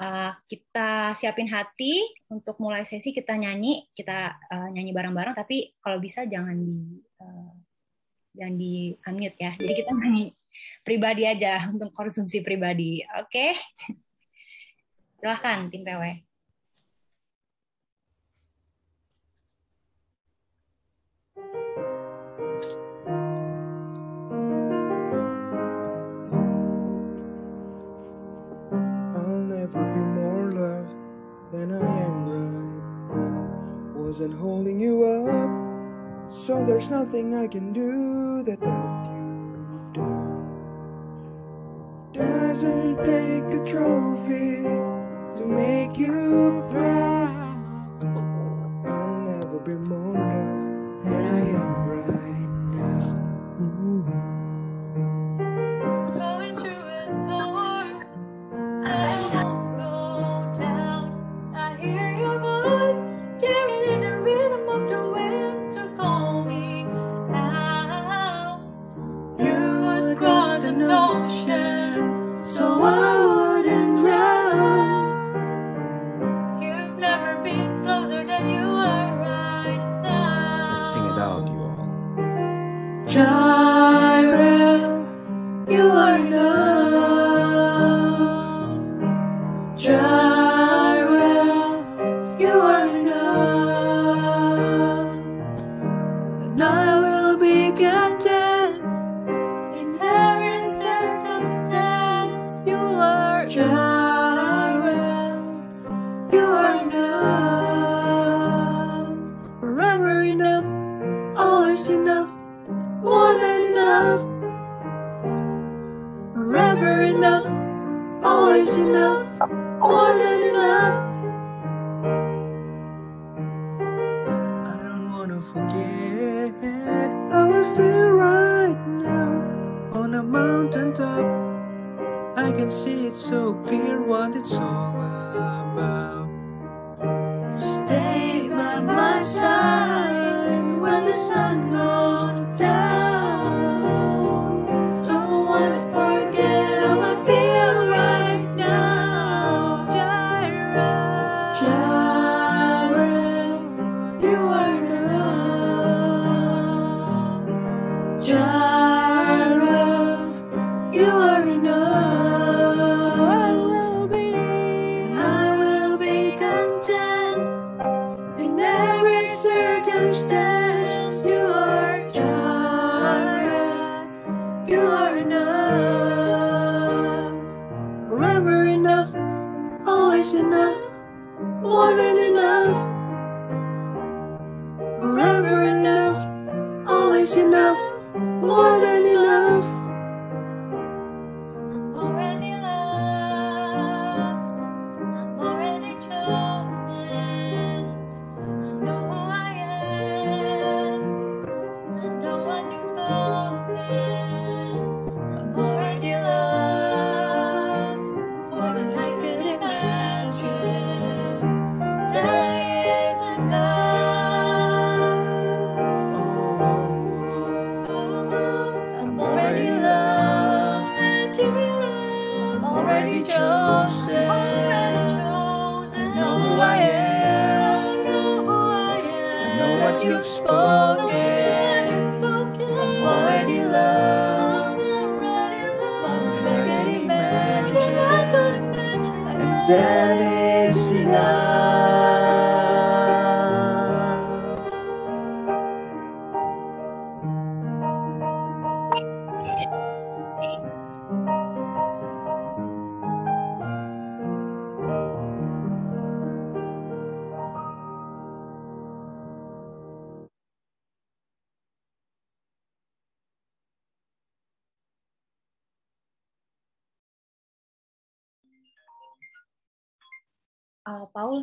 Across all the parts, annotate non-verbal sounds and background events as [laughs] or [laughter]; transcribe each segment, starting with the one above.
uh, kita siapin hati untuk mulai sesi kita nyanyi, kita uh, nyanyi bareng-bareng tapi kalau bisa jangan di uh, jangan di unmute ya. Jadi kita nyanyi pribadi aja [laughs] untuk konsumsi pribadi. Oke. Okay? Silahkan tim PW. than I am right now. Wasn't holding you up, so there's nothing I can do that let you down. Doesn't take a trophy to make you proud. I'll never be more loved than I am right now. Ooh.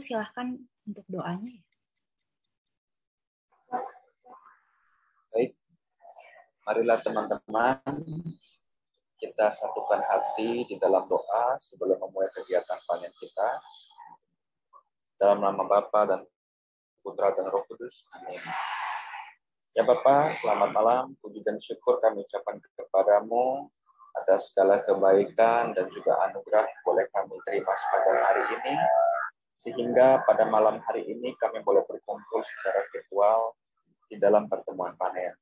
silahkan untuk doanya. Ya. Baik, marilah teman-teman kita satukan hati di dalam doa sebelum memulai kegiatan panen kita. Dalam nama Bapa dan Putra dan Roh Kudus. Amin. Ya Bapa, selamat malam. Puji dan syukur kami ucapkan kepadamu atas segala kebaikan dan juga anugerah boleh kami terima sepanjang hari ini. Sehingga pada malam hari ini kami boleh berkumpul secara virtual di dalam pertemuan panel.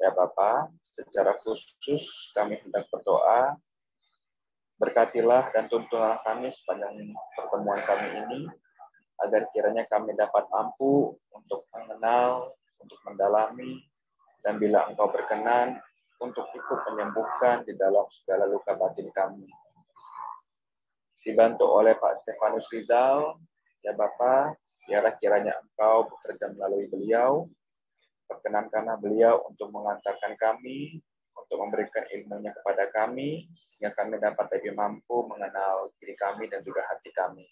Ya Bapak, secara khusus kami hendak berdoa, berkatilah dan tuntunlah kami sepanjang pertemuan kami ini, agar kiranya kami dapat mampu untuk mengenal, untuk mendalami, dan bila engkau berkenan, untuk ikut menyembuhkan di dalam segala luka batin kami dibantu oleh Pak Stefanus Rizal. Ya Bapak, biarlah ya kiranya Engkau bekerja melalui beliau. Perkenankanlah beliau untuk mengantarkan kami, untuk memberikan ilmunya kepada kami, sehingga kami dapat lebih mampu mengenal diri kami dan juga hati kami.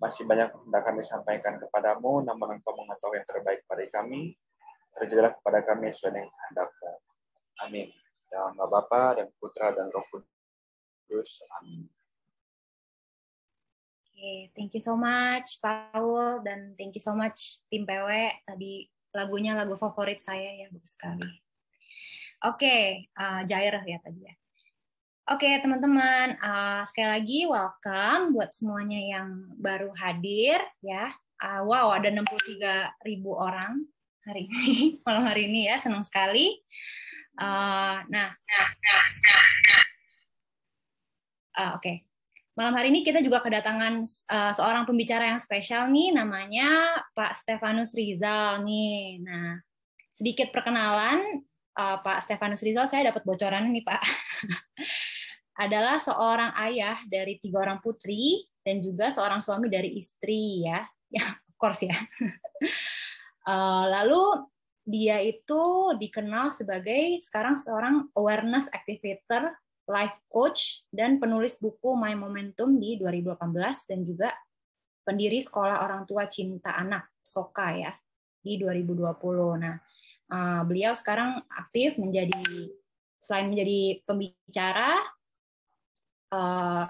Masih banyak hendak kami sampaikan kepadamu, namun engkau mengetahui yang terbaik pada kami. Terjadilah kepada kami sesuai dengan kehendakmu. Amin. Dalam Bapa dan Putra dan Roh Kudus. Amin okay, thank you so much Paul dan thank you so much tim PW tadi lagunya lagu favorit saya ya bagus sekali. Oke, okay, uh, eh, Jairah ya tadi ya. Oke okay, teman-teman, uh, sekali lagi welcome buat semuanya yang baru hadir ya. Uh, wow, ada 63 ribu orang hari ini, [laughs] malam hari ini ya, senang sekali. Uh, nah, nah, nah, nah, nah. Uh, Oke, okay. Malam hari ini kita juga kedatangan uh, seorang pembicara yang spesial nih, namanya Pak Stefanus Rizal nih. Nah, sedikit perkenalan, uh, Pak Stefanus Rizal, saya dapat bocoran nih Pak. [laughs] Adalah seorang ayah dari tiga orang putri dan juga seorang suami dari istri ya, ya of course ya. uh, [laughs] lalu dia itu dikenal sebagai sekarang seorang awareness activator life coach dan penulis buku My Momentum di 2018 dan juga pendiri Sekolah Orang Tua Cinta Anak Soka ya di 2020. Nah, eh, beliau sekarang aktif menjadi selain menjadi pembicara eh,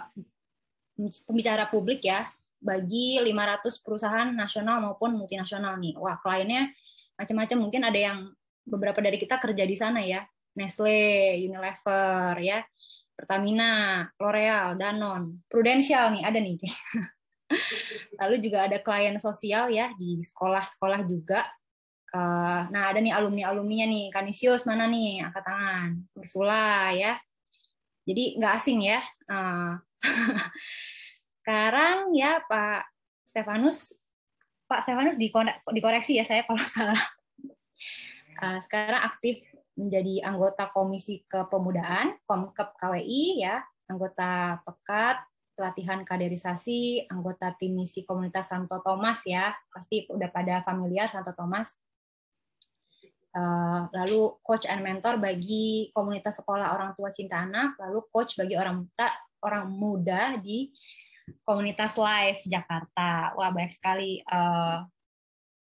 pembicara publik ya bagi 500 perusahaan nasional maupun multinasional nih. Wah, kliennya macam-macam mungkin ada yang beberapa dari kita kerja di sana ya. Nestle, Unilever ya. Pertamina, L'Oreal, Danone, Prudential nih ada nih. [laughs] Lalu juga ada klien sosial ya di sekolah-sekolah juga. Eh, nah ada nih alumni-alumninya nih, Kanisius mana nih, angkat tangan, Ursula ya. Jadi nggak asing ya. Eh, [laughs] sekarang ya Pak Stefanus, Pak Stefanus dikoreksi ya saya kalau [laughs] salah. Eh, sekarang aktif menjadi anggota Komisi Kepemudaan Komkep KWI ya, anggota pekat pelatihan kaderisasi, anggota tim misi komunitas Santo Thomas ya, pasti udah pada familiar Santo Thomas. Eh, lalu coach and mentor bagi komunitas sekolah orang tua cinta anak, lalu coach bagi orang muda, orang muda di komunitas live Jakarta. Wah banyak sekali eh,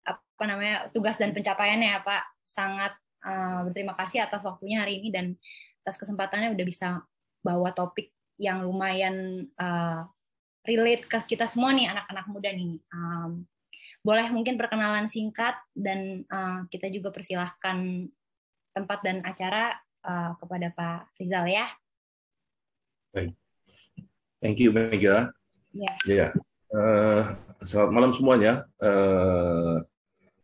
apa namanya tugas dan pencapaiannya ya Pak, sangat Eh, Terima kasih atas waktunya hari ini dan atas kesempatannya udah bisa bawa topik yang lumayan uh, relate ke kita semua nih anak-anak muda nih. Um, boleh mungkin perkenalan singkat dan uh, kita juga persilahkan tempat dan acara uh, kepada Pak Rizal ya. Baik. Thank you Mega. Ya. Yeah. Iya. Yeah. Uh, selamat malam semuanya. Uh,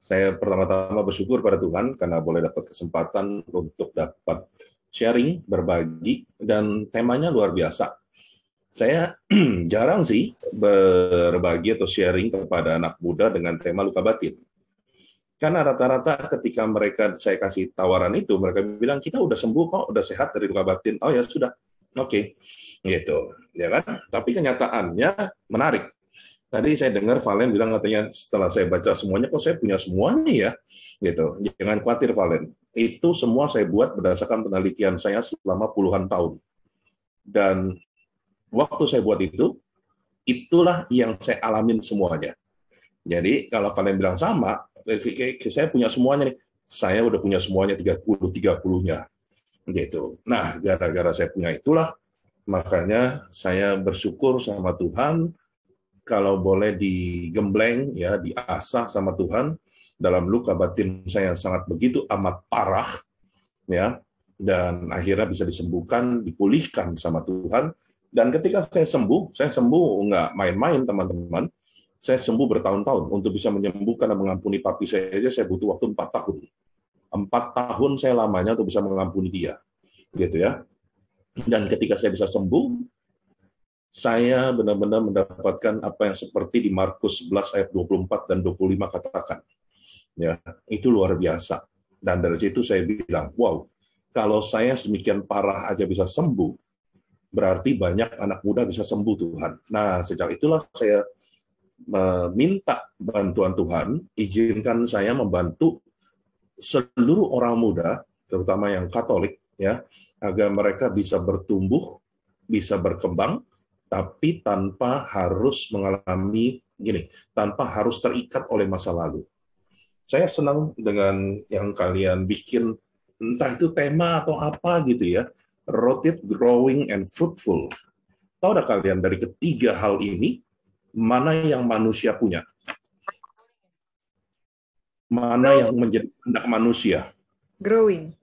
saya pertama-tama bersyukur pada Tuhan karena boleh dapat kesempatan untuk dapat sharing, berbagi, dan temanya luar biasa. Saya [clears throat] jarang sih berbagi atau sharing kepada anak muda dengan tema luka batin. Karena rata-rata ketika mereka saya kasih tawaran itu, mereka bilang, kita udah sembuh kok, udah sehat dari luka batin. Oh ya sudah, oke. Okay. Gitu, ya kan? Tapi kenyataannya menarik Tadi saya dengar Valen bilang katanya setelah saya baca semuanya kok saya punya semuanya ya gitu. Jangan khawatir Valen. Itu semua saya buat berdasarkan penelitian saya selama puluhan tahun. Dan waktu saya buat itu itulah yang saya alamin semuanya. Jadi kalau Valen bilang sama, eh, saya punya semuanya nih. Saya udah punya semuanya 30 30-nya gitu. Nah, gara-gara saya punya itulah makanya saya bersyukur sama Tuhan kalau boleh digembleng ya diasah sama Tuhan dalam luka batin saya yang sangat begitu amat parah ya dan akhirnya bisa disembuhkan dipulihkan sama Tuhan dan ketika saya sembuh saya sembuh nggak main-main teman-teman saya sembuh bertahun-tahun untuk bisa menyembuhkan dan mengampuni papi saya aja saya butuh waktu empat tahun empat tahun saya lamanya untuk bisa mengampuni dia gitu ya dan ketika saya bisa sembuh saya benar-benar mendapatkan apa yang seperti di Markus 11 ayat 24 dan 25 katakan. Ya, itu luar biasa. Dan dari situ saya bilang, wow, kalau saya semikian parah aja bisa sembuh, berarti banyak anak muda bisa sembuh Tuhan. Nah, sejak itulah saya meminta bantuan Tuhan, izinkan saya membantu seluruh orang muda, terutama yang Katolik, ya, agar mereka bisa bertumbuh, bisa berkembang, tapi tanpa harus mengalami gini, tanpa harus terikat oleh masa lalu. Saya senang dengan yang kalian bikin entah itu tema atau apa gitu ya, rooted, growing, and fruitful. Tahu dah kalian dari ketiga hal ini, mana yang manusia punya? Mana yang menjadi hendak manusia? Growing.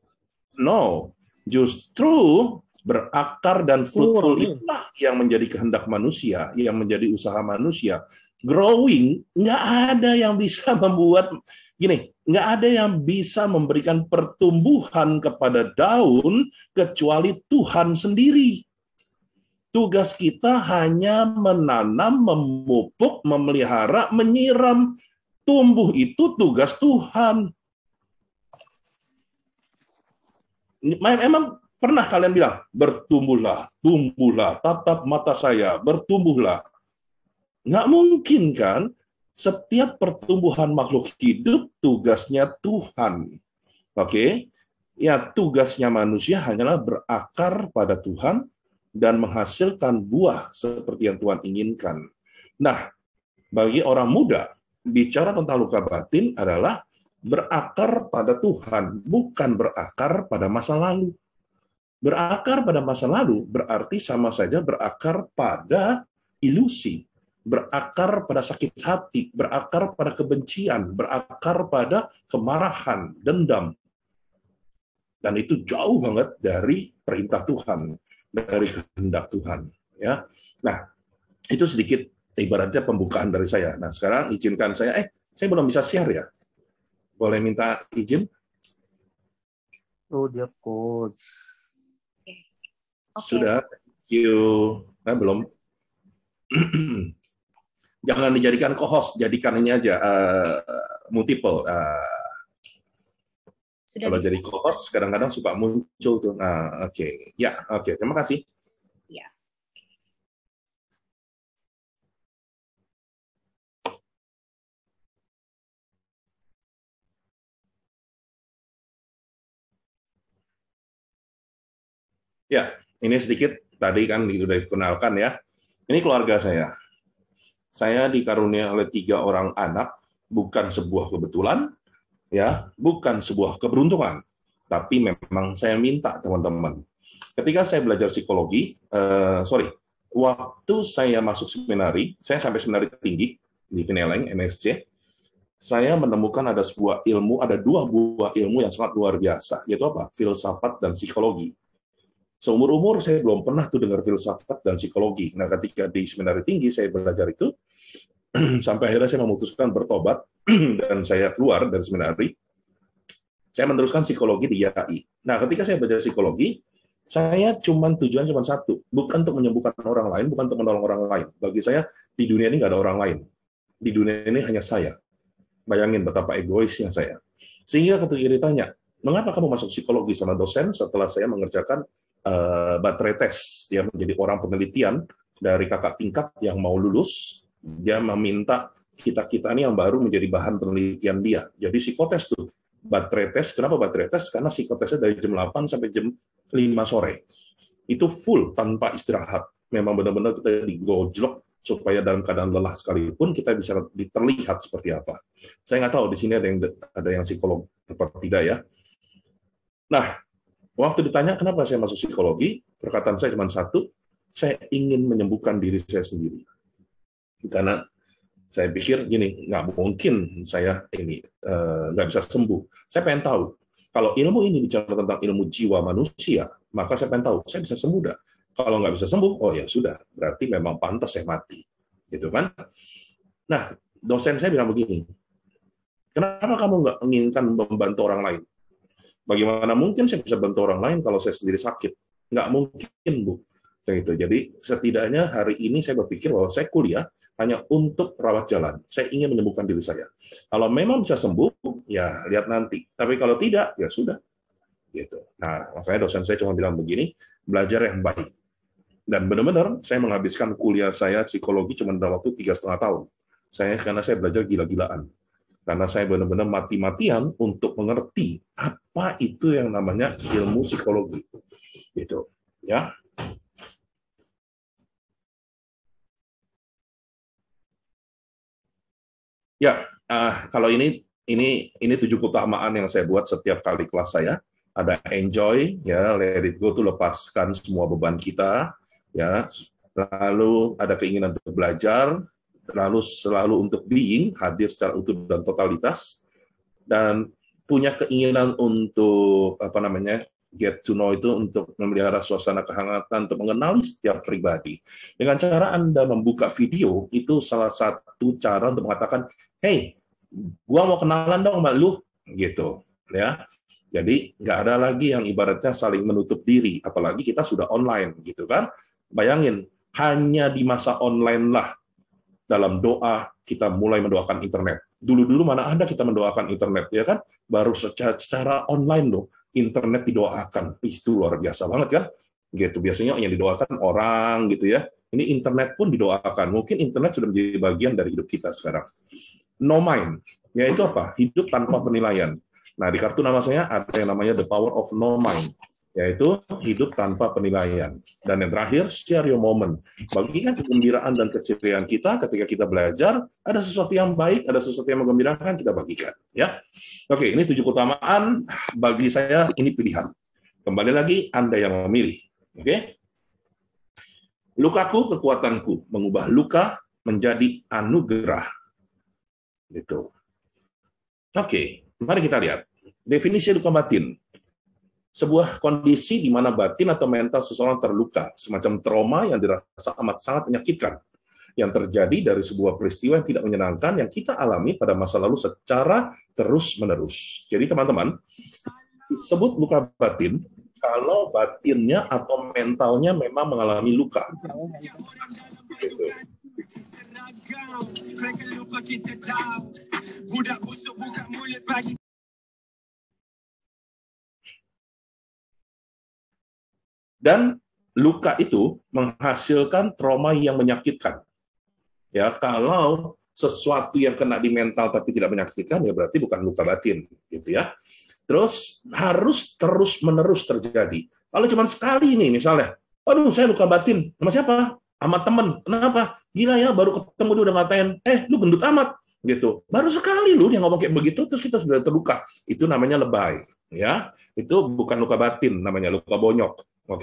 No, justru berakar dan fruitful itulah yang menjadi kehendak manusia, yang menjadi usaha manusia. Growing nggak ada yang bisa [laughs] membuat gini, nggak ada yang bisa memberikan pertumbuhan kepada daun kecuali Tuhan sendiri. Tugas kita hanya menanam, memupuk, memelihara, menyiram. Tumbuh itu tugas Tuhan. Emang Pernah kalian bilang, bertumbuhlah, tumbuhlah, tatap mata saya, bertumbuhlah. Nggak mungkin kan? Setiap pertumbuhan makhluk hidup tugasnya Tuhan. Oke? Okay? Ya, tugasnya manusia hanyalah berakar pada Tuhan dan menghasilkan buah seperti yang Tuhan inginkan. Nah, bagi orang muda, bicara tentang luka batin adalah berakar pada Tuhan, bukan berakar pada masa lalu. Berakar pada masa lalu berarti sama saja berakar pada ilusi, berakar pada sakit hati, berakar pada kebencian, berakar pada kemarahan, dendam. Dan itu jauh banget dari perintah Tuhan, dari kehendak Tuhan, ya. Nah, itu sedikit ibaratnya pembukaan dari saya. Nah, sekarang izinkan saya eh saya belum bisa share ya. Boleh minta izin? Oh, dia coach. Okay. Sudah, thank you. Nah, belum. [clears throat] Jangan dijadikan co-host, jadikan ini aja uh, multiple. Uh, sudah kalau jadi co-host kadang-kadang suka muncul tuh. Nah, oke. Okay. Ya, oke. Okay. Terima kasih. Ya. Ya, ini sedikit tadi kan sudah dikenalkan ya. Ini keluarga saya. Saya dikarunia oleh tiga orang anak, bukan sebuah kebetulan, ya, bukan sebuah keberuntungan, tapi memang saya minta teman-teman. Ketika saya belajar psikologi, eh, sorry, waktu saya masuk seminari, saya sampai seminari tinggi di Pineleng, MSC, saya menemukan ada sebuah ilmu, ada dua buah ilmu yang sangat luar biasa, yaitu apa? Filsafat dan psikologi. Seumur-umur saya belum pernah tuh dengar filsafat dan psikologi. Nah, ketika di seminar tinggi saya belajar itu, [clears throat] sampai akhirnya saya memutuskan bertobat [clears throat] dan saya keluar dari seminari. Saya meneruskan psikologi di YAI. Nah, ketika saya belajar psikologi, saya cuma tujuan cuma satu, bukan untuk menyembuhkan orang lain, bukan untuk menolong orang lain. Bagi saya di dunia ini nggak ada orang lain. Di dunia ini hanya saya. Bayangin betapa egoisnya saya. Sehingga ketika ditanya, mengapa kamu masuk psikologi sama dosen setelah saya mengerjakan Eh, baterai tes dia menjadi orang penelitian dari kakak tingkat yang mau lulus dia meminta kita kita ini yang baru menjadi bahan penelitian dia jadi psikotes tuh baterai tes kenapa baterai tes karena psikotesnya dari jam 8 sampai jam 5 sore itu full tanpa istirahat memang benar-benar kita digojlok supaya dalam keadaan lelah sekalipun kita bisa terlihat seperti apa. Saya nggak tahu di sini ada yang ada yang psikolog atau tidak ya. Nah, Waktu ditanya kenapa saya masuk psikologi, perkataan saya cuma satu, saya ingin menyembuhkan diri saya sendiri. Karena saya pikir gini, nggak mungkin saya ini uh, nggak bisa sembuh. Saya pengen tahu kalau ilmu ini bicara tentang ilmu jiwa manusia, maka saya pengen tahu saya bisa sembuh dah. Kalau nggak bisa sembuh, oh ya sudah, berarti memang pantas saya mati, gitu kan? Nah, dosen saya bilang begini, kenapa kamu nggak menginginkan membantu orang lain? Bagaimana mungkin saya bisa bantu orang lain kalau saya sendiri sakit? Nggak mungkin, Bu. itu. Jadi setidaknya hari ini saya berpikir bahwa saya kuliah hanya untuk rawat jalan. Saya ingin menyembuhkan diri saya. Kalau memang bisa sembuh, ya lihat nanti. Tapi kalau tidak, ya sudah. Gitu. Nah, makanya dosen saya cuma bilang begini, belajar yang baik. Dan benar-benar saya menghabiskan kuliah saya psikologi cuma dalam waktu tiga setengah tahun. Saya karena saya belajar gila-gilaan karena saya benar-benar mati-matian untuk mengerti apa itu yang namanya ilmu psikologi. Gitu, ya. Ya, uh, kalau ini ini ini tujuh keutamaan yang saya buat setiap kali kelas saya. Ada enjoy, ya, let it go tuh lepaskan semua beban kita, ya. Lalu ada keinginan untuk belajar, lalu selalu untuk being, hadir secara utuh dan totalitas, dan punya keinginan untuk apa namanya get to know itu untuk memelihara suasana kehangatan, untuk mengenali setiap pribadi. Dengan cara Anda membuka video, itu salah satu cara untuk mengatakan, hey, gua mau kenalan dong sama lu, gitu. ya. Jadi nggak ada lagi yang ibaratnya saling menutup diri, apalagi kita sudah online, gitu kan. Bayangin, hanya di masa online lah dalam doa kita mulai mendoakan internet. Dulu-dulu mana ada kita mendoakan internet, ya kan? Baru secara, secara online loh, internet didoakan. Itu luar biasa banget kan? Gitu, biasanya yang didoakan orang gitu ya. Ini internet pun didoakan. Mungkin internet sudah menjadi bagian dari hidup kita sekarang. No mind, yaitu apa? Hidup tanpa penilaian. Nah, di kartu nama saya ada yang namanya The Power of No Mind yaitu hidup tanpa penilaian. Dan yang terakhir, share your moment. Bagikan kegembiraan dan keceriaan kita ketika kita belajar, ada sesuatu yang baik, ada sesuatu yang menggembirakan, kita bagikan. Ya, Oke, ini tujuh keutamaan. Bagi saya, ini pilihan. Kembali lagi, Anda yang memilih. Oke? Lukaku, kekuatanku. Mengubah luka menjadi anugerah. Gitu. Oke, mari kita lihat. Definisi luka batin sebuah kondisi di mana batin atau mental seseorang terluka, semacam trauma yang dirasa amat sangat menyakitkan, yang terjadi dari sebuah peristiwa yang tidak menyenangkan yang kita alami pada masa lalu secara terus-menerus. Jadi teman-teman, sebut luka batin kalau batinnya atau mentalnya memang mengalami luka. Gitu. Dan luka itu menghasilkan trauma yang menyakitkan. Ya, kalau sesuatu yang kena di mental tapi tidak menyakitkan ya berarti bukan luka batin, gitu ya. Terus harus terus-menerus terjadi. Kalau cuma sekali ini misalnya, aduh saya luka batin, sama siapa? Sama temen. Kenapa? Gila ya, baru ketemu dia udah ngatain, eh lu gendut amat, gitu. Baru sekali lu dia ngomong kayak begitu, terus kita sudah terluka. Itu namanya lebay, ya. Itu bukan luka batin, namanya luka bonyok. Oke?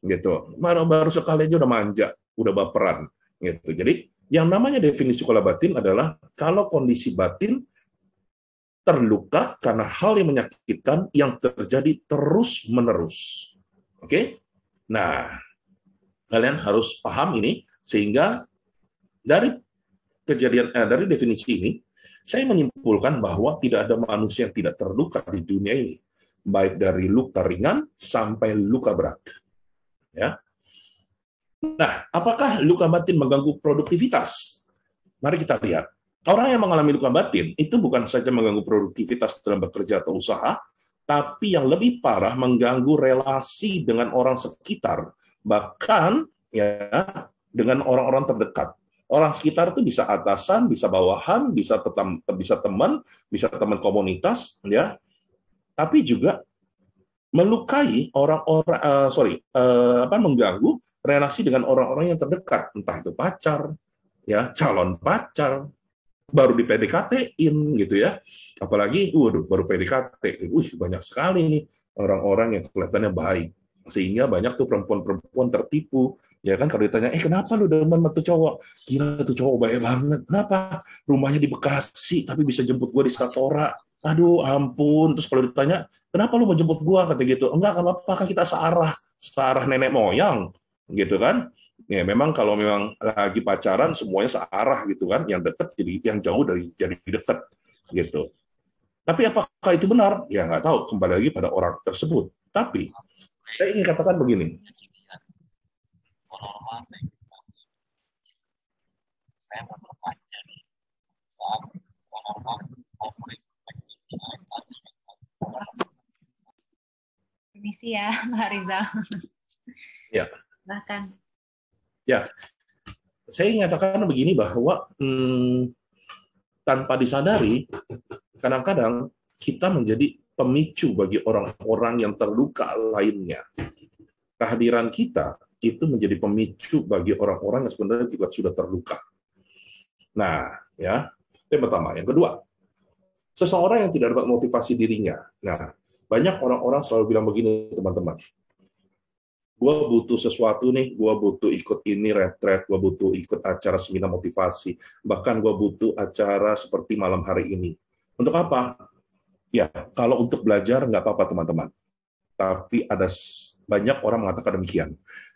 Okay? Gitu. Baru, baru sekali aja udah manja, udah baperan gitu. Jadi yang namanya definisi sekolah batin adalah kalau kondisi batin terluka karena hal yang menyakitkan yang terjadi terus-menerus. Oke? Okay? Nah, kalian harus paham ini sehingga dari kejadian eh, dari definisi ini saya menyimpulkan bahwa tidak ada manusia yang tidak terluka di dunia ini baik dari luka ringan sampai luka berat. Ya. Nah, apakah luka batin mengganggu produktivitas? Mari kita lihat. Orang yang mengalami luka batin itu bukan saja mengganggu produktivitas dalam bekerja atau usaha, tapi yang lebih parah mengganggu relasi dengan orang sekitar, bahkan ya dengan orang-orang terdekat. Orang sekitar itu bisa atasan, bisa bawahan, bisa tetam, bisa teman, bisa teman komunitas, ya, tapi juga melukai orang-orang uh, sorry uh, apa mengganggu relasi dengan orang-orang yang terdekat entah itu pacar ya calon pacar baru di PDKT in gitu ya apalagi waduh baru PDKT wih banyak sekali nih orang-orang yang kelihatannya baik sehingga banyak tuh perempuan-perempuan tertipu ya kan kalau ditanya eh kenapa lu demen sama tuh cowok gila tuh cowok baik banget kenapa rumahnya di Bekasi tapi bisa jemput gua di Satora aduh ampun terus kalau ditanya kenapa lu mau jemput gua kata gitu enggak kalau apa kan kita searah searah nenek moyang gitu kan ya memang kalau memang lagi pacaran semuanya searah gitu kan yang deket jadi yang jauh dari jadi deket, gitu tapi apakah itu benar ya nggak tahu kembali lagi pada orang tersebut tapi saya ingin katakan begini saya saat Permisi ya, [laughs] Pak Rizal. Ya. Bahkan. Ya. Saya ingatkan begini bahwa hmm, tanpa disadari, kadang-kadang kita menjadi pemicu bagi orang-orang yang terluka lainnya. Kehadiran kita itu menjadi pemicu bagi orang-orang yang sebenarnya juga sudah terluka. Nah, ya, itu yang pertama. Yang kedua, Seseorang yang tidak dapat motivasi dirinya. Nah, banyak orang-orang selalu bilang begini, teman-teman. Gua butuh sesuatu nih, Gua butuh ikut ini retret, Gua butuh ikut acara seminar motivasi, bahkan gua butuh acara seperti malam hari ini. Untuk apa? Ya, kalau untuk belajar nggak apa-apa teman-teman. Tapi ada banyak orang mengatakan demikian.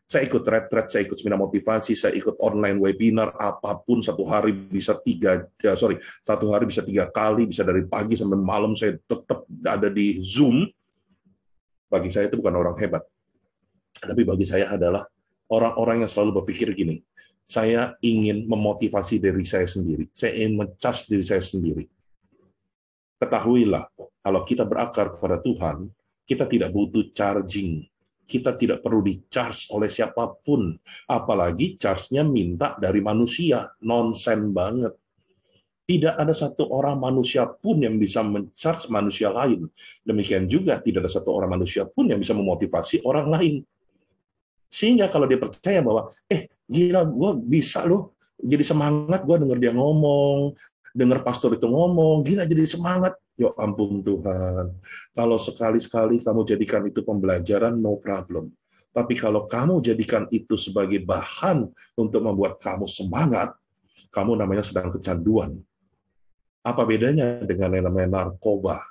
Saya ikut retret, saya ikut seminar motivasi, saya ikut online webinar, apapun satu hari bisa tiga, ya sorry, satu hari bisa tiga kali, bisa dari pagi sampai malam saya tetap ada di Zoom. Bagi saya itu bukan orang hebat, tapi bagi saya adalah orang-orang yang selalu berpikir gini, saya ingin memotivasi diri saya sendiri, saya ingin mencas diri saya sendiri. Ketahuilah, kalau kita berakar kepada Tuhan, kita tidak butuh charging, kita tidak perlu di-charge oleh siapapun, apalagi charge-nya minta dari manusia, nonsen banget. Tidak ada satu orang manusia pun yang bisa mencharge manusia lain. Demikian juga tidak ada satu orang manusia pun yang bisa memotivasi orang lain. Sehingga kalau dia percaya bahwa, eh gila gue bisa loh, jadi semangat gue denger dia ngomong, denger pastor itu ngomong, gila jadi semangat, Ya ampun Tuhan, kalau sekali-sekali kamu jadikan itu pembelajaran, no problem. Tapi kalau kamu jadikan itu sebagai bahan untuk membuat kamu semangat, kamu namanya sedang kecanduan. Apa bedanya dengan yang namanya narkoba?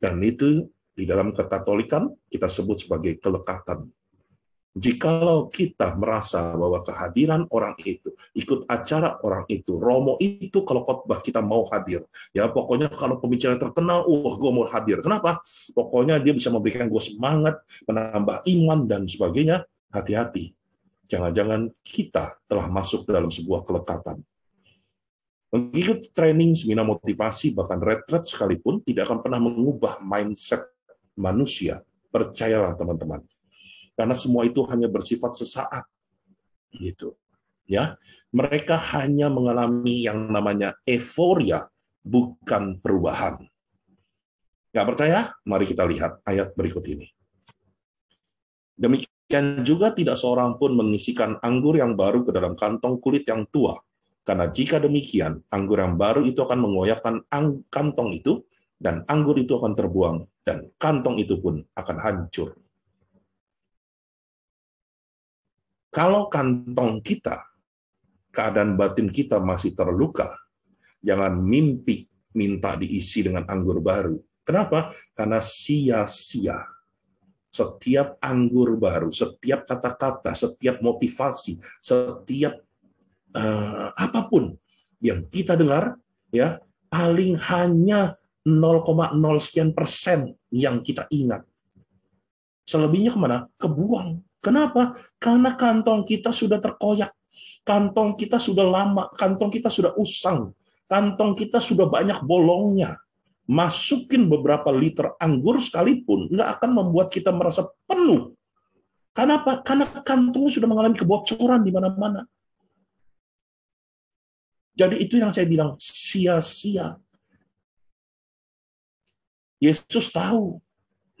Dan itu di dalam ketatolikan kita sebut sebagai kelekatan. Jikalau kita merasa bahwa kehadiran orang itu, ikut acara orang itu, romo itu kalau khotbah kita mau hadir. Ya pokoknya kalau pembicara terkenal, wah gue mau hadir. Kenapa? Pokoknya dia bisa memberikan gue semangat, menambah iman dan sebagainya. Hati-hati. Jangan-jangan kita telah masuk dalam sebuah kelekatan. Mengikut training, seminar motivasi, bahkan retret sekalipun tidak akan pernah mengubah mindset manusia. Percayalah teman-teman karena semua itu hanya bersifat sesaat gitu ya mereka hanya mengalami yang namanya euforia bukan perubahan nggak percaya mari kita lihat ayat berikut ini demikian juga tidak seorang pun mengisikan anggur yang baru ke dalam kantong kulit yang tua karena jika demikian anggur yang baru itu akan mengoyakkan kantong itu dan anggur itu akan terbuang dan kantong itu pun akan hancur Kalau kantong kita, keadaan batin kita masih terluka, jangan mimpi minta diisi dengan anggur baru. Kenapa? Karena sia-sia. Setiap anggur baru, setiap kata-kata, setiap motivasi, setiap uh, apapun yang kita dengar, ya paling hanya 0,0 sekian persen yang kita ingat. Selebihnya kemana? Kebuang. Kenapa? Karena kantong kita sudah terkoyak, kantong kita sudah lama, kantong kita sudah usang, kantong kita sudah banyak bolongnya. Masukin beberapa liter anggur sekalipun nggak akan membuat kita merasa penuh. Kenapa? Karena kantongnya sudah mengalami kebocoran di mana-mana. Jadi itu yang saya bilang sia-sia. Yesus tahu,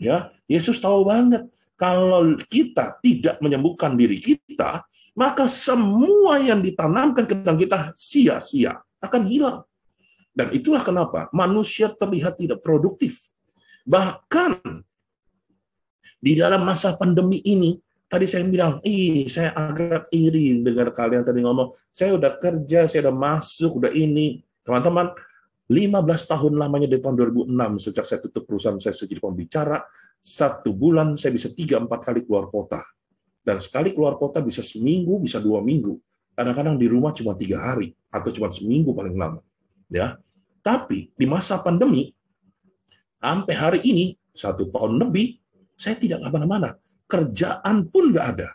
ya Yesus tahu banget kalau kita tidak menyembuhkan diri kita, maka semua yang ditanamkan ke dalam kita sia-sia, akan hilang. Dan itulah kenapa manusia terlihat tidak produktif. Bahkan di dalam masa pandemi ini, tadi saya bilang, ih saya agak iri dengar kalian tadi ngomong, saya udah kerja, saya udah masuk, udah ini. Teman-teman, 15 tahun lamanya di tahun 2006 sejak saya tutup perusahaan saya jadi pembicara, satu bulan saya bisa tiga empat kali keluar kota. Dan sekali keluar kota bisa seminggu, bisa dua minggu. Kadang-kadang di rumah cuma tiga hari atau cuma seminggu paling lama. Ya, tapi di masa pandemi sampai hari ini satu tahun lebih saya tidak kemana-mana. Kerjaan pun nggak ada.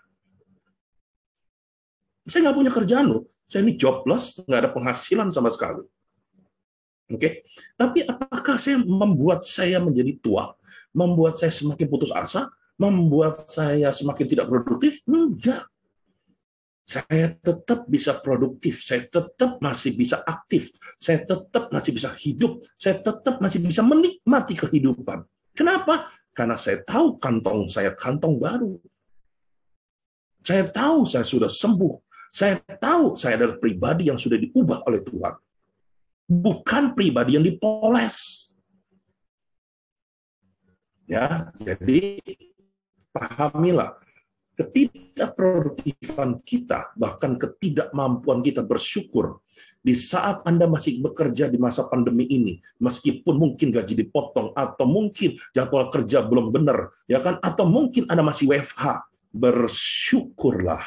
Saya nggak punya kerjaan loh. Saya ini jobless, nggak ada penghasilan sama sekali. Oke, okay? tapi apakah saya membuat saya menjadi tua? membuat saya semakin putus asa, membuat saya semakin tidak produktif? Enggak. Saya tetap bisa produktif, saya tetap masih bisa aktif, saya tetap masih bisa hidup, saya tetap masih bisa menikmati kehidupan. Kenapa? Karena saya tahu kantong saya kantong baru. Saya tahu saya sudah sembuh. Saya tahu saya adalah pribadi yang sudah diubah oleh Tuhan. Bukan pribadi yang dipoles. Ya, jadi pahamilah ketidakproduktifan kita, bahkan ketidakmampuan kita bersyukur di saat Anda masih bekerja di masa pandemi ini, meskipun mungkin gaji dipotong atau mungkin jadwal kerja belum benar, ya kan? Atau mungkin Anda masih WFH, bersyukurlah.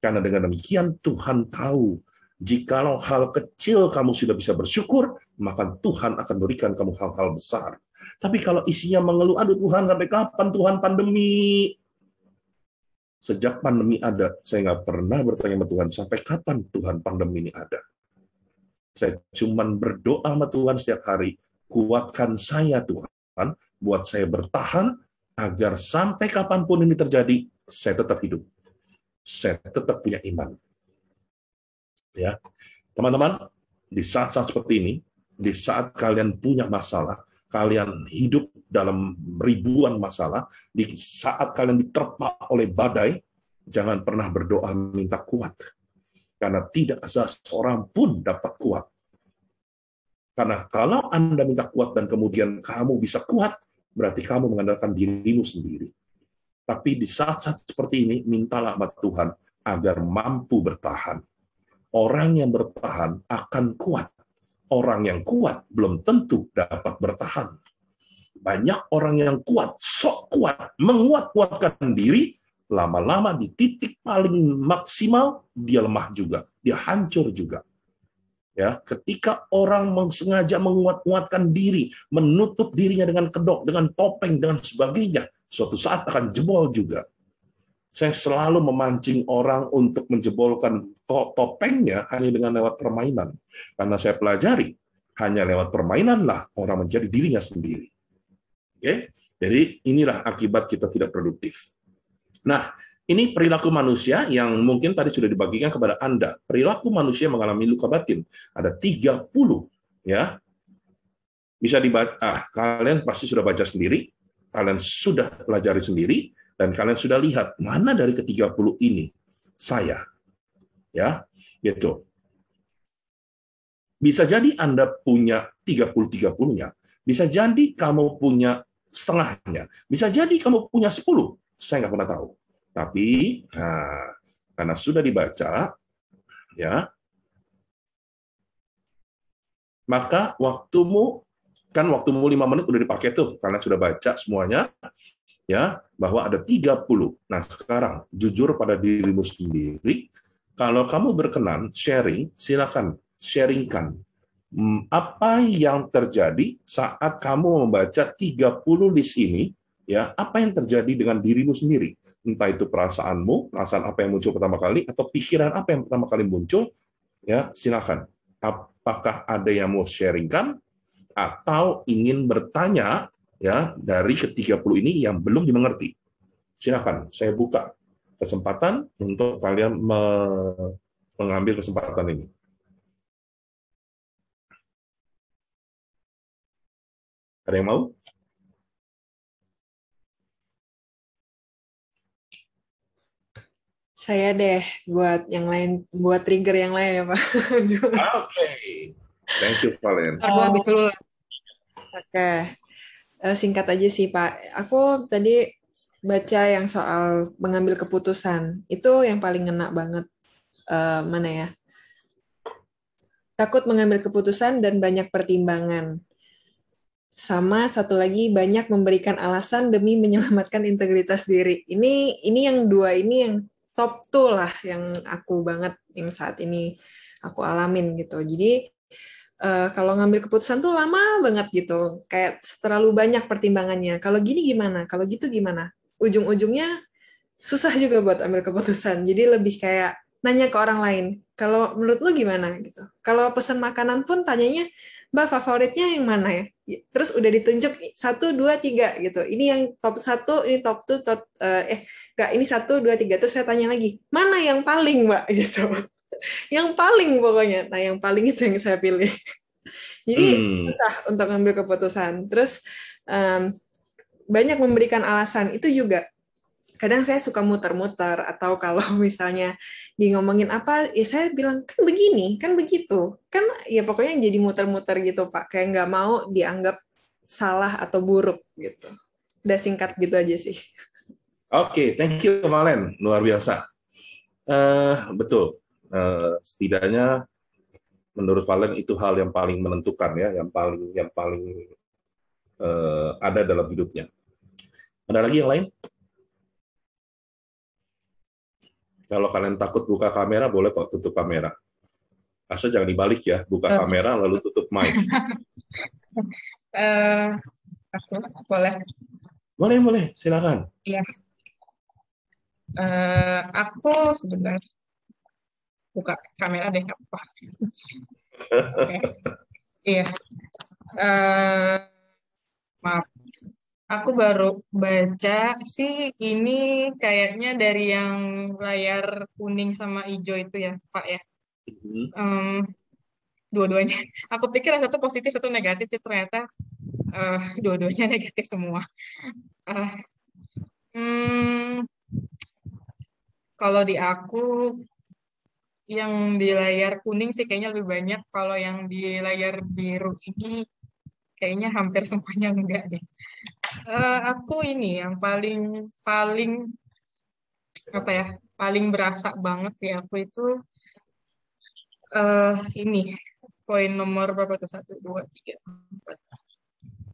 Karena dengan demikian Tuhan tahu jikalau hal kecil kamu sudah bisa bersyukur, maka Tuhan akan berikan kamu hal-hal besar. Tapi kalau isinya mengeluh, aduh Tuhan sampai kapan Tuhan pandemi? Sejak pandemi ada, saya nggak pernah bertanya sama Tuhan, sampai kapan Tuhan pandemi ini ada? Saya cuma berdoa sama Tuhan setiap hari, kuatkan saya Tuhan, buat saya bertahan, agar sampai kapanpun ini terjadi, saya tetap hidup. Saya tetap punya iman. Ya, Teman-teman, di saat-saat seperti ini, di saat kalian punya masalah, kalian hidup dalam ribuan masalah, di saat kalian diterpa oleh badai, jangan pernah berdoa minta kuat. Karena tidak seorang pun dapat kuat. Karena kalau Anda minta kuat dan kemudian kamu bisa kuat, berarti kamu mengandalkan dirimu sendiri. Tapi di saat-saat seperti ini, mintalah sama Tuhan agar mampu bertahan. Orang yang bertahan akan kuat orang yang kuat belum tentu dapat bertahan. Banyak orang yang kuat, sok kuat, menguat-kuatkan diri, lama-lama di titik paling maksimal dia lemah juga, dia hancur juga. Ya, ketika orang sengaja menguat-kuatkan diri, menutup dirinya dengan kedok, dengan topeng, dengan sebagainya, suatu saat akan jebol juga saya selalu memancing orang untuk menjebolkan topengnya hanya dengan lewat permainan. Karena saya pelajari, hanya lewat permainanlah orang menjadi dirinya sendiri. Oke? Jadi inilah akibat kita tidak produktif. Nah, ini perilaku manusia yang mungkin tadi sudah dibagikan kepada Anda. Perilaku manusia mengalami luka batin. Ada 30 ya. Bisa dibaca, ah, kalian pasti sudah baca sendiri, kalian sudah pelajari sendiri, dan kalian sudah lihat mana dari ke-30 ini saya. Ya, gitu. Bisa jadi Anda punya 30-30-nya. Bisa jadi kamu punya setengahnya. Bisa jadi kamu punya 10. Saya nggak pernah tahu. Tapi nah, karena sudah dibaca, ya, maka waktumu kan waktumu lima menit udah dipakai tuh karena sudah baca semuanya ya bahwa ada 30. Nah, sekarang jujur pada dirimu sendiri, kalau kamu berkenan sharing, silakan sharingkan hmm, apa yang terjadi saat kamu membaca 30 list ini, ya, apa yang terjadi dengan dirimu sendiri? Entah itu perasaanmu, perasaan apa yang muncul pertama kali atau pikiran apa yang pertama kali muncul, ya, silakan. Apakah ada yang mau sharingkan atau ingin bertanya ya dari ke-30 ini yang belum dimengerti. Silakan, saya buka kesempatan untuk kalian me mengambil kesempatan ini. Ada yang mau? Saya deh buat yang lain, buat trigger yang lain ya Pak. [laughs] Oke, okay. thank you Valen. Oh. Oke. Eh, singkat aja sih Pak. Aku tadi baca yang soal mengambil keputusan itu yang paling ngena banget uh, mana ya? Takut mengambil keputusan dan banyak pertimbangan. Sama satu lagi banyak memberikan alasan demi menyelamatkan integritas diri. Ini ini yang dua ini yang top tuh lah yang aku banget yang saat ini aku alamin gitu. Jadi uh, kalau ngambil keputusan tuh lama banget gitu, kayak terlalu banyak pertimbangannya. Kalau gini gimana? Kalau gitu gimana? Ujung-ujungnya susah juga buat ambil keputusan. Jadi lebih kayak nanya ke orang lain. Kalau menurut lu gimana gitu. Kalau pesan makanan pun tanyanya, "Mbak, favoritnya yang mana ya?" ya terus udah ditunjuk satu, dua, tiga gitu. Ini yang top satu, ini top two, top eh, eh gak ini satu, dua, tiga. Terus saya tanya lagi, "Mana yang paling, Mbak?" [laughs] gitu yang paling pokoknya. Nah, yang paling itu yang saya pilih. Jadi hmm. susah untuk ngambil keputusan. Terus um, banyak memberikan alasan itu juga. Kadang saya suka muter-muter atau kalau [laughs] misalnya di ngomongin apa, ya saya bilang kan begini, kan begitu, kan ya pokoknya jadi muter-muter gitu pak. Kayak nggak mau dianggap salah atau buruk gitu. Udah singkat gitu aja sih. Oke, okay, thank you Valen, luar biasa. Uh, betul, Eh, setidaknya menurut Valen itu hal yang paling menentukan ya, yang paling yang paling uh, ada dalam hidupnya. Ada lagi yang lain? Kalau kalian takut buka kamera, boleh kok tutup kamera. Asal jangan dibalik ya, buka oh. kamera lalu tutup mic. uh, [laughs] aku boleh. Boleh, boleh, silakan. Iya. Uh, aku sebenarnya buka kamera deh nggak apa [laughs] okay. iya uh, maaf aku baru baca sih ini kayaknya dari yang layar kuning sama hijau itu ya pak ya um, dua-duanya [laughs] aku pikir satu positif satu negatif ya ternyata uh, dua-duanya negatif semua uh, hmm, kalau di aku yang di layar kuning sih kayaknya lebih banyak. Kalau yang di layar biru ini kayaknya hampir [laughs] semuanya enggak deh. Uh, aku ini yang paling paling apa ya paling berasa banget ya aku itu uh, ini poin nomor berapa tuh satu dua tiga empat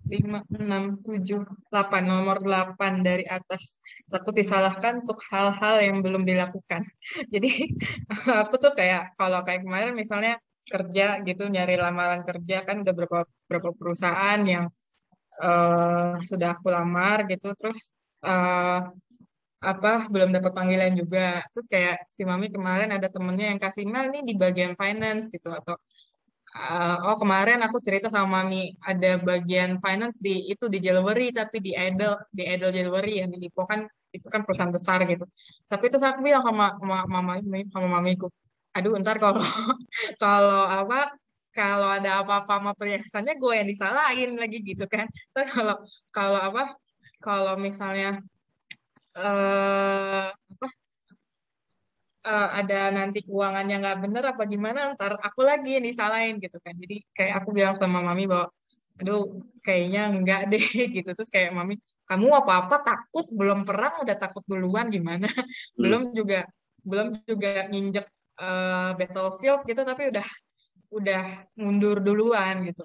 5, 6, 7, 8, nomor 8 dari atas. Takut disalahkan untuk hal-hal yang belum dilakukan. [laughs] Jadi [laughs] aku tuh kayak, kalau kayak kemarin misalnya kerja gitu, nyari lamaran kerja kan udah beberapa beberapa perusahaan yang uh, sudah aku lamar gitu, terus uh, apa belum dapat panggilan juga terus kayak si mami kemarin ada temennya yang kasih mal nih di bagian finance gitu atau uh, oh kemarin aku cerita sama mami ada bagian finance di itu di jewelry tapi di Idol di Idol Jewelry yang di kan itu kan perusahaan besar gitu tapi itu saya bilang sama sama mama sama mamiku aduh ntar kalau [laughs] kalau apa kalau ada apa-apa sama perhiasannya gue yang disalahin lagi gitu kan terus kalau kalau apa kalau misalnya uh, apa uh, ada nanti keuangannya nggak bener apa gimana ntar aku lagi yang disalahin gitu kan jadi kayak aku bilang sama mami bahwa aduh kayaknya enggak deh [laughs] gitu terus kayak mami kamu apa apa takut belum perang udah takut duluan gimana [laughs] hmm. belum juga belum juga nginjek uh, battlefield gitu tapi udah udah mundur duluan gitu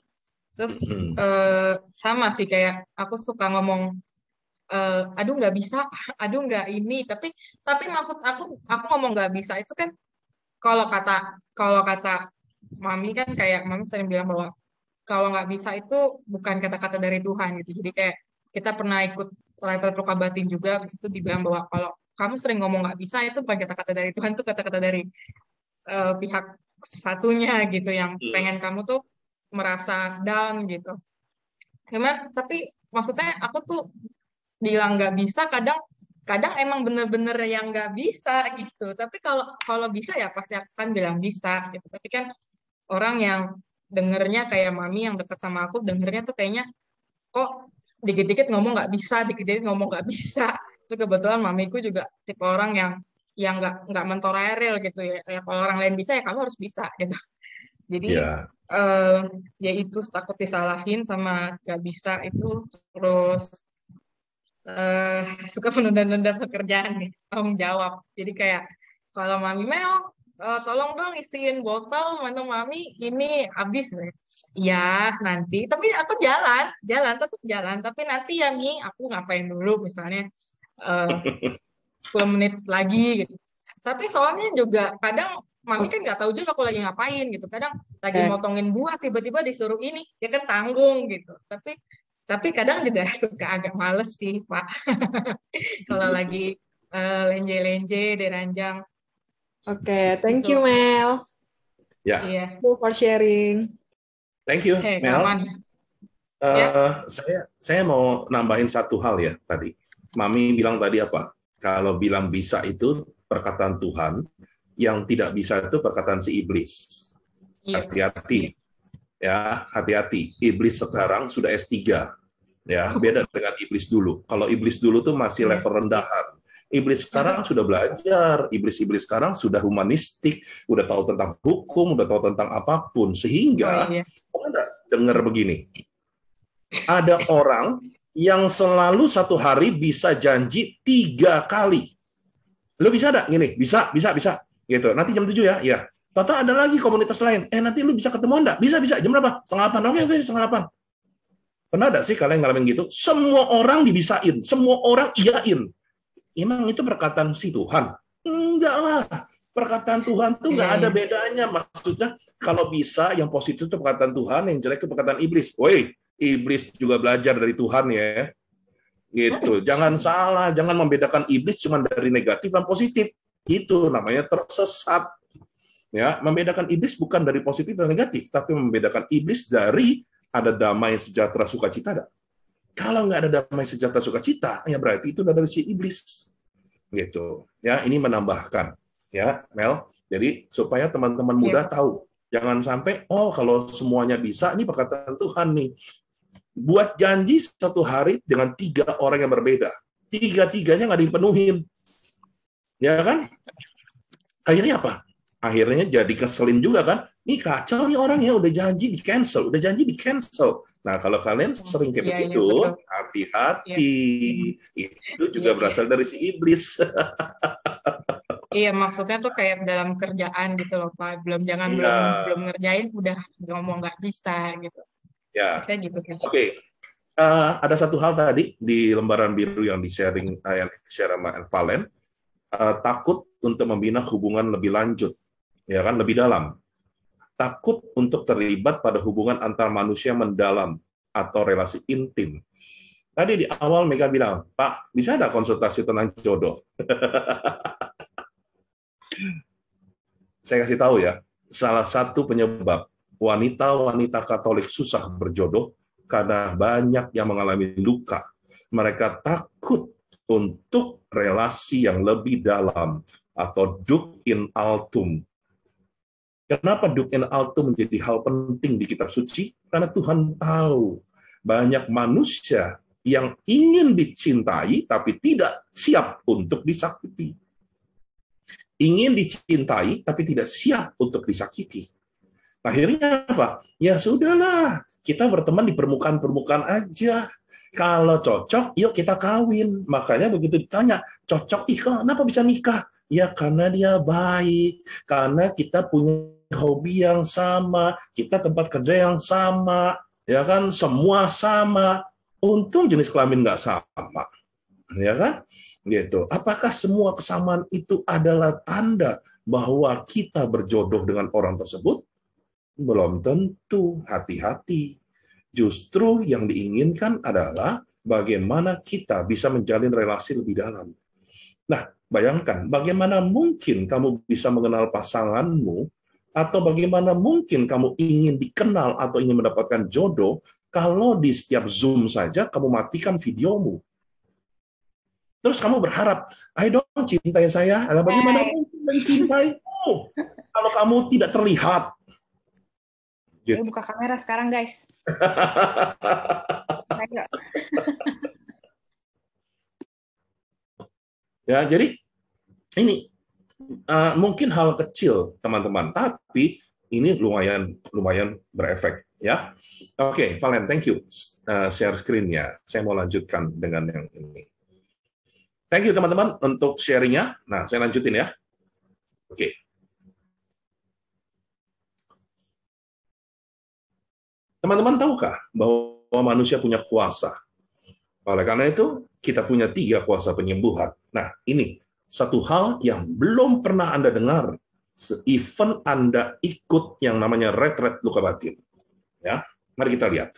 terus hmm. uh, sama sih kayak aku suka ngomong uh, aduh nggak bisa [laughs] aduh nggak ini tapi tapi maksud aku aku ngomong nggak bisa itu kan kalau kata kalau kata mami kan kayak mami sering bilang bahwa kalau nggak bisa itu bukan kata-kata dari Tuhan gitu jadi kayak kita pernah ikut writer luka batin juga habis itu dibilang bahwa kalau kamu sering ngomong nggak bisa itu bukan kata-kata dari Tuhan itu kata-kata dari uh, pihak satunya gitu yang hmm. pengen kamu tuh merasa down gitu. Cuman tapi maksudnya aku tuh bilang nggak bisa kadang kadang emang bener-bener yang nggak bisa gitu tapi kalau kalau bisa ya pasti akan bilang bisa gitu tapi kan orang yang dengernya kayak mami yang dekat sama aku dengernya tuh kayaknya kok dikit-dikit ngomong nggak bisa dikit-dikit ngomong nggak bisa itu kebetulan mamiku juga tipe orang yang yang nggak nggak mentolerir gitu ya. ya kalau orang lain bisa ya kamu harus bisa gitu jadi yeah. Iya. uh, ya itu takut disalahin sama nggak bisa itu terus uh, suka menunda-nunda pekerjaan nih ya, tanggung jawab jadi kayak kalau mami Mel uh, tolong dong isiin botol mana mami ini habis nih. Iya nanti tapi aku jalan jalan tetap jalan tapi nanti ya mi aku ngapain dulu misalnya eh, [laughs] uh, 10 menit lagi gitu tapi soalnya juga kadang mami kan nggak tahu juga aku lagi ngapain gitu kadang lagi motongin buah tiba-tiba disuruh ini ya kan tanggung gitu tapi tapi kadang juga [laughs] suka agak males sih, Pak. [laughs] Kalau lagi eh, lenje-lenje, uh, ranjang Oke, okay, thank gitu. you Mel. Ya. Yeah. Yeah. Thank for sharing. Thank you okay, Mel. Uh, eh, yeah. Saya saya mau nambahin satu hal ya tadi. Mami bilang tadi apa? Kalau bilang bisa itu perkataan Tuhan, yang tidak bisa itu perkataan si iblis. Iya. Hati-hati. Yeah ya hati-hati iblis sekarang sudah S3 ya [laughs] beda dengan iblis dulu kalau iblis dulu tuh masih iya. level rendahan iblis sekarang iya. sudah belajar iblis-iblis sekarang sudah humanistik udah tahu tentang hukum udah tahu tentang apapun sehingga oh, iya. dengar begini ada orang yang selalu satu hari bisa janji tiga kali lo bisa ada gini bisa bisa bisa gitu nanti jam tujuh ya ya Tata ada lagi komunitas lain. Eh nanti lu bisa ketemu enggak? Bisa bisa. Jam berapa? Setengah delapan. Oke oke setengah delapan. Pernah ada sih kalian ngalamin gitu? Semua orang dibisain, semua orang iyain. Emang itu perkataan si Tuhan? Enggak lah. Perkataan Tuhan tuh nggak ada hmm. bedanya. Maksudnya kalau bisa yang positif itu perkataan Tuhan, yang jelek itu perkataan iblis. Woi, iblis juga belajar dari Tuhan ya. Gitu. Jangan salah, jangan membedakan iblis cuma dari negatif dan positif. Itu namanya tersesat Ya, membedakan iblis bukan dari positif dan negatif, tapi membedakan iblis dari ada damai sejahtera sukacita. Ada. Kalau nggak ada damai sejahtera sukacita, ya berarti itu dari si iblis. Gitu. Ya, ini menambahkan. Ya, Mel. Jadi supaya teman-teman iya. muda yeah. tahu, jangan sampai oh kalau semuanya bisa ini perkataan Tuhan nih. Buat janji satu hari dengan tiga orang yang berbeda. Tiga-tiganya nggak dipenuhin. Ya kan? Akhirnya apa? akhirnya jadi keselin juga kan Nih kacau nih orang ya udah janji di cancel udah janji di cancel nah kalau kalian iya, sering kayak iya, iya, begitu begitu ya, hati-hati ya. itu juga berasal dari si iblis [laughs] Iya maksudnya tuh kayak dalam kerjaan gitu loh Pak. Belum jangan ya. belum belum ngerjain udah ngomong nggak bisa gitu. Ya. Saya gitu sih. Oke. Okay. Uh, eh, ada satu hal tadi di lembaran biru yang di sharing uh, eh, yang share sama Valen uh, takut untuk membina hubungan lebih lanjut ya kan lebih dalam. Takut untuk terlibat pada hubungan antar manusia mendalam atau relasi intim. Tadi di awal Mega bilang, Pak, bisa ada konsultasi tentang jodoh? [laughs] Saya kasih tahu ya, salah satu penyebab wanita-wanita Katolik susah berjodoh karena banyak yang mengalami luka. Mereka takut untuk relasi yang lebih dalam atau duk in altum Kenapa Duke and Alto menjadi hal penting di kitab suci? Karena Tuhan tahu banyak manusia yang ingin dicintai tapi tidak siap untuk disakiti. Ingin dicintai tapi tidak siap untuk disakiti. Akhirnya apa? Ya sudahlah, kita berteman di permukaan-permukaan aja. Kalau cocok, yuk kita kawin. Makanya begitu ditanya, cocok, ih kenapa bisa nikah? Ya karena dia baik, karena kita punya hobi yang sama, kita tempat kerja yang sama, ya kan semua sama. Untung jenis kelamin nggak sama, ya kan? Gitu. Apakah semua kesamaan itu adalah tanda bahwa kita berjodoh dengan orang tersebut? Belum tentu. Hati-hati. Justru yang diinginkan adalah bagaimana kita bisa menjalin relasi lebih dalam. Nah, bayangkan bagaimana mungkin kamu bisa mengenal pasanganmu atau bagaimana mungkin kamu ingin dikenal atau ingin mendapatkan jodoh kalau di setiap Zoom saja kamu matikan videomu? Terus kamu berharap, I don't cintai saya. atau nah, bagaimana eh. mungkin mencintaimu kalau kamu tidak terlihat? Gitu. Ayo buka kamera sekarang, guys. [laughs] ya, jadi ini uh, mungkin hal kecil teman-teman, tapi ini lumayan lumayan berefek ya. Oke, okay, Valen, thank you uh, share screen-nya. Saya mau lanjutkan dengan yang ini. Thank you teman-teman untuk sharingnya. Nah, saya lanjutin ya. Oke. Okay. Teman-teman tahukah bahwa manusia punya kuasa? Oleh karena itu, kita punya tiga kuasa penyembuhan. Nah, ini satu hal yang belum pernah Anda dengar event Anda ikut yang namanya retret luka batin. Ya, mari kita lihat.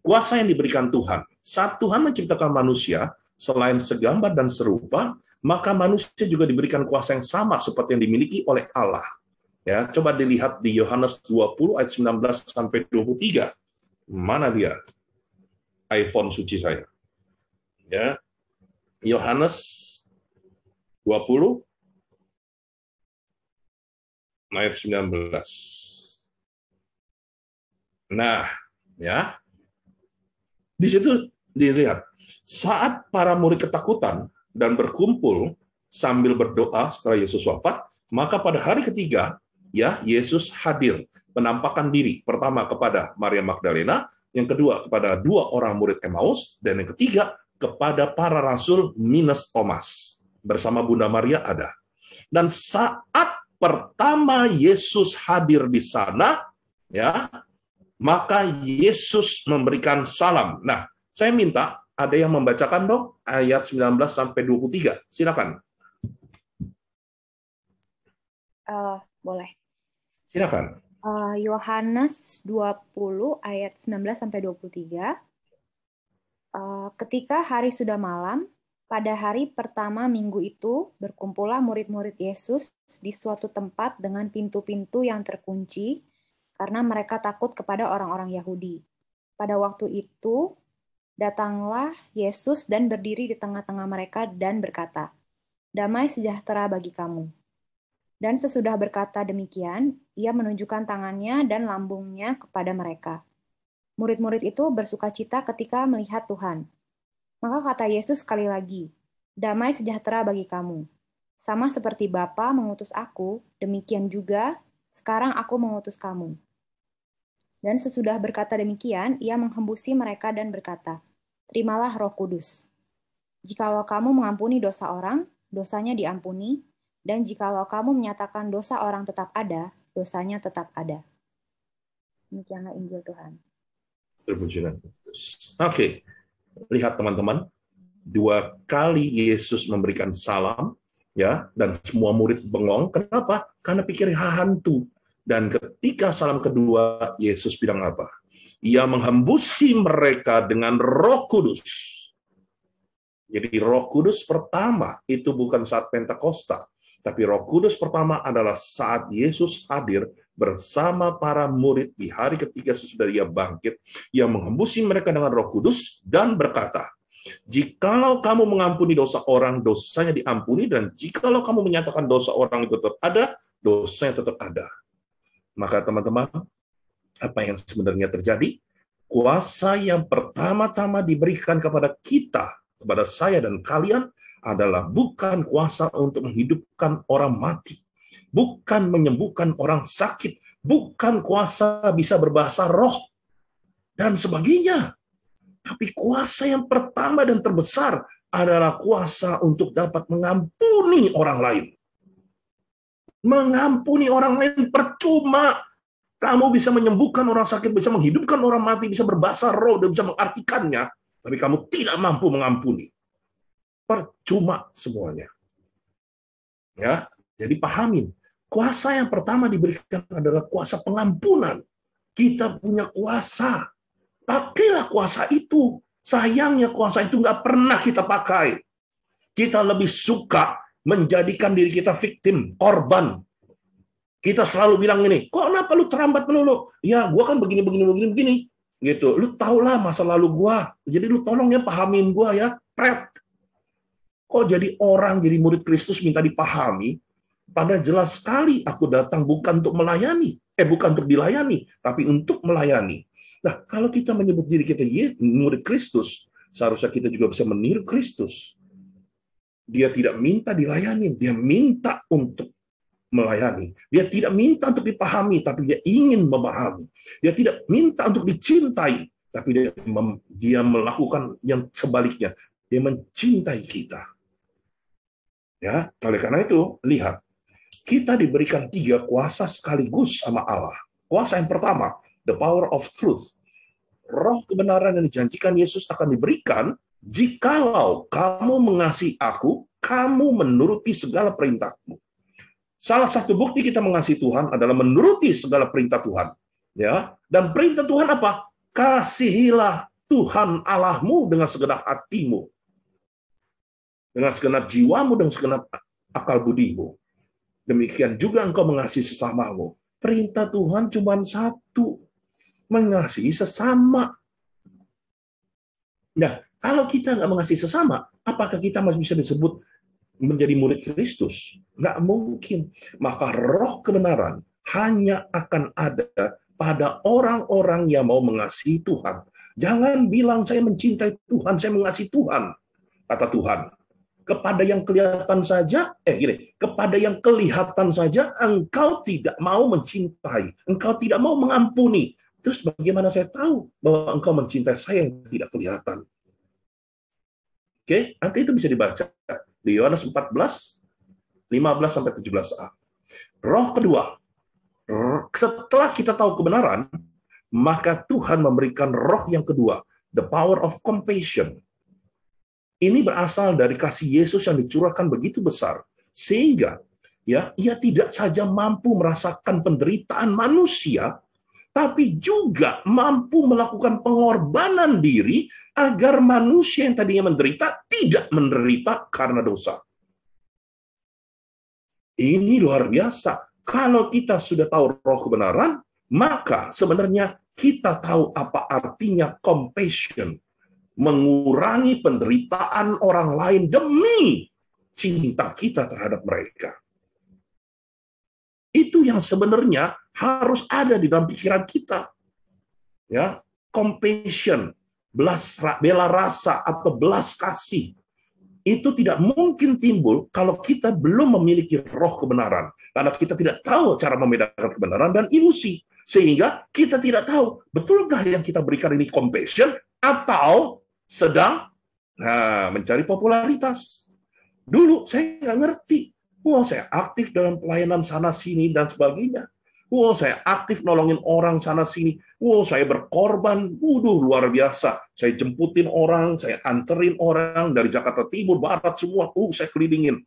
Kuasa yang diberikan Tuhan. Saat Tuhan menciptakan manusia, selain segambar dan serupa, maka manusia juga diberikan kuasa yang sama seperti yang dimiliki oleh Allah. Ya, coba dilihat di Yohanes 20 ayat 19 sampai 23. Mana dia? iPhone suci saya. Ya. Yohanes 20 ayat 19. Nah, ya. Di situ dilihat saat para murid ketakutan dan berkumpul sambil berdoa setelah Yesus wafat, maka pada hari ketiga ya Yesus hadir penampakan diri pertama kepada Maria Magdalena, yang kedua kepada dua orang murid Emmaus dan yang ketiga kepada para rasul minus Thomas bersama Bunda Maria ada. Dan saat pertama Yesus hadir di sana, ya, maka Yesus memberikan salam. Nah, saya minta ada yang membacakan dong ayat 19 sampai 23. Silakan. Uh, boleh. Silakan. Uh, Yohanes 20 ayat 19 sampai 23. Uh, eh, ketika hari sudah malam, pada hari pertama minggu itu, berkumpullah murid-murid Yesus di suatu tempat dengan pintu-pintu yang terkunci, karena mereka takut kepada orang-orang Yahudi. Pada waktu itu, datanglah Yesus dan berdiri di tengah-tengah mereka dan berkata, "Damai sejahtera bagi kamu." Dan sesudah berkata demikian, ia menunjukkan tangannya dan lambungnya kepada mereka. Murid-murid itu bersuka cita ketika melihat Tuhan. Maka kata Yesus sekali lagi, damai sejahtera bagi kamu. Sama seperti Bapa mengutus aku, demikian juga sekarang aku mengutus kamu. Dan sesudah berkata demikian, ia menghembusi mereka dan berkata, Terimalah roh kudus. Jikalau kamu mengampuni dosa orang, dosanya diampuni, dan jikalau kamu menyatakan dosa orang tetap ada, dosanya tetap ada. Demikianlah Injil Tuhan. Terpujilah Oke, okay lihat teman-teman, dua kali Yesus memberikan salam, ya, dan semua murid bengong. Kenapa? Karena pikir hantu. Dan ketika salam kedua, Yesus bilang apa? Ia menghembusi mereka dengan roh kudus. Jadi roh kudus pertama itu bukan saat Pentakosta, tapi roh kudus pertama adalah saat Yesus hadir bersama para murid di hari ketiga sesudah ia bangkit, ia menghembusi mereka dengan roh kudus dan berkata, Jikalau kamu mengampuni dosa orang, dosanya diampuni, dan jikalau kamu menyatakan dosa orang itu tetap ada, dosanya tetap ada. Maka teman-teman, apa yang sebenarnya terjadi? Kuasa yang pertama-tama diberikan kepada kita, kepada saya dan kalian, adalah bukan kuasa untuk menghidupkan orang mati, bukan menyembuhkan orang sakit, bukan kuasa bisa berbahasa roh, dan sebagainya. Tapi kuasa yang pertama dan terbesar adalah kuasa untuk dapat mengampuni orang lain. Mengampuni orang lain percuma. Kamu bisa menyembuhkan orang sakit, bisa menghidupkan orang mati, bisa berbahasa roh, dan bisa mengartikannya. Tapi kamu tidak mampu mengampuni. Percuma semuanya. Ya, jadi pahamin Kuasa yang pertama diberikan adalah kuasa pengampunan. Kita punya kuasa. Pakailah kuasa itu. Sayangnya kuasa itu nggak pernah kita pakai. Kita lebih suka menjadikan diri kita victim, korban. Kita selalu bilang ini, kok kenapa lu terlambat melulu? Ya, gua kan begini, begini, begini, begini. Gitu. Lu tau lah masa lalu gua. Jadi lu tolong ya pahamin gua ya. Pret. Kok jadi orang, jadi murid Kristus minta dipahami, pada jelas sekali aku datang bukan untuk melayani, eh bukan untuk dilayani, tapi untuk melayani. Nah, kalau kita menyebut diri kita murid Kristus, seharusnya kita juga bisa meniru Kristus. Dia tidak minta dilayani, dia minta untuk melayani. Dia tidak minta untuk dipahami, tapi dia ingin memahami. Dia tidak minta untuk dicintai, tapi dia, dia melakukan yang sebaliknya. Dia mencintai kita. Ya, oleh karena itu lihat kita diberikan tiga kuasa sekaligus sama Allah. Kuasa yang pertama, the power of truth. Roh kebenaran yang dijanjikan Yesus akan diberikan jikalau kamu mengasihi aku, kamu menuruti segala perintahku. Salah satu bukti kita mengasihi Tuhan adalah menuruti segala perintah Tuhan. Ya, dan perintah Tuhan apa? Kasihilah Tuhan Allahmu dengan segenap hatimu, dengan segenap jiwamu, dengan segenap akal budimu. Demikian juga engkau mengasihi sesamamu. Perintah Tuhan cuma satu, mengasihi sesama. Nah, kalau kita nggak mengasihi sesama, apakah kita masih bisa disebut menjadi murid Kristus? Nggak mungkin. Maka roh kebenaran hanya akan ada pada orang-orang yang mau mengasihi Tuhan. Jangan bilang saya mencintai Tuhan, saya mengasihi Tuhan, kata Tuhan kepada yang kelihatan saja, eh gini, kepada yang kelihatan saja engkau tidak mau mencintai, engkau tidak mau mengampuni. Terus bagaimana saya tahu bahwa engkau mencintai saya yang tidak kelihatan? Oke, angka itu bisa dibaca di Yohanes 14, 15 sampai 17a. Roh kedua, setelah kita tahu kebenaran, maka Tuhan memberikan roh yang kedua, the power of compassion, ini berasal dari kasih Yesus yang dicurahkan begitu besar sehingga ya ia tidak saja mampu merasakan penderitaan manusia tapi juga mampu melakukan pengorbanan diri agar manusia yang tadinya menderita tidak menderita karena dosa. Ini luar biasa. Kalau kita sudah tahu roh kebenaran, maka sebenarnya kita tahu apa artinya compassion mengurangi penderitaan orang lain demi cinta kita terhadap mereka. Itu yang sebenarnya harus ada di dalam pikiran kita. Ya, compassion, belas bela rasa atau belas kasih itu tidak mungkin timbul kalau kita belum memiliki roh kebenaran. Karena kita tidak tahu cara membedakan kebenaran dan ilusi. Sehingga kita tidak tahu, betulkah yang kita berikan ini compassion atau sedang nah, mencari popularitas. Dulu saya nggak ngerti. Wah, saya aktif dalam pelayanan sana-sini dan sebagainya. Wah, saya aktif nolongin orang sana-sini. Wah, saya berkorban. Waduh, luar biasa. Saya jemputin orang, saya anterin orang dari Jakarta Timur, Barat, semua. Uh, saya kelilingin.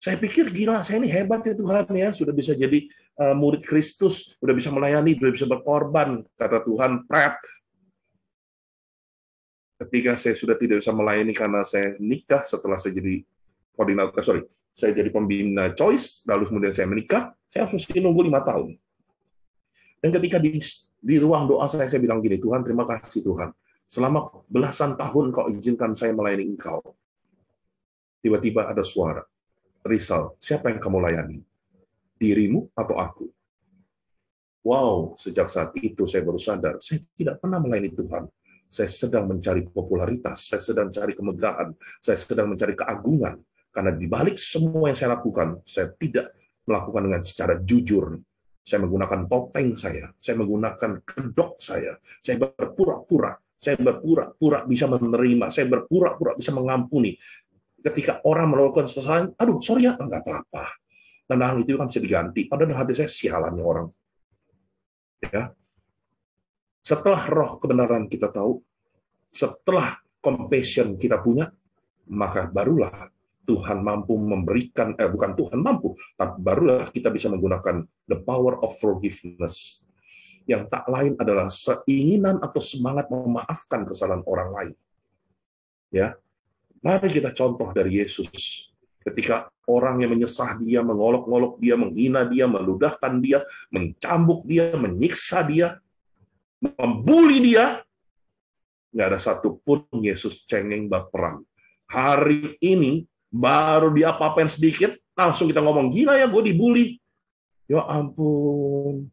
Saya pikir gila, saya ini hebat ya Tuhan ya, sudah bisa jadi eh, murid Kristus, sudah bisa melayani, sudah bisa berkorban, kata Tuhan, prep ketika saya sudah tidak bisa melayani karena saya nikah setelah saya jadi koordinator eh, sorry saya jadi pembina choice lalu kemudian saya menikah saya harus nunggu lima tahun dan ketika di di ruang doa saya saya bilang gini Tuhan terima kasih Tuhan selama belasan tahun kau izinkan saya melayani engkau tiba-tiba ada suara Rizal siapa yang kamu layani dirimu atau aku Wow, sejak saat itu saya baru sadar, saya tidak pernah melayani Tuhan saya sedang mencari popularitas, saya sedang mencari kemegahan, saya sedang mencari keagungan. Karena dibalik semua yang saya lakukan, saya tidak melakukan dengan secara jujur. Saya menggunakan topeng saya, saya menggunakan kedok saya, saya berpura-pura, saya berpura-pura bisa menerima, saya berpura-pura bisa mengampuni. Ketika orang melakukan kesalahan, aduh sorry ya, enggak apa-apa. Dan hal itu kan bisa diganti. Padahal hati saya sialannya orang. Ya, setelah roh kebenaran kita tahu, setelah compassion kita punya, maka barulah Tuhan mampu memberikan, eh bukan Tuhan mampu, tapi barulah kita bisa menggunakan the power of forgiveness. Yang tak lain adalah seinginan atau semangat memaafkan kesalahan orang lain. Ya, Mari kita contoh dari Yesus. Ketika orang yang menyesah dia, mengolok-olok dia, menghina dia, meludahkan dia, mencambuk dia, menyiksa dia, membuli dia, nggak ada satupun Yesus cengeng baperan. Hari ini baru dia papen sedikit, langsung kita ngomong, gila ya gue dibully. Ya ampun,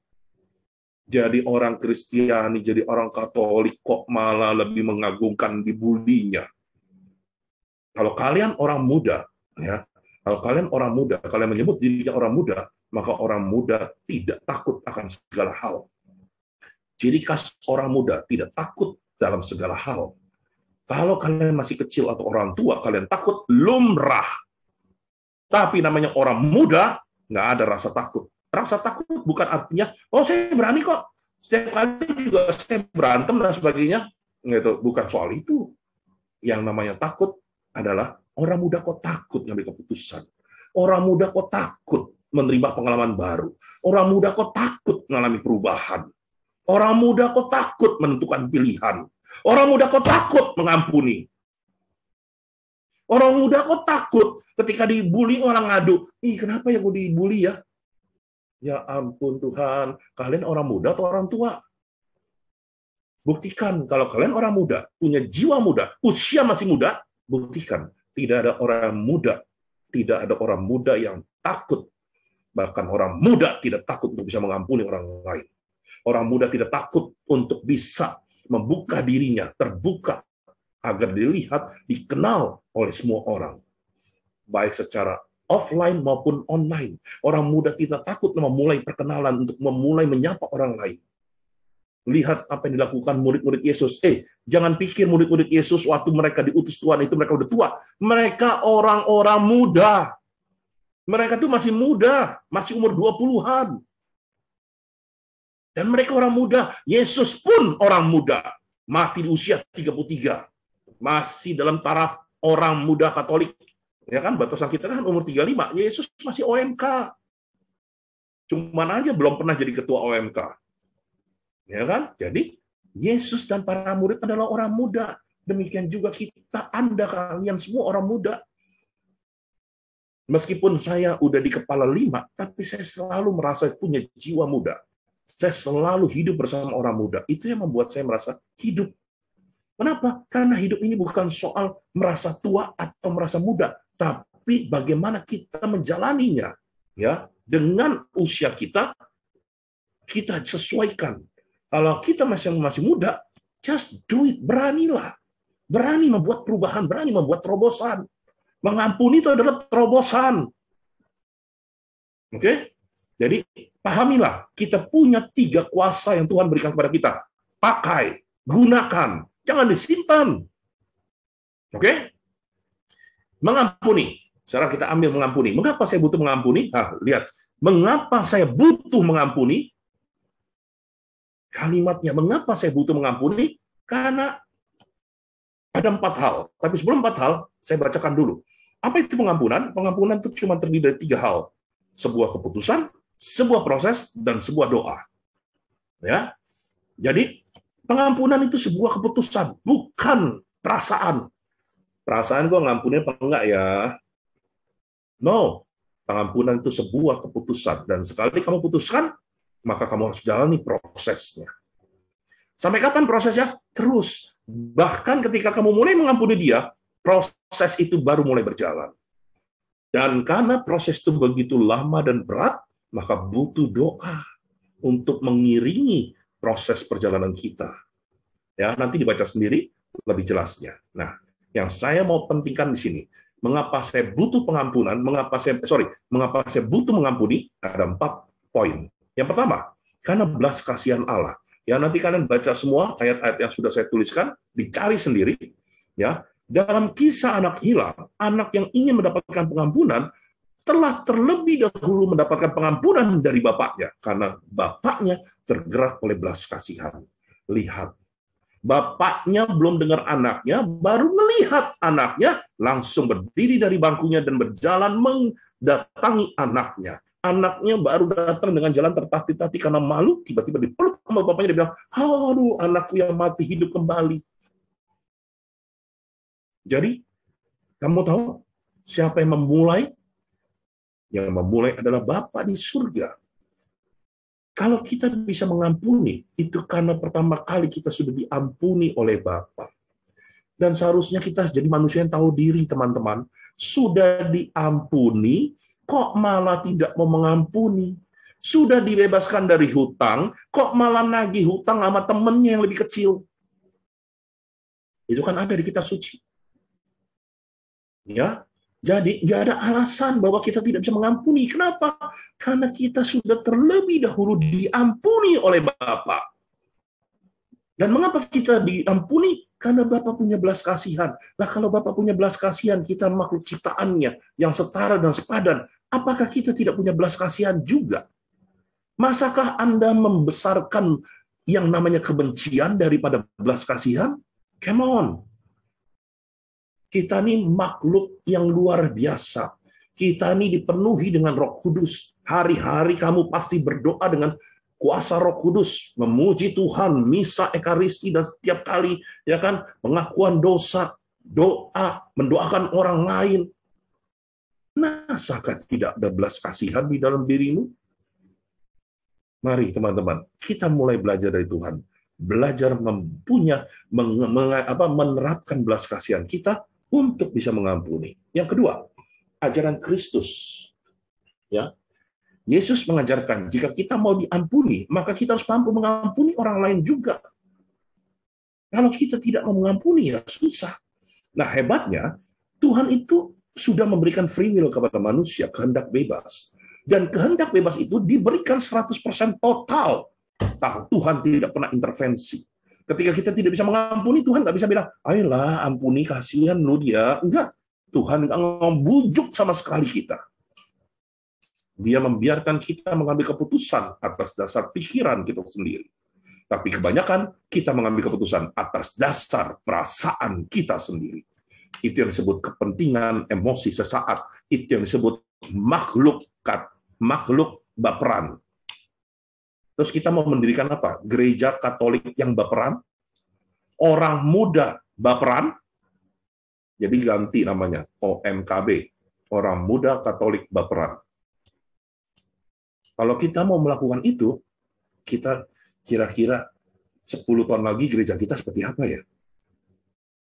jadi orang Kristiani, jadi orang Katolik, kok malah lebih mengagungkan dibulinya. Kalau kalian orang muda, ya, kalau kalian orang muda, kalian menyebut dirinya orang muda, maka orang muda tidak takut akan segala hal. Ciri khas orang muda tidak takut dalam segala hal. Kalau kalian masih kecil atau orang tua, kalian takut lumrah. Tapi namanya orang muda, nggak ada rasa takut. Rasa takut bukan artinya, oh saya berani kok. Setiap kali juga saya berantem dan sebagainya. Gitu. Bukan soal itu. Yang namanya takut adalah orang muda kok takut ngambil keputusan. Orang muda kok takut menerima pengalaman baru. Orang muda kok takut mengalami perubahan. Orang muda kok takut menentukan pilihan. Orang muda kok takut mengampuni. Orang muda kok takut ketika dibully orang ngadu. Ih, kenapa ya gue dibully ya? Ya ampun Tuhan, kalian orang muda atau orang tua? Buktikan kalau kalian orang muda, punya jiwa muda, usia masih muda, buktikan tidak ada orang muda, tidak ada orang muda yang takut. Bahkan orang muda tidak takut untuk bisa mengampuni orang lain. Orang muda tidak takut untuk bisa membuka dirinya, terbuka agar dilihat, dikenal oleh semua orang. Baik secara offline maupun online. Orang muda tidak takut memulai perkenalan untuk memulai menyapa orang lain. Lihat apa yang dilakukan murid-murid Yesus. Eh, jangan pikir murid-murid Yesus waktu mereka diutus Tuhan itu mereka udah tua. Mereka orang-orang muda. Mereka tuh masih muda, masih umur 20-an. Dan mereka orang muda. Yesus pun orang muda. Mati di usia 33. Masih dalam taraf orang muda Katolik. Ya kan, batasan kita kan umur 35. Yesus masih OMK. Cuman aja belum pernah jadi ketua OMK. Ya kan? Jadi, Yesus dan para murid adalah orang muda. Demikian juga kita, Anda, kalian semua orang muda. Meskipun saya udah di kepala lima, tapi saya selalu merasa punya jiwa muda. Saya selalu hidup bersama orang muda. Itu yang membuat saya merasa hidup. Kenapa? Karena hidup ini bukan soal merasa tua atau merasa muda, tapi bagaimana kita menjalaninya. Ya, dengan usia kita kita sesuaikan. Kalau kita masih masih muda, just do it, beranilah. Berani membuat perubahan, berani membuat terobosan. Mengampuni itu adalah terobosan. Oke? Okay? Jadi Pahamilah, kita punya tiga kuasa yang Tuhan berikan kepada kita. Pakai, gunakan, jangan disimpan. Oke? Okay? Mengampuni. Sekarang kita ambil mengampuni. Mengapa saya butuh mengampuni? Ah, lihat. Mengapa saya butuh mengampuni? Kalimatnya, mengapa saya butuh mengampuni? Karena ada empat hal. Tapi sebelum empat hal, saya bacakan dulu. Apa itu pengampunan? Pengampunan itu cuma terdiri dari tiga hal. Sebuah keputusan, sebuah proses dan sebuah doa. Ya. Jadi pengampunan itu sebuah keputusan, bukan perasaan. Perasaan gua ngampunin apa enggak ya? No. Pengampunan itu sebuah keputusan dan sekali kamu putuskan, maka kamu harus jalani prosesnya. Sampai kapan prosesnya? Terus. Bahkan ketika kamu mulai mengampuni dia, proses itu baru mulai berjalan. Dan karena proses itu begitu lama dan berat, maka butuh doa untuk mengiringi proses perjalanan kita. Ya, nanti dibaca sendiri lebih jelasnya. Nah, yang saya mau pentingkan di sini, mengapa saya butuh pengampunan, mengapa saya eh, sorry, mengapa saya butuh mengampuni ada empat poin. Yang pertama, karena belas kasihan Allah. Ya, nanti kalian baca semua ayat-ayat yang sudah saya tuliskan, dicari sendiri. Ya, dalam kisah anak hilang, anak yang ingin mendapatkan pengampunan telah terlebih dahulu mendapatkan pengampunan dari bapaknya karena bapaknya tergerak oleh belas kasihan. Lihat, bapaknya belum dengar anaknya, baru melihat anaknya langsung berdiri dari bangkunya dan berjalan mendatangi anaknya. Anaknya baru datang dengan jalan tertatih-tatih karena malu, tiba-tiba dipeluk sama bapaknya, dia bilang, aduh anakku yang mati hidup kembali. Jadi, kamu tahu siapa yang memulai yang memulai adalah Bapa di surga. Kalau kita bisa mengampuni, itu karena pertama kali kita sudah diampuni oleh Bapa. Dan seharusnya kita jadi manusia yang tahu diri, teman-teman. Sudah diampuni, kok malah tidak mau mengampuni? Sudah dibebaskan dari hutang, kok malah nagih hutang sama temennya yang lebih kecil? Itu kan ada di kitab suci. Ya, jadi tidak ada alasan bahwa kita tidak bisa mengampuni. Kenapa? Karena kita sudah terlebih dahulu diampuni oleh Bapa. Dan mengapa kita diampuni? Karena Bapak punya belas kasihan. Nah kalau Bapak punya belas kasihan, kita makhluk ciptaannya yang setara dan sepadan. Apakah kita tidak punya belas kasihan juga? Masakah Anda membesarkan yang namanya kebencian daripada belas kasihan? Come on, kita ini makhluk yang luar biasa. Kita ini dipenuhi dengan roh kudus. Hari-hari kamu pasti berdoa dengan kuasa roh kudus. Memuji Tuhan, misa, ekaristi, dan setiap kali ya kan pengakuan dosa, doa, mendoakan orang lain. Nah, Nasakah tidak ada belas kasihan di dalam dirimu? Mari teman-teman, kita mulai belajar dari Tuhan. Belajar mempunyai, apa, menerapkan belas kasihan kita untuk bisa mengampuni. Yang kedua, ajaran Kristus. Ya. Yesus mengajarkan jika kita mau diampuni, maka kita harus mampu mengampuni orang lain juga. Kalau kita tidak mau mengampuni ya susah. Nah, hebatnya Tuhan itu sudah memberikan free will kepada manusia, kehendak bebas. Dan kehendak bebas itu diberikan 100% total. Tuhan tidak pernah intervensi. Ketika kita tidak bisa mengampuni, Tuhan nggak bisa bilang, ayolah ampuni, kasihan lu dia. Enggak, Tuhan nggak membujuk sama sekali kita. Dia membiarkan kita mengambil keputusan atas dasar pikiran kita sendiri. Tapi kebanyakan kita mengambil keputusan atas dasar perasaan kita sendiri. Itu yang disebut kepentingan emosi sesaat. Itu yang disebut makhluk kat, makhluk baperan. Terus kita mau mendirikan apa? Gereja Katolik yang baperan? Orang muda baperan? Jadi ganti namanya OMKB, orang muda Katolik baperan. Kalau kita mau melakukan itu, kita kira-kira 10 tahun lagi gereja kita seperti apa ya?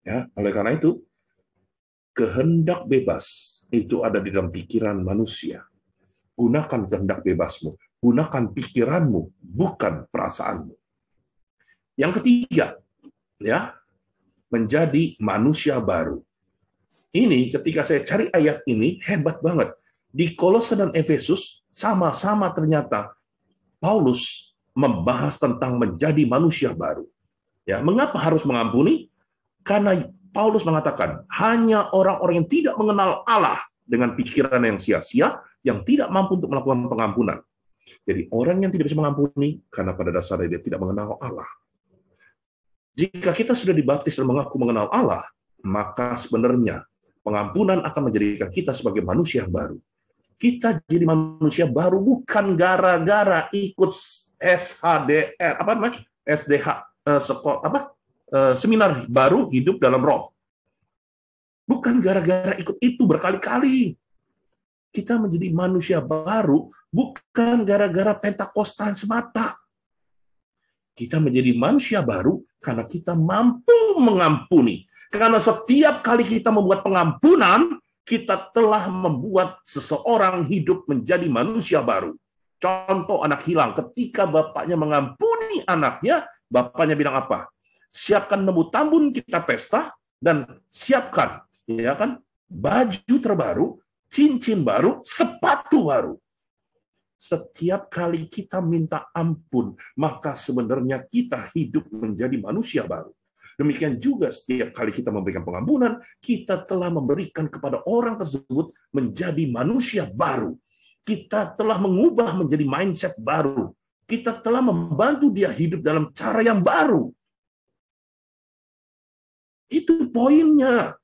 Ya, oleh karena itu kehendak bebas itu ada di dalam pikiran manusia. Gunakan kehendak bebasmu gunakan pikiranmu, bukan perasaanmu. Yang ketiga, ya, menjadi manusia baru. Ini ketika saya cari ayat ini hebat banget. Di Kolose dan Efesus sama-sama ternyata Paulus membahas tentang menjadi manusia baru. Ya, mengapa harus mengampuni? Karena Paulus mengatakan hanya orang-orang yang tidak mengenal Allah dengan pikiran yang sia-sia yang tidak mampu untuk melakukan pengampunan. Jadi orang yang tidak bisa mengampuni karena pada dasarnya dia tidak mengenal Allah. Jika kita sudah dibaptis dan mengaku mengenal Allah, maka sebenarnya pengampunan akan menjadikan kita sebagai manusia baru. Kita jadi manusia baru bukan gara-gara ikut SHDR apa namanya? SDH eh, sekolah apa? Eh, seminar baru hidup dalam roh. Bukan gara-gara ikut itu berkali-kali kita menjadi manusia baru bukan gara-gara Pentakosta semata. Kita menjadi manusia baru karena kita mampu mengampuni. Karena setiap kali kita membuat pengampunan, kita telah membuat seseorang hidup menjadi manusia baru. Contoh anak hilang, ketika bapaknya mengampuni anaknya, bapaknya bilang apa? Siapkan nemu tambun kita pesta dan siapkan ya kan baju terbaru cincin baru, sepatu baru. Setiap kali kita minta ampun, maka sebenarnya kita hidup menjadi manusia baru. Demikian juga setiap kali kita memberikan pengampunan, kita telah memberikan kepada orang tersebut menjadi manusia baru. Kita telah mengubah menjadi mindset baru. Kita telah membantu dia hidup dalam cara yang baru. Itu poinnya.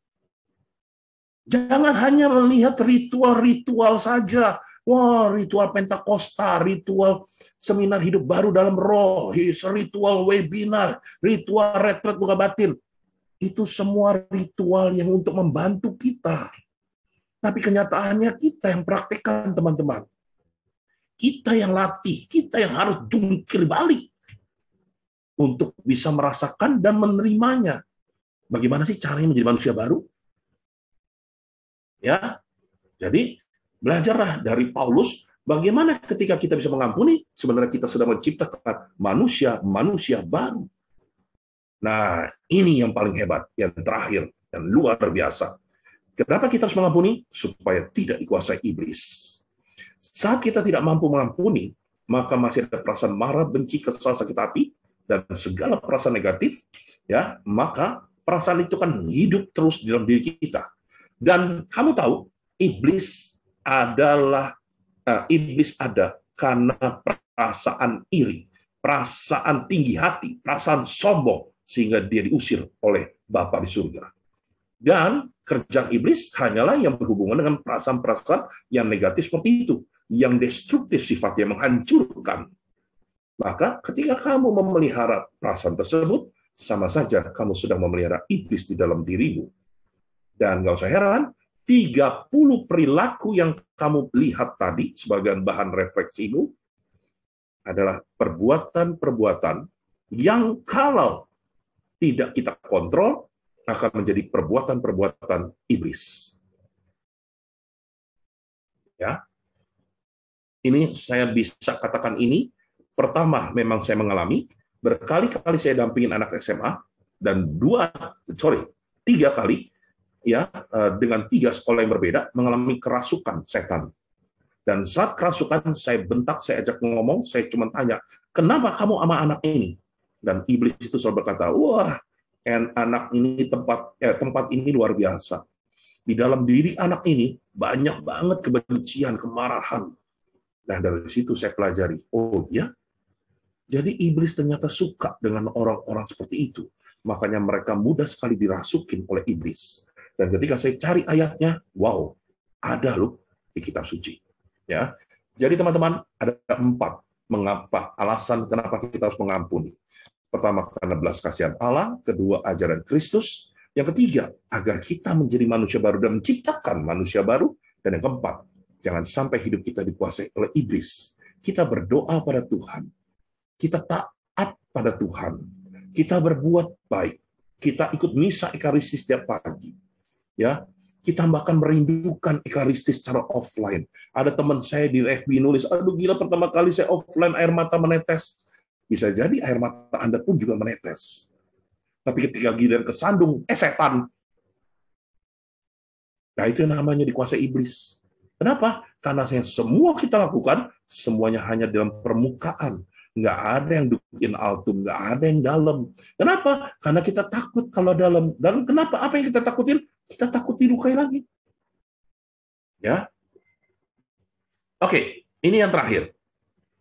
Jangan hanya melihat ritual-ritual saja. Wah, ritual Pentakosta, ritual seminar hidup baru dalam roh, ritual webinar, ritual retret buka batin. Itu semua ritual yang untuk membantu kita. Tapi kenyataannya kita yang praktekkan, teman-teman. Kita yang latih, kita yang harus jungkir balik untuk bisa merasakan dan menerimanya. Bagaimana sih caranya menjadi manusia baru? Ya. Jadi belajarlah dari Paulus bagaimana ketika kita bisa mengampuni sebenarnya kita sedang menciptakan manusia-manusia baru. Nah, ini yang paling hebat, yang terakhir, yang luar biasa. Kenapa kita harus mengampuni? Supaya tidak dikuasai iblis. Saat kita tidak mampu mengampuni, maka masih ada perasaan marah, benci, kesal, sakit hati, dan segala perasaan negatif, ya maka perasaan itu kan hidup terus di dalam diri kita. Dan kamu tahu, iblis adalah uh, iblis ada karena perasaan iri, perasaan tinggi hati, perasaan sombong sehingga dia diusir oleh Bapa di surga. Dan kerja iblis hanyalah yang berhubungan dengan perasaan-perasaan yang negatif seperti itu, yang destruktif sifatnya menghancurkan. Maka ketika kamu memelihara perasaan tersebut, sama saja kamu sedang memelihara iblis di dalam dirimu dan nggak usah heran, 30 perilaku yang kamu lihat tadi sebagai bahan refleksimu adalah perbuatan-perbuatan yang kalau tidak kita kontrol akan menjadi perbuatan-perbuatan iblis. Ya. Ini saya bisa katakan ini pertama memang saya mengalami berkali-kali saya dampingin anak SMA dan dua sorry tiga kali ya eh, dengan tiga sekolah yang berbeda mengalami kerasukan setan. Dan saat kerasukan saya bentak, saya ajak ngomong, saya cuma tanya, "Kenapa kamu sama anak ini?" Dan iblis itu selalu berkata, "Wah, and anak ini tempat eh, tempat ini luar biasa. Di dalam diri anak ini banyak banget kebencian, kemarahan." Dan nah, dari situ saya pelajari, oh ya. Jadi iblis ternyata suka dengan orang-orang seperti itu. Makanya mereka mudah sekali dirasukin oleh iblis. Dan ketika saya cari ayatnya, wow, ada loh di kitab suci. Ya, jadi teman-teman ada empat mengapa alasan kenapa kita harus mengampuni. Pertama karena belas kasihan Allah, kedua ajaran Kristus, yang ketiga agar kita menjadi manusia baru dan menciptakan manusia baru, dan yang keempat jangan sampai hidup kita dikuasai oleh iblis. Kita berdoa pada Tuhan, kita taat pada Tuhan, kita berbuat baik, kita ikut misa Ekaristi setiap pagi, ya kita bahkan merindukan ekaristi secara offline. Ada teman saya di FB nulis, aduh gila pertama kali saya offline air mata menetes. Bisa jadi air mata Anda pun juga menetes. Tapi ketika giliran kesandung, eh setan. Nah itu namanya dikuasai iblis. Kenapa? Karena yang semua kita lakukan, semuanya hanya dalam permukaan. Nggak ada yang dukin altum, nggak ada yang dalam. Kenapa? Karena kita takut kalau dalam. Dan kenapa? Apa yang kita takutin? Kita takut dilukai lagi. Ya. Oke, ini yang terakhir.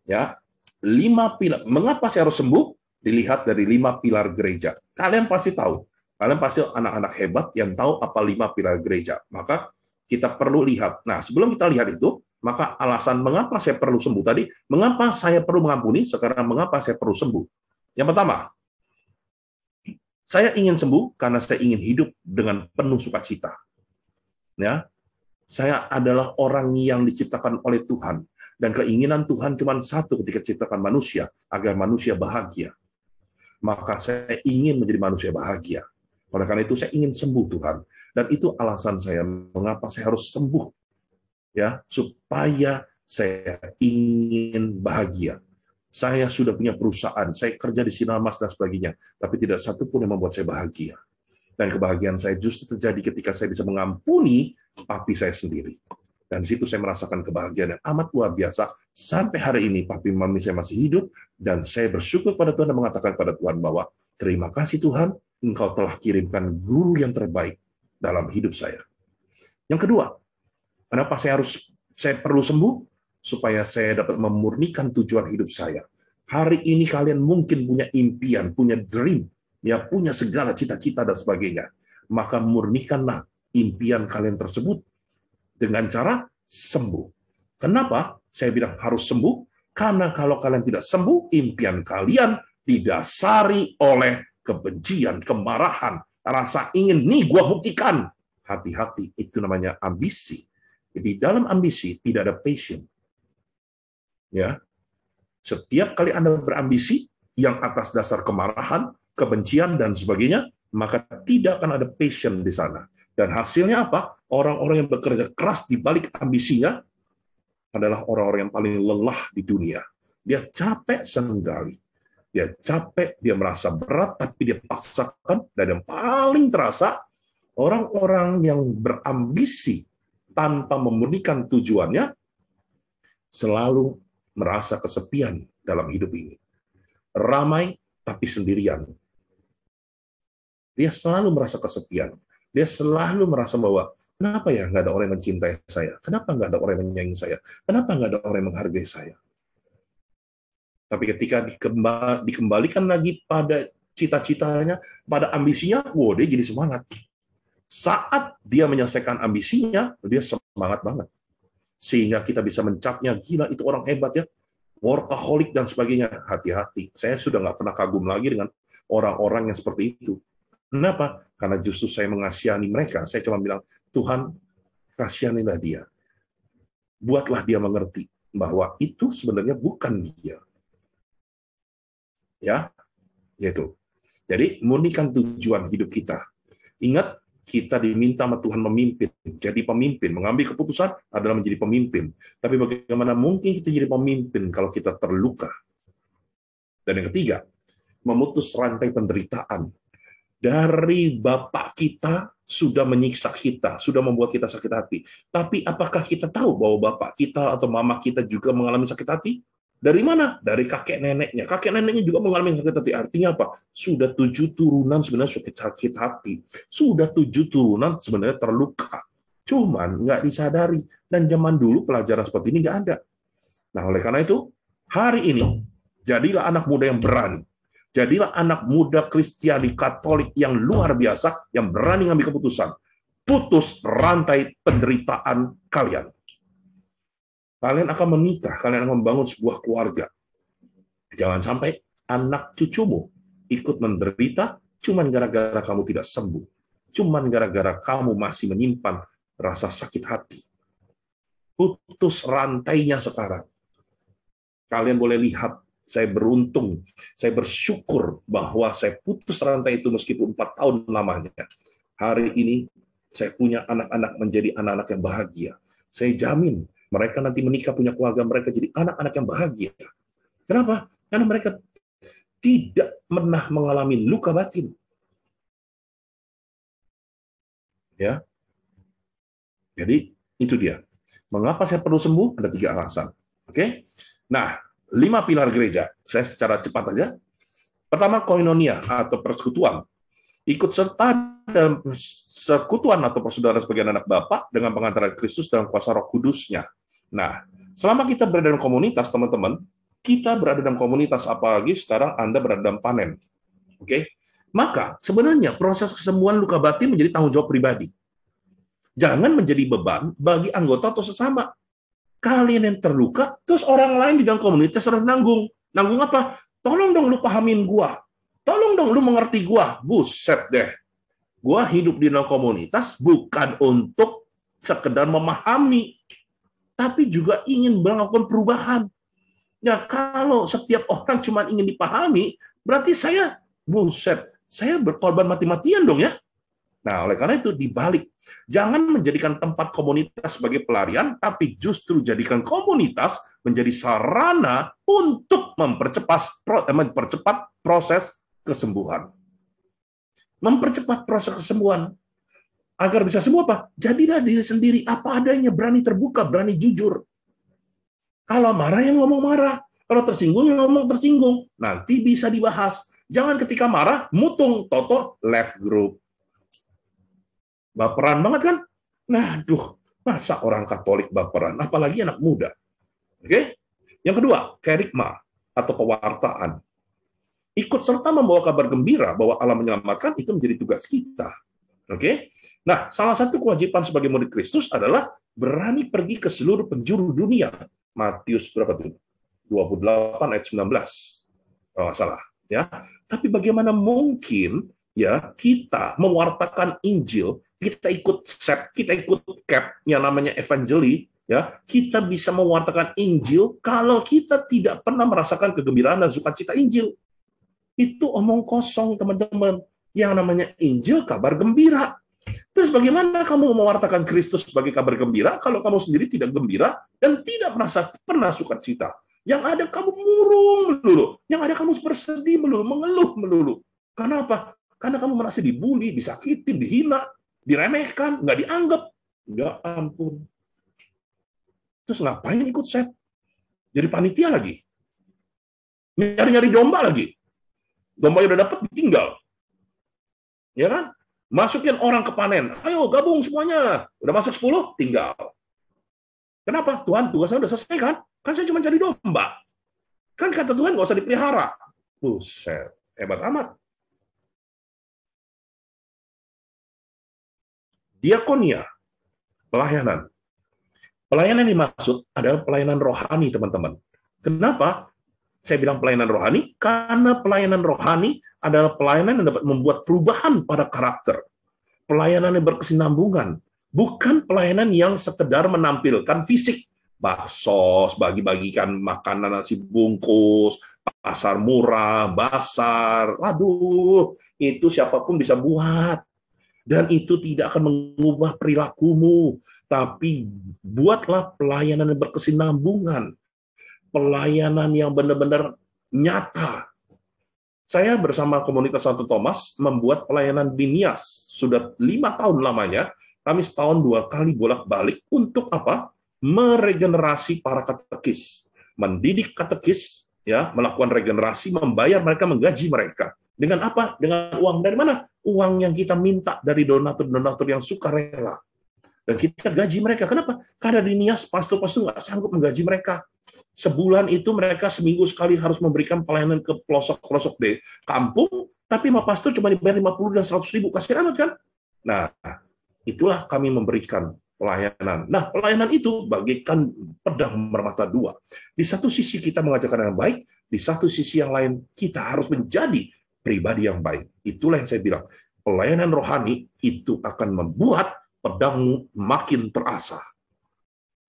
Ya. Lima pilar. Mengapa saya harus sembuh? Dilihat dari lima pilar gereja. Kalian pasti tahu. Kalian pasti anak-anak hebat yang tahu apa lima pilar gereja. Maka kita perlu lihat. Nah, sebelum kita lihat itu, maka alasan mengapa saya perlu sembuh tadi, mengapa saya perlu mengampuni, sekarang mengapa saya perlu sembuh. Yang pertama, saya ingin sembuh karena saya ingin hidup dengan penuh sukacita. Ya, saya adalah orang yang diciptakan oleh Tuhan dan keinginan Tuhan cuma satu ketika ciptakan manusia agar manusia bahagia. Maka saya ingin menjadi manusia bahagia. Oleh karena itu saya ingin sembuh Tuhan dan itu alasan saya mengapa saya harus sembuh ya supaya saya ingin bahagia saya sudah punya perusahaan, saya kerja di sinar Sinarmas dan sebagainya, tapi tidak satu pun yang membuat saya bahagia. Dan kebahagiaan saya justru terjadi ketika saya bisa mengampuni papi saya sendiri. Dan situ saya merasakan kebahagiaan yang amat luar biasa. Sampai hari ini papi mami saya masih hidup dan saya bersyukur pada Tuhan dan mengatakan pada Tuhan bahwa terima kasih Tuhan, Engkau telah kirimkan guru yang terbaik dalam hidup saya. Yang kedua, kenapa saya harus saya perlu sembuh? supaya saya dapat memurnikan tujuan hidup saya. Hari ini kalian mungkin punya impian, punya dream, ya punya segala cita-cita dan sebagainya. Maka murnikanlah impian kalian tersebut dengan cara sembuh. Kenapa saya bilang harus sembuh? Karena kalau kalian tidak sembuh, impian kalian didasari oleh kebencian, kemarahan, rasa ingin nih gua buktikan. Hati-hati, itu namanya ambisi. Di dalam ambisi tidak ada passion, Ya. Setiap kali Anda berambisi yang atas dasar kemarahan, kebencian dan sebagainya, maka tidak akan ada passion di sana. Dan hasilnya apa? Orang-orang yang bekerja keras di balik ambisinya adalah orang-orang yang paling lelah di dunia. Dia capek sekali. Dia capek, dia merasa berat, tapi dia paksakan. Dan yang paling terasa, orang-orang yang berambisi tanpa memurnikan tujuannya selalu merasa kesepian dalam hidup ini. Ramai tapi sendirian. Dia selalu merasa kesepian. Dia selalu merasa bahwa kenapa ya nggak ada orang yang mencintai saya? Kenapa nggak ada orang yang menyayangi saya? Kenapa nggak ada orang yang menghargai saya? Tapi ketika dikembalikan lagi pada cita-citanya, pada ambisinya, wow, dia jadi semangat. Saat dia menyelesaikan ambisinya, dia semangat banget sehingga kita bisa mencapnya, gila itu orang hebat ya, workaholic dan sebagainya. Hati-hati, saya sudah nggak pernah kagum lagi dengan orang-orang yang seperti itu. Kenapa? Karena justru saya mengasihani mereka. Saya cuma bilang, Tuhan, kasihanilah dia. Buatlah dia mengerti bahwa itu sebenarnya bukan dia. Ya, yaitu. Jadi, murnikan tujuan hidup kita. Ingat, kita diminta sama Tuhan memimpin, jadi pemimpin, mengambil keputusan adalah menjadi pemimpin. Tapi bagaimana mungkin kita jadi pemimpin kalau kita terluka? Dan yang ketiga, memutus rantai penderitaan. Dari Bapak kita sudah menyiksa kita, sudah membuat kita sakit hati. Tapi apakah kita tahu bahwa Bapak kita atau Mama kita juga mengalami sakit hati? Dari mana? Dari kakek neneknya. Kakek neneknya juga mengalami sakit hati. Artinya apa? Sudah tujuh turunan sebenarnya sakit, sakit hati. Sudah tujuh turunan sebenarnya terluka. Cuman nggak disadari. Dan zaman dulu pelajaran seperti ini nggak ada. Nah, oleh karena itu, hari ini, jadilah anak muda yang berani. Jadilah anak muda Kristiani Katolik yang luar biasa, yang berani ngambil keputusan. Putus rantai penderitaan kalian. Kalian akan menikah, kalian akan membangun sebuah keluarga. Jangan sampai anak cucumu ikut menderita cuman gara-gara kamu tidak sembuh. Cuman gara-gara kamu masih menyimpan rasa sakit hati. Putus rantainya sekarang. Kalian boleh lihat, saya beruntung, saya bersyukur bahwa saya putus rantai itu meskipun empat tahun lamanya. Hari ini saya punya anak-anak menjadi anak-anak yang bahagia. Saya jamin mereka nanti menikah punya keluarga, mereka jadi anak-anak yang bahagia. Kenapa? Karena mereka tidak pernah mengalami luka batin. Ya. Jadi itu dia. Mengapa saya perlu sembuh? Ada tiga alasan. Oke. Nah, lima pilar gereja. Saya secara cepat aja. Pertama, koinonia atau persekutuan. Ikut serta dalam persekutuan atau persaudaraan sebagai anak bapak dengan pengantaran Kristus dalam kuasa roh kudusnya. Nah, selama kita berada dalam komunitas, teman-teman, kita berada dalam komunitas, apalagi sekarang Anda berada dalam panen. Oke? Okay? Maka sebenarnya proses kesembuhan luka batin menjadi tanggung jawab pribadi. Jangan menjadi beban bagi anggota atau sesama. Kalian yang terluka, terus orang lain di dalam komunitas harus nanggung. Nanggung apa? Tolong dong lu pahamin gua. Tolong dong lu mengerti gua. Buset deh. Gua hidup di dalam komunitas bukan untuk sekedar memahami tapi juga ingin melakukan perubahan. Ya kalau setiap orang cuma ingin dipahami, berarti saya buset, saya berkorban mati-matian dong ya. Nah, oleh karena itu dibalik. Jangan menjadikan tempat komunitas sebagai pelarian, tapi justru jadikan komunitas menjadi sarana untuk mempercepat eh, mempercepat proses kesembuhan. Mempercepat proses kesembuhan. Agar bisa semua apa? Jadilah diri sendiri apa adanya, berani terbuka, berani jujur. Kalau marah yang ngomong marah, kalau tersinggung yang ngomong tersinggung. Nanti bisa dibahas. Jangan ketika marah mutung toto left group. Baperan banget kan? Nah, duh, masa orang Katolik baperan, apalagi anak muda. Oke? Okay? Yang kedua, kerikma atau pewartaan ikut serta membawa kabar gembira bahwa Allah menyelamatkan itu menjadi tugas kita. Oke. Okay? Nah, salah satu kewajiban sebagai murid Kristus adalah berani pergi ke seluruh penjuru dunia. Matius berapa tuh? 28 ayat 19. Oh, salah, ya. Tapi bagaimana mungkin ya kita mewartakan Injil, kita ikut set, kita ikut cap yang namanya evangeli, ya, kita bisa mewartakan Injil kalau kita tidak pernah merasakan kegembiraan dan sukacita Injil. Itu omong kosong, teman-teman yang namanya Injil kabar gembira. Terus bagaimana kamu mewartakan Kristus sebagai kabar gembira kalau kamu sendiri tidak gembira dan tidak merasa pernah suka cita, Yang ada kamu murung melulu, yang ada kamu bersedih melulu, mengeluh melulu. Kenapa? Karena kamu merasa dibully, disakiti, dihina, diremehkan, nggak dianggap. Ya ampun. Terus ngapain ikut set? Jadi panitia lagi. Nyari-nyari domba lagi. Domba yang udah dapat ditinggal ya kan? Masukin orang ke panen. Ayo gabung semuanya. Udah masuk 10, tinggal. Kenapa? Tuhan, tugas saya udah selesai kan? Kan saya cuma cari domba. Kan kata Tuhan nggak usah dipelihara. Buset, hebat amat. Diakonia, pelayanan. Pelayanan yang dimaksud adalah pelayanan rohani, teman-teman. Kenapa? saya bilang pelayanan rohani karena pelayanan rohani adalah pelayanan yang dapat membuat perubahan pada karakter. Pelayanan yang berkesinambungan, bukan pelayanan yang sekedar menampilkan fisik. Baksos, bagi-bagikan makanan nasi bungkus, pasar murah, basar. Waduh, itu siapapun bisa buat. Dan itu tidak akan mengubah perilakumu. Tapi buatlah pelayanan yang berkesinambungan pelayanan yang benar-benar nyata. Saya bersama komunitas Santo Thomas membuat pelayanan binias sudah lima tahun lamanya. Kami setahun dua kali bolak-balik untuk apa? Meregenerasi para katekis, mendidik katekis, ya melakukan regenerasi, membayar mereka, menggaji mereka. Dengan apa? Dengan uang dari mana? Uang yang kita minta dari donatur-donatur yang suka rela. Dan kita gaji mereka. Kenapa? Karena di Nias pastor-pastor nggak sanggup menggaji mereka sebulan itu mereka seminggu sekali harus memberikan pelayanan ke pelosok-pelosok di kampung, tapi sama pastor cuma dibayar 50 dan 100 ribu, kasihan amat kan? Nah, itulah kami memberikan pelayanan. Nah, pelayanan itu bagikan pedang bermata dua. Di satu sisi kita mengajarkan yang baik, di satu sisi yang lain kita harus menjadi pribadi yang baik. Itulah yang saya bilang, pelayanan rohani itu akan membuat pedangmu makin terasa.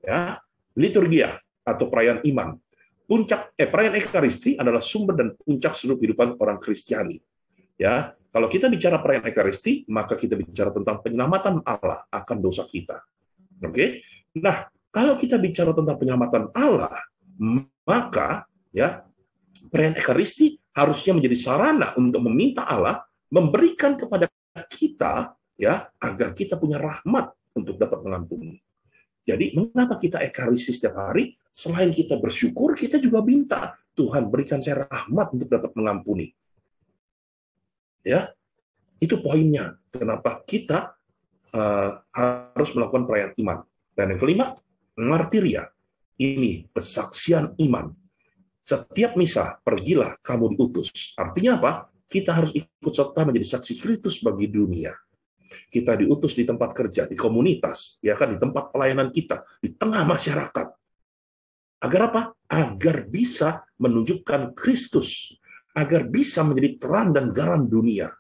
Ya, liturgia atau perayaan iman. Puncak eh perayaan Ekaristi adalah sumber dan puncak seluruh kehidupan orang Kristiani. Ya, kalau kita bicara perayaan Ekaristi, maka kita bicara tentang penyelamatan Allah akan dosa kita. Oke? Okay? Nah, kalau kita bicara tentang penyelamatan Allah, maka ya perayaan Ekaristi harusnya menjadi sarana untuk meminta Allah memberikan kepada kita ya agar kita punya rahmat untuk dapat mengampuni. Jadi mengapa kita ekarisis setiap hari? Selain kita bersyukur, kita juga minta Tuhan berikan saya rahmat untuk dapat mengampuni. Ya, itu poinnya. Kenapa kita uh, harus melakukan perayaan iman? Dan yang kelima, martiria. Ini kesaksian iman. Setiap misa, pergilah kamu diutus. Artinya apa? Kita harus ikut serta menjadi saksi Kristus bagi dunia. Kita diutus di tempat kerja, di komunitas, ya kan di tempat pelayanan kita, di tengah masyarakat. Agar apa? Agar bisa menunjukkan Kristus, agar bisa menjadi terang dan garam dunia.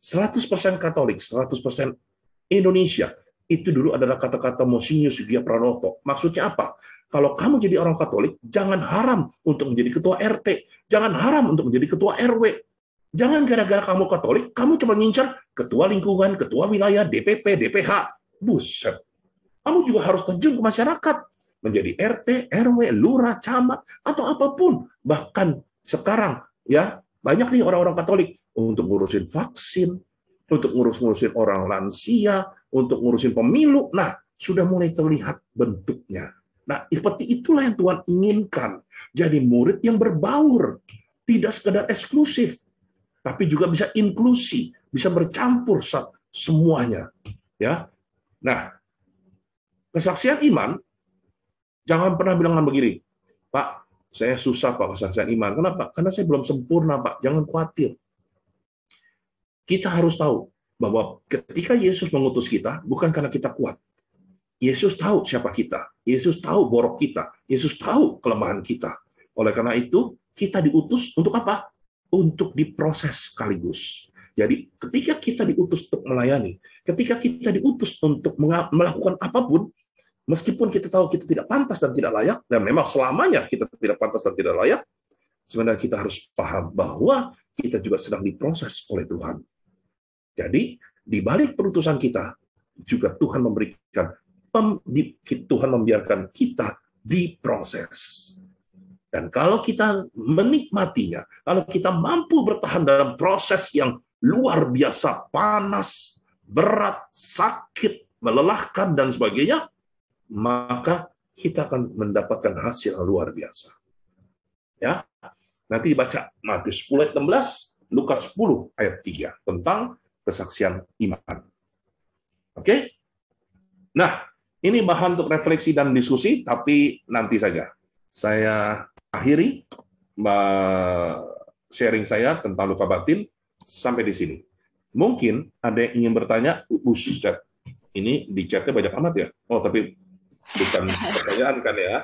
100% Katolik, 100% Indonesia, itu dulu adalah kata-kata Monsinyur Sugiya Pranoto. Maksudnya apa? Kalau kamu jadi orang Katolik, jangan haram untuk menjadi ketua RT, jangan haram untuk menjadi ketua RW, Jangan gara-gara kamu Katolik, kamu cuma ngincar ketua lingkungan, ketua wilayah, DPP, DPH. Buset. Kamu juga harus terjun ke masyarakat. Menjadi RT, RW, lurah, camat, atau apapun. Bahkan sekarang ya banyak nih orang-orang Katolik untuk ngurusin vaksin, untuk ngurus-ngurusin orang lansia, untuk ngurusin pemilu. Nah, sudah mulai terlihat bentuknya. Nah, seperti itulah yang Tuhan inginkan. Jadi murid yang berbaur, tidak sekedar eksklusif, tapi juga bisa inklusi, bisa bercampur semuanya. Ya, nah kesaksian iman jangan pernah bilang begini, Pak, saya susah Pak kesaksian iman. Kenapa? Karena saya belum sempurna Pak. Jangan khawatir. Kita harus tahu bahwa ketika Yesus mengutus kita bukan karena kita kuat, Yesus tahu siapa kita. Yesus tahu borok kita. Yesus tahu kelemahan kita. Oleh karena itu, kita diutus untuk apa? untuk diproses sekaligus. Jadi ketika kita diutus untuk melayani, ketika kita diutus untuk melakukan apapun, meskipun kita tahu kita tidak pantas dan tidak layak, dan memang selamanya kita tidak pantas dan tidak layak, sebenarnya kita harus paham bahwa kita juga sedang diproses oleh Tuhan. Jadi di balik perutusan kita juga Tuhan memberikan Tuhan membiarkan kita diproses. Dan kalau kita menikmatinya, kalau kita mampu bertahan dalam proses yang luar biasa panas, berat, sakit, melelahkan dan sebagainya, maka kita akan mendapatkan hasil yang luar biasa. Ya. Nanti dibaca Matius 10 ayat 16, Lukas 10 ayat 3 tentang kesaksian iman. Oke? Nah, ini bahan untuk refleksi dan diskusi tapi nanti saja. Saya akhiri sharing saya tentang luka batin sampai di sini. Mungkin ada yang ingin bertanya, Ustaz, ini di chatnya banyak amat ya? Oh, tapi bukan [laughs] pertanyaan kan ya?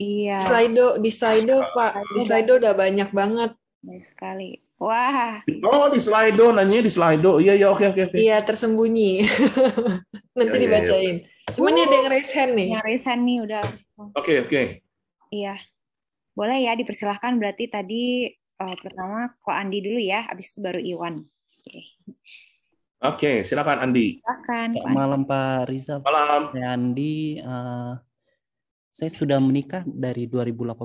Iya. Slido, di Slido, iya. Pak. Di iya. Slido udah banyak banget. Banyak sekali. Wah. Oh, di Slido, nanya di Slido. Iya, iya, oke, oke. oke. Iya, tersembunyi. [laughs] Nanti ya, dibacain. Ya, ya. Cuman uh, ada yang raise hand nih. Yang raise hand nih udah. Oke, okay, oke. Okay. Iya. Boleh ya, dipersilahkan berarti tadi uh, pertama kok Andi dulu ya, habis itu baru Iwan. Oke, okay. okay, silakan Andi. Silakan. Pak malam Pak Riza. Malam. Saya Andi. Uh, saya sudah menikah dari 2018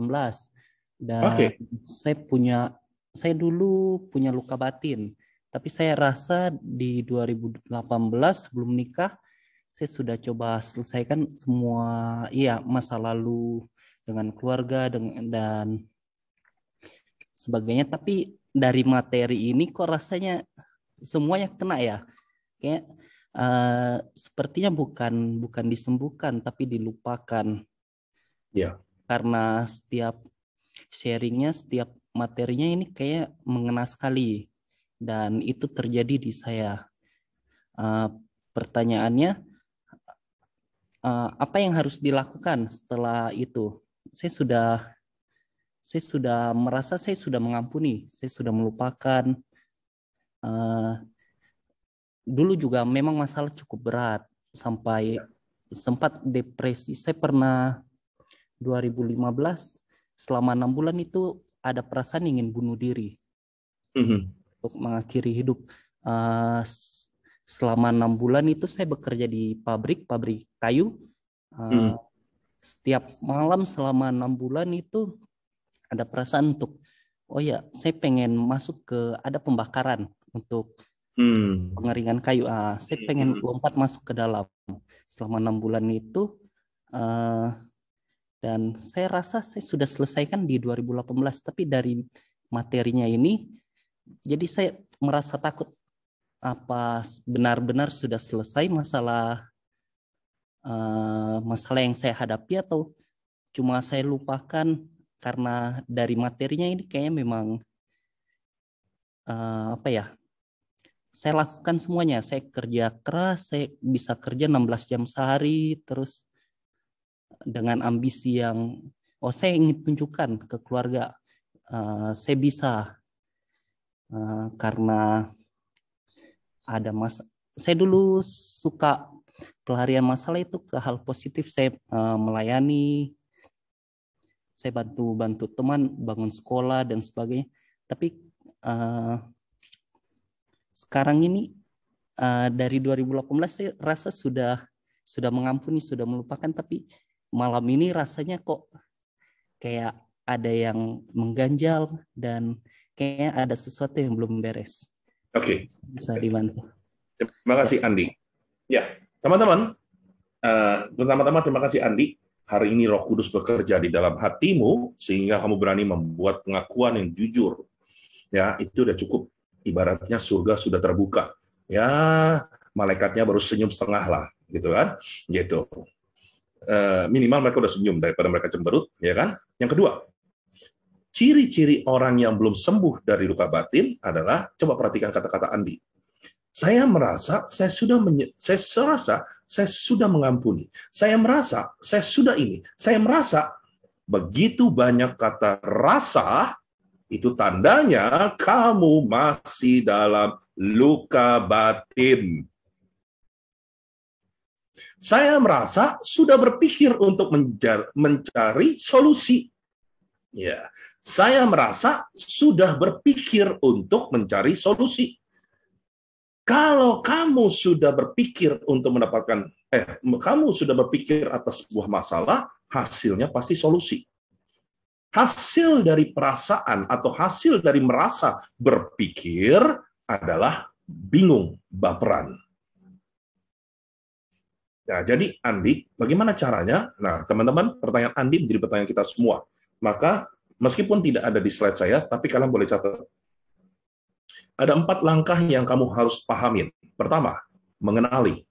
dan okay. saya punya saya dulu punya luka batin. Tapi saya rasa di 2018 sebelum menikah saya sudah coba selesaikan semua iya masa lalu dengan keluarga dengan dan sebagainya tapi dari materi ini kok rasanya semuanya kena ya kayak uh, sepertinya bukan bukan disembuhkan tapi dilupakan ya karena setiap sharingnya setiap materinya ini kayak mengena sekali dan itu terjadi di saya uh, pertanyaannya uh, apa yang harus dilakukan setelah itu saya sudah saya sudah merasa saya sudah mengampuni, saya sudah melupakan. Uh, dulu juga memang masalah cukup berat sampai ya. sempat depresi. Saya pernah 2015 selama enam bulan itu ada perasaan ingin bunuh diri mm-hmm. untuk mengakhiri hidup. Uh, selama enam bulan itu saya bekerja di pabrik pabrik kayu. Uh, mm setiap malam selama enam bulan itu ada perasaan untuk oh ya saya pengen masuk ke ada pembakaran untuk hmm. pengeringan kayu ah saya hmm. pengen hmm. lompat masuk ke dalam selama enam bulan itu uh, dan saya rasa saya sudah selesaikan di 2018 tapi dari materinya ini jadi saya merasa takut apa benar-benar sudah selesai masalah uh, masalah yang saya hadapi atau cuma saya lupakan karena dari materinya ini kayaknya memang uh, apa ya saya lakukan semuanya saya kerja keras saya bisa kerja 16 jam sehari terus dengan ambisi yang oh saya ingin tunjukkan ke keluarga uh, saya bisa uh, karena ada mas saya dulu suka pelarian masalah itu ke hal positif saya uh, melayani saya bantu bantu teman bangun sekolah dan sebagainya tapi uh, sekarang ini uh, dari 2018 saya rasa sudah sudah mengampuni sudah melupakan tapi malam ini rasanya kok kayak ada yang mengganjal dan kayak ada sesuatu yang belum beres. Oke. Okay. Bisa dibantu. Terima kasih Andi. Ya, Teman-teman, eh, pertama-tama terima kasih Andi. Hari ini Roh Kudus bekerja di dalam hatimu sehingga kamu berani membuat pengakuan yang jujur. Ya, itu udah cukup. Ibaratnya surga sudah terbuka. Ya, malaikatnya baru senyum setengah lah, gitu kan? Gitu. Eh, minimal mereka udah senyum daripada mereka cemberut, ya kan? Yang kedua, ciri-ciri orang yang belum sembuh dari luka batin adalah coba perhatikan kata-kata Andi saya merasa saya sudah menye, saya merasa saya sudah mengampuni. Saya merasa saya sudah ini. Saya merasa begitu banyak kata rasa itu tandanya kamu masih dalam luka batin. Saya merasa sudah berpikir untuk mencari solusi. Ya, saya merasa sudah berpikir untuk mencari solusi. Kalau kamu sudah berpikir untuk mendapatkan eh kamu sudah berpikir atas sebuah masalah, hasilnya pasti solusi. Hasil dari perasaan atau hasil dari merasa berpikir adalah bingung, baperan. Nah, jadi Andi, bagaimana caranya? Nah, teman-teman, pertanyaan Andi menjadi pertanyaan kita semua. Maka, meskipun tidak ada di slide saya, tapi kalian boleh catat. Ada empat langkah yang kamu harus pahamin. Pertama, mengenali.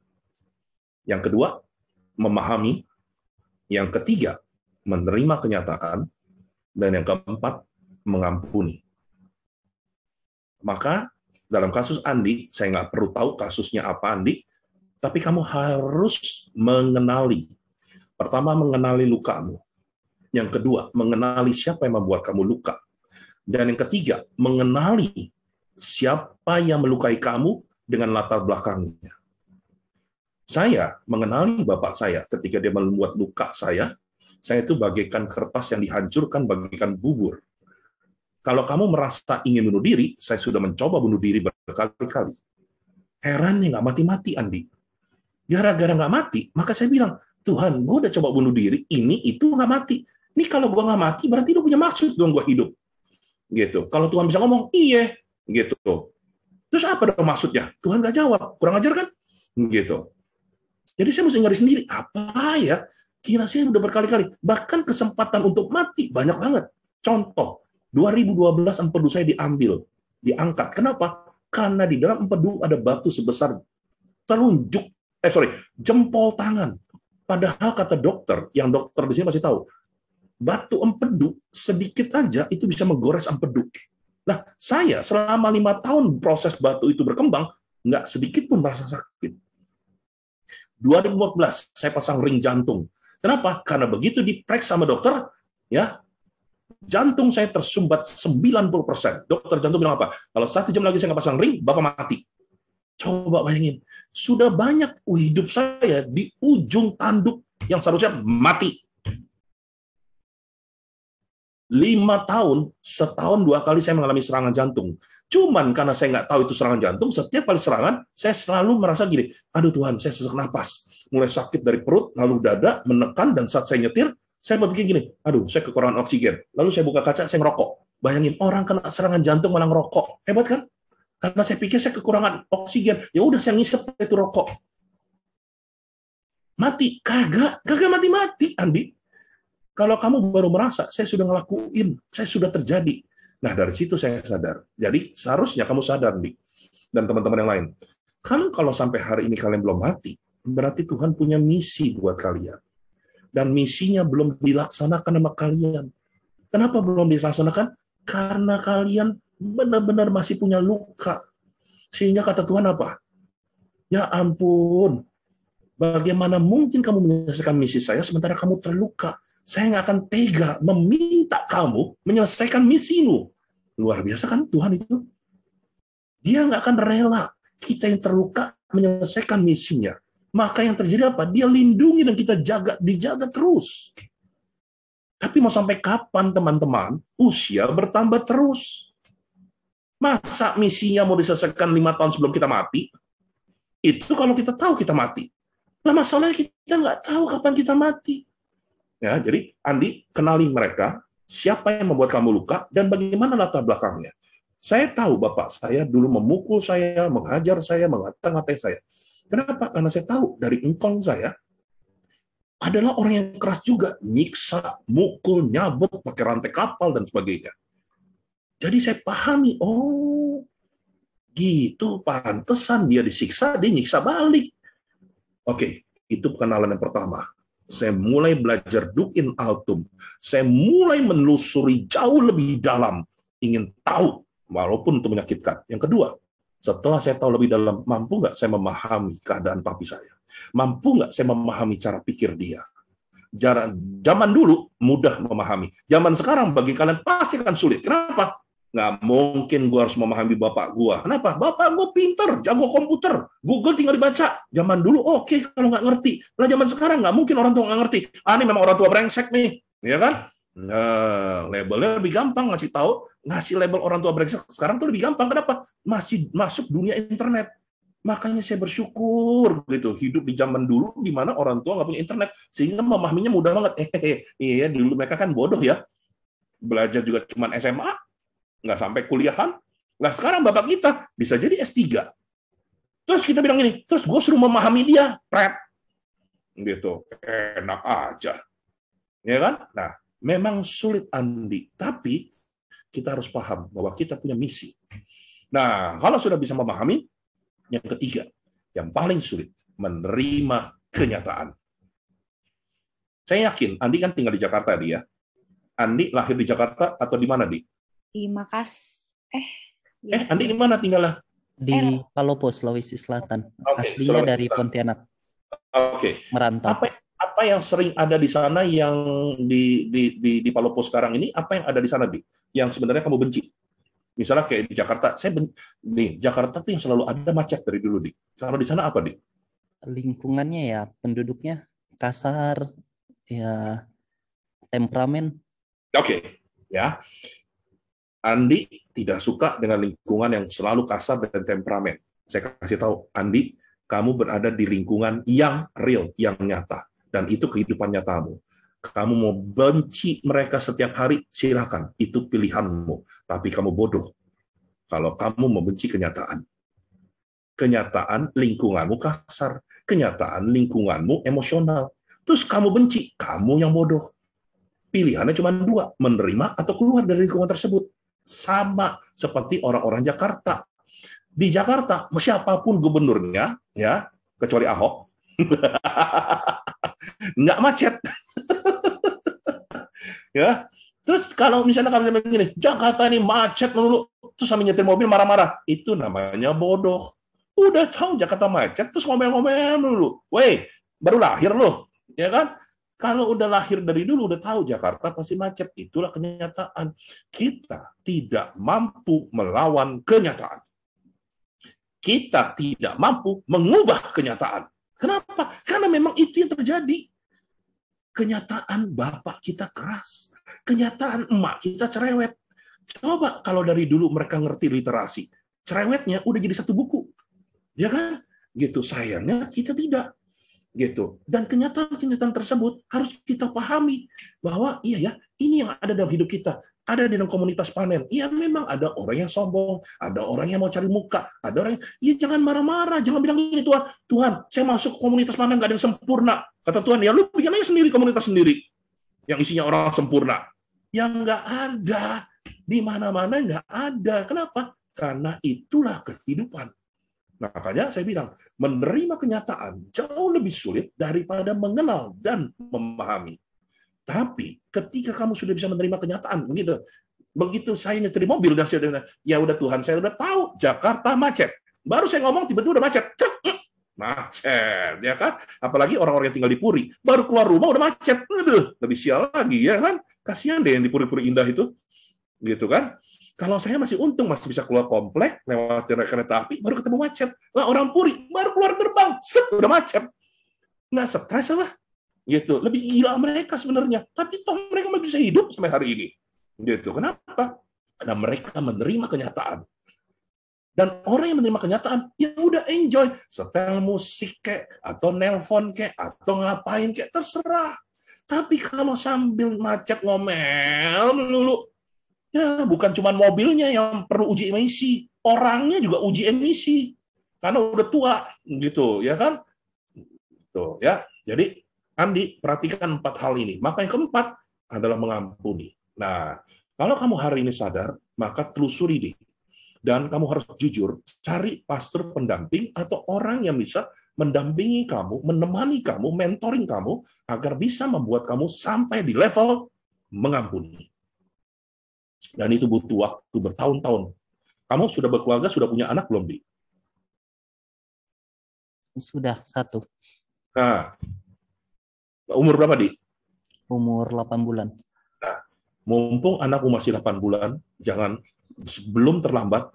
Yang kedua, memahami. Yang ketiga, menerima kenyataan. Dan yang keempat, mengampuni. Maka dalam kasus Andi, saya nggak perlu tahu kasusnya apa Andi, tapi kamu harus mengenali. Pertama, mengenali lukamu. Yang kedua, mengenali siapa yang membuat kamu luka. Dan yang ketiga, mengenali siapa yang melukai kamu dengan latar belakangnya. Saya mengenali bapak saya ketika dia membuat luka saya, saya itu bagaikan kertas yang dihancurkan, bagaikan bubur. Kalau kamu merasa ingin bunuh diri, saya sudah mencoba bunuh diri berkali-kali. Heran nih, ya, nggak mati-mati, Andi. Gara-gara nggak mati, maka saya bilang, Tuhan, gue udah coba bunuh diri, ini, itu, nggak mati. Ini kalau gue nggak mati, berarti lu punya maksud dong gue hidup. Gitu. Kalau Tuhan bisa ngomong, iya, gitu. Terus apa dong maksudnya? Tuhan gak jawab, kurang ajar kan? Gitu. Jadi saya mesti nyari sendiri, apa ya? Kira saya udah berkali-kali, bahkan kesempatan untuk mati banyak banget. Contoh, 2012 empedu saya diambil, diangkat. Kenapa? Karena di dalam empedu ada batu sebesar telunjuk, eh sorry, jempol tangan. Padahal kata dokter, yang dokter di sini pasti tahu, batu empedu sedikit aja itu bisa menggores empedu. Nah, saya selama lima tahun proses batu itu berkembang, nggak sedikit pun merasa sakit. 2014 saya pasang ring jantung. Kenapa? Karena begitu diperiksa sama dokter, ya jantung saya tersumbat 90%. Dokter jantung bilang apa? Kalau satu jam lagi saya nggak pasang ring, Bapak mati. Coba bayangin, sudah banyak oh, hidup saya di ujung tanduk yang seharusnya mati lima tahun, setahun dua kali saya mengalami serangan jantung. Cuman karena saya nggak tahu itu serangan jantung, setiap kali serangan, saya selalu merasa gini, aduh Tuhan, saya sesak nafas, Mulai sakit dari perut, lalu dada, menekan, dan saat saya nyetir, saya berpikir gini, aduh, saya kekurangan oksigen. Lalu saya buka kaca, saya ngerokok. Bayangin, orang kena serangan jantung malah ngerokok. Hebat kan? Karena saya pikir saya kekurangan oksigen. Ya udah, saya ngisep itu rokok. Mati. Kagak. Kagak mati-mati, Andi kalau kamu baru merasa, saya sudah ngelakuin, saya sudah terjadi. Nah, dari situ saya sadar. Jadi, seharusnya kamu sadar, nih dan teman-teman yang lain. Kalau kalau sampai hari ini kalian belum mati, berarti Tuhan punya misi buat kalian. Dan misinya belum dilaksanakan sama kalian. Kenapa belum dilaksanakan? Karena kalian benar-benar masih punya luka. Sehingga kata Tuhan apa? Ya ampun, bagaimana mungkin kamu menyelesaikan misi saya sementara kamu terluka? saya nggak akan tega meminta kamu menyelesaikan misimu. Luar biasa kan Tuhan itu? Dia nggak akan rela kita yang terluka menyelesaikan misinya. Maka yang terjadi apa? Dia lindungi dan kita jaga, dijaga terus. Tapi mau sampai kapan teman-teman? Usia bertambah terus. Masa misinya mau diselesaikan lima tahun sebelum kita mati? Itu kalau kita tahu kita mati. Nah masalahnya kita nggak tahu kapan kita mati. Ya, jadi Andi kenali mereka, siapa yang membuat kamu luka dan bagaimana latar belakangnya. Saya tahu bapak saya dulu memukul saya, menghajar saya, mengatakan saya. Kenapa? Karena saya tahu dari engkong saya adalah orang yang keras juga, nyiksa, mukul, nyabut, pakai rantai kapal dan sebagainya. Jadi saya pahami, oh gitu, pantesan dia disiksa, dia nyiksa balik. Oke, itu pengenalan yang pertama. Saya mulai belajar in altum. Saya mulai menelusuri jauh lebih dalam. Ingin tahu, walaupun itu menyakitkan. Yang kedua, setelah saya tahu lebih dalam, mampu nggak saya memahami keadaan papi saya? Mampu nggak saya memahami cara pikir dia? Jaman dulu mudah memahami. Zaman sekarang bagi kalian pasti akan sulit. Kenapa? Nggak mungkin gua harus memahami bapak gua Kenapa? Bapak gua pinter, jago komputer. Google tinggal dibaca. Zaman dulu oke okay, kalau nggak ngerti. Nah zaman sekarang nggak mungkin orang tua nggak ngerti. Ah ini memang orang tua brengsek nih. Ya kan? Nah, labelnya lebih gampang ngasih tahu, ngasih label orang tua brengsek sekarang tuh lebih gampang. Kenapa? Masih masuk dunia internet. Makanya saya bersyukur gitu hidup di zaman dulu di mana orang tua nggak punya internet sehingga memahaminya mudah banget. eh [laughs] iya dulu mereka kan bodoh ya. Belajar juga cuma SMA, nggak sampai kuliahan. Nah sekarang bapak kita bisa jadi S3. Terus kita bilang ini, terus gue suruh memahami dia, prep. Gitu, enak aja. Ya kan? Nah, memang sulit Andi, tapi kita harus paham bahwa kita punya misi. Nah, kalau sudah bisa memahami, yang ketiga, yang paling sulit, menerima kenyataan. Saya yakin, Andi kan tinggal di Jakarta, dia. Ya. Andi lahir di Jakarta atau di mana, Di? di Makas eh ya. eh iya. di mana tinggalnya di Palopo eh, Sulawesi Selatan okay, aslinya Sulawesi dari Selatan. Pontianak oke okay. merantau apa apa yang sering ada di sana yang di di di, di Palopo sekarang ini apa yang ada di sana bi yang sebenarnya kamu benci misalnya kayak di Jakarta saya ben, nih Jakarta tuh yang selalu ada macet dari dulu di kalau di sana apa di lingkungannya ya penduduknya kasar ya temperamen oke okay. ya Andi tidak suka dengan lingkungan yang selalu kasar dan temperamen. Saya kasih tahu, Andi, kamu berada di lingkungan yang real, yang nyata. Dan itu kehidupan nyatamu. Kamu mau benci mereka setiap hari, silakan. Itu pilihanmu. Tapi kamu bodoh kalau kamu membenci kenyataan. Kenyataan lingkunganmu kasar. Kenyataan lingkunganmu emosional. Terus kamu benci, kamu yang bodoh. Pilihannya cuma dua, menerima atau keluar dari lingkungan tersebut sama seperti orang-orang Jakarta. Di Jakarta, siapapun gubernurnya, ya kecuali Ahok, [laughs] nggak macet. [laughs] ya, Terus kalau misalnya kalau dia begini, Jakarta ini macet melulu, terus sambil nyetir mobil marah-marah, itu namanya bodoh. Udah tahu Jakarta macet, terus ngomel-ngomel melulu. Woi, baru lahir loh, ya kan? Kalau udah lahir dari dulu, udah tahu Jakarta pasti macet. Itulah kenyataan. Kita tidak mampu melawan kenyataan. Kita tidak mampu mengubah kenyataan. Kenapa? Karena memang itu yang terjadi. Kenyataan bapak kita keras. Kenyataan emak kita cerewet. Coba kalau dari dulu mereka ngerti literasi. Cerewetnya udah jadi satu buku. Ya kan? Gitu. Sayangnya kita tidak gitu. Dan kenyataan-kenyataan tersebut harus kita pahami bahwa iya ya, ini yang ada dalam hidup kita, ada di dalam komunitas panen. Iya memang ada orang yang sombong, ada orang yang mau cari muka, ada orang yang iya jangan marah-marah, jangan bilang gini Tuhan, Tuhan, saya masuk komunitas panen gak ada yang sempurna. Kata Tuhan, ya lu bikin aja sendiri komunitas sendiri yang isinya orang sempurna. Yang nggak ada di mana-mana nggak ada. Kenapa? Karena itulah kehidupan Makanya saya bilang, menerima kenyataan jauh lebih sulit daripada mengenal dan memahami. Tapi ketika kamu sudah bisa menerima kenyataan, begitu, begitu saya nyetir mobil, dan saya udah, ya udah Tuhan, saya udah tahu Jakarta macet. Baru saya ngomong, tiba-tiba udah macet. Macet, ya kan? Apalagi orang-orang yang tinggal di Puri. Baru keluar rumah udah macet. Aduh, lebih sial lagi, ya kan? Kasihan deh yang di Puri-Puri indah itu. Gitu kan? Kalau saya masih untung masih bisa keluar komplek lewat kereta api baru ketemu macet. Lah orang Puri baru keluar gerbang, set udah macet. Nggak stres lah. Gitu. Lebih gila mereka sebenarnya. Tapi toh mereka masih bisa hidup sampai hari ini. Gitu. Kenapa? Karena mereka menerima kenyataan. Dan orang yang menerima kenyataan, ya udah enjoy. Setel musik kek, atau nelpon kek, atau ngapain kek, terserah. Tapi kalau sambil macet ngomel melulu, Ya, bukan cuma mobilnya yang perlu uji emisi, orangnya juga uji emisi karena udah tua gitu, ya kan? Gitu, ya. Jadi Andi perhatikan empat hal ini. Maka yang keempat adalah mengampuni. Nah, kalau kamu hari ini sadar, maka telusuri deh. Dan kamu harus jujur, cari pastor pendamping atau orang yang bisa mendampingi kamu, menemani kamu, mentoring kamu, agar bisa membuat kamu sampai di level mengampuni. Dan itu butuh waktu bertahun-tahun. Kamu sudah berkeluarga, sudah punya anak belum, Bi? Sudah, satu. Nah, umur berapa, Di? Umur 8 bulan. Nah, mumpung anakmu masih 8 bulan, jangan sebelum terlambat,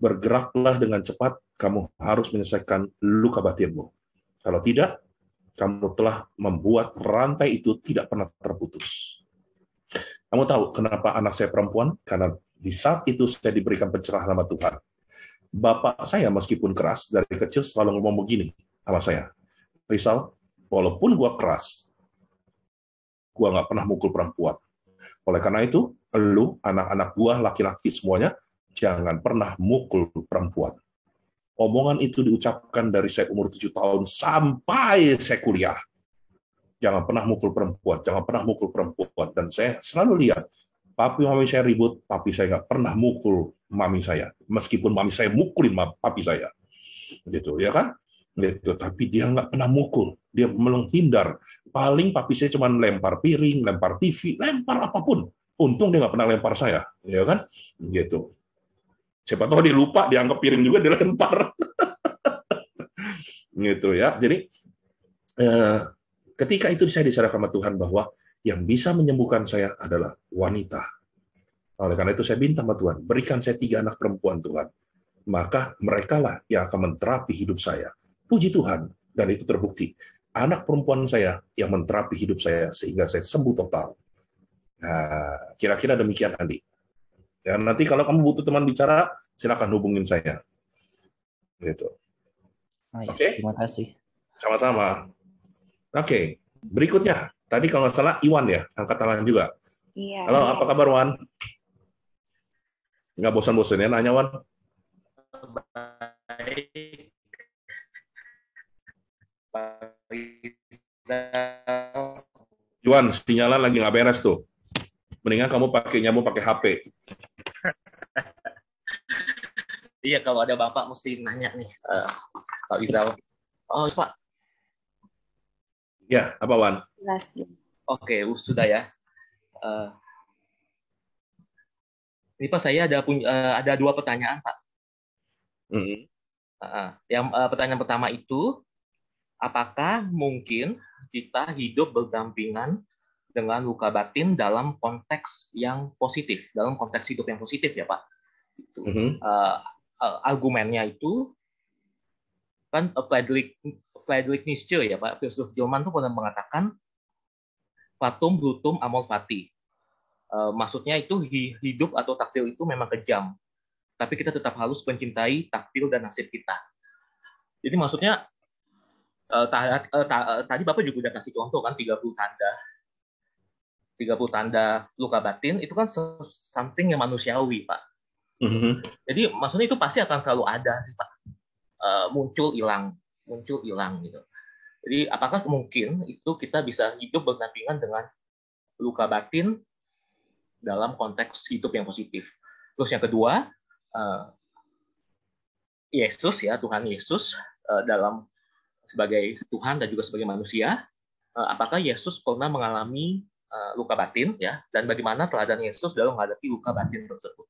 bergeraklah dengan cepat, kamu harus menyelesaikan luka batinmu. Kalau tidak, kamu telah membuat rantai itu tidak pernah terputus. Kamu tahu kenapa anak saya perempuan? Karena di saat itu saya diberikan pencerahan sama Tuhan. Bapak saya meskipun keras, dari kecil selalu ngomong begini sama saya. Rizal, walaupun gua keras, gua nggak pernah mukul perempuan. Oleh karena itu, lu, anak-anak gua, laki-laki semuanya, jangan pernah mukul perempuan. Omongan itu diucapkan dari saya umur 7 tahun sampai saya kuliah jangan pernah mukul perempuan, jangan pernah mukul perempuan. Dan saya selalu lihat, papi mami saya ribut, papi saya nggak pernah mukul mami saya, meskipun mami saya mukulin papi saya, gitu ya kan? Gitu. Tapi dia nggak pernah mukul, dia menghindar. Paling papi saya cuma lempar piring, lempar TV, lempar apapun. Untung dia nggak pernah lempar saya, ya kan? Gitu. Siapa tahu dia lupa, dianggap piring juga dilempar. [laughs] gitu ya. Jadi eh, Ketika itu saya diserahkan sama Tuhan bahwa yang bisa menyembuhkan saya adalah wanita. Oleh karena itu saya minta sama Tuhan, berikan saya tiga anak perempuan Tuhan. Maka merekalah yang akan menterapi hidup saya. Puji Tuhan, dan itu terbukti. Anak perempuan saya yang menterapi hidup saya sehingga saya sembuh total. Nah, kira-kira demikian Andi. Ya, nanti kalau kamu butuh teman bicara, silakan hubungin saya. Gitu. Ah, iya. Oke. Okay? Terima kasih. Sama-sama. Oke, berikutnya. Tadi kalau nggak salah Iwan ya, angkat tangan juga. Iya. Halo, apa kabar Wan? Nggak bosan-bosan ya nanya Wan? Iwan, sinyalan lagi nggak beres tuh. Mendingan kamu pakai nyamuk pakai HP. iya, kalau ada bapak mesti nanya nih, eh, Pak Rizal. Oh, Pak, Ya, apa Wan? Jelas. Oke, sudah ya. Uh, ini Pak saya ada punya uh, eh, ada dua pertanyaan Pak. Mm -hmm. uh, yang uh, pertanyaan pertama itu, apakah mungkin kita hidup berdampingan dengan luka batin dalam konteks yang positif, dalam konteks hidup yang positif ya Pak. Mm -hmm. uh, uh, argumennya itu kan Frederick Friedrich Nietzsche ya Pak, filsuf Jerman itu pernah mengatakan fatum brutum amor fati. E, maksudnya itu hidup atau takdir itu memang kejam. Tapi kita tetap harus mencintai takdir dan nasib kita. Jadi maksudnya e, ta, e, ta, e, tadi Bapak juga udah kasih contoh kan 30 tanda 30 tanda luka batin itu kan something yang manusiawi, Pak. Mm -hmm. Jadi maksudnya itu pasti akan selalu ada sih, Pak. Uh, muncul hilang muncul hilang gitu. Jadi apakah mungkin itu kita bisa hidup berdampingan dengan luka batin dalam konteks hidup yang positif. Terus yang kedua, eh, Yesus ya Tuhan Yesus eh, dalam sebagai Tuhan dan juga sebagai manusia, eh, apakah Yesus pernah mengalami luka batin ya dan bagaimana teladan Yesus dalam menghadapi luka batin tersebut?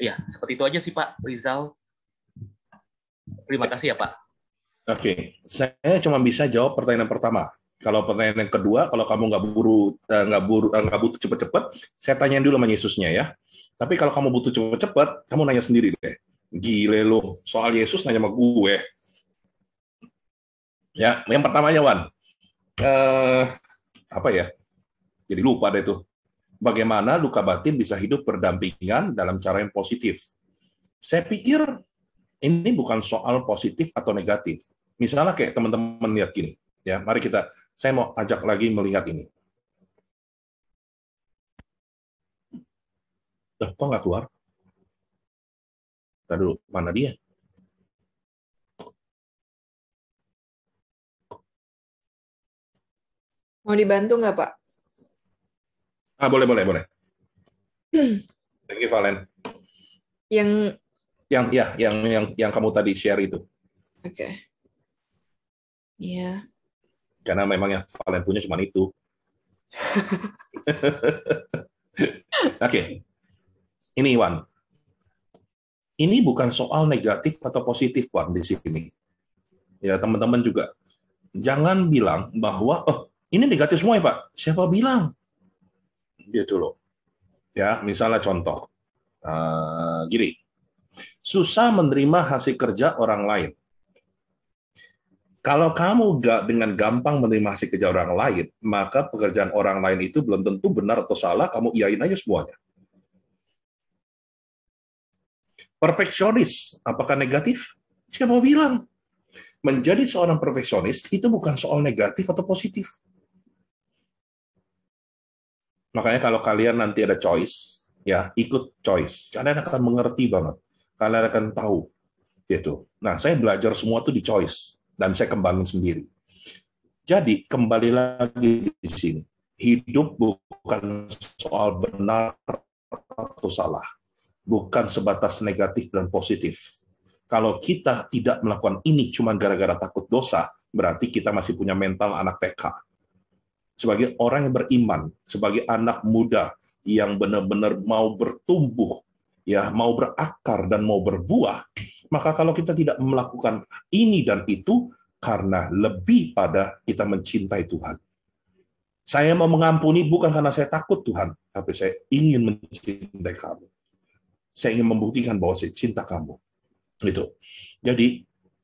Ya, seperti itu aja sih Pak Rizal. Terima kasih ya Pak. Oke, okay. saya cuma bisa jawab pertanyaan pertama. Kalau pertanyaan yang kedua, kalau kamu nggak buru eh, nggak buru eh, nggak butuh cepet-cepet, saya tanyain dulu sama Yesusnya ya. Tapi kalau kamu butuh cepet-cepet, kamu nanya sendiri deh. Gile lo, soal Yesus nanya sama gue. Ya, yang pertamanya Wan, eh, apa ya? Jadi lupa deh tuh. Bagaimana luka batin bisa hidup berdampingan dalam cara yang positif? Saya pikir ini bukan soal positif atau negatif Misalnya kayak teman-teman lihat gini, ya, mari kita, saya mau ajak lagi melihat ini. Tuh, kok nggak keluar? Tadi mana dia? Mau dibantu nggak, Pak? Ah, boleh, boleh, boleh. [clears throat] Thank you, Valen. Yang yang ya, yang yang yang kamu tadi share itu. Oke. Okay. Iya. Karena memang yang Valen punya cuma itu. [laughs] Oke. okay. Ini Iwan. Ini bukan soal negatif atau positif Wan di sini. Ya teman-teman juga jangan bilang bahwa oh ini negatif semua ya Pak. Siapa bilang? Dia dulu. Gitu ya, misalnya contoh. Uh, gini. Susah menerima hasil kerja orang lain. Kalau kamu gak dengan gampang menerima hasil kerja orang lain, maka pekerjaan orang lain itu belum tentu benar atau salah, kamu iain aja semuanya. Perfeksionis, apakah negatif? Siapa bilang? Menjadi seorang perfeksionis itu bukan soal negatif atau positif. Makanya kalau kalian nanti ada choice, ya ikut choice. Kalian akan mengerti banget. Kalian akan tahu. Gitu. Nah, saya belajar semua tuh di choice dan saya kembangin sendiri. Jadi kembali lagi di sini, hidup bukan soal benar atau salah, bukan sebatas negatif dan positif. Kalau kita tidak melakukan ini cuma gara-gara takut dosa, berarti kita masih punya mental anak TK. Sebagai orang yang beriman, sebagai anak muda yang benar-benar mau bertumbuh, ya mau berakar dan mau berbuah, maka kalau kita tidak melakukan ini dan itu, karena lebih pada kita mencintai Tuhan. Saya mau mengampuni bukan karena saya takut Tuhan, tapi saya ingin mencintai kamu. Saya ingin membuktikan bahwa saya cinta kamu. Gitu. Jadi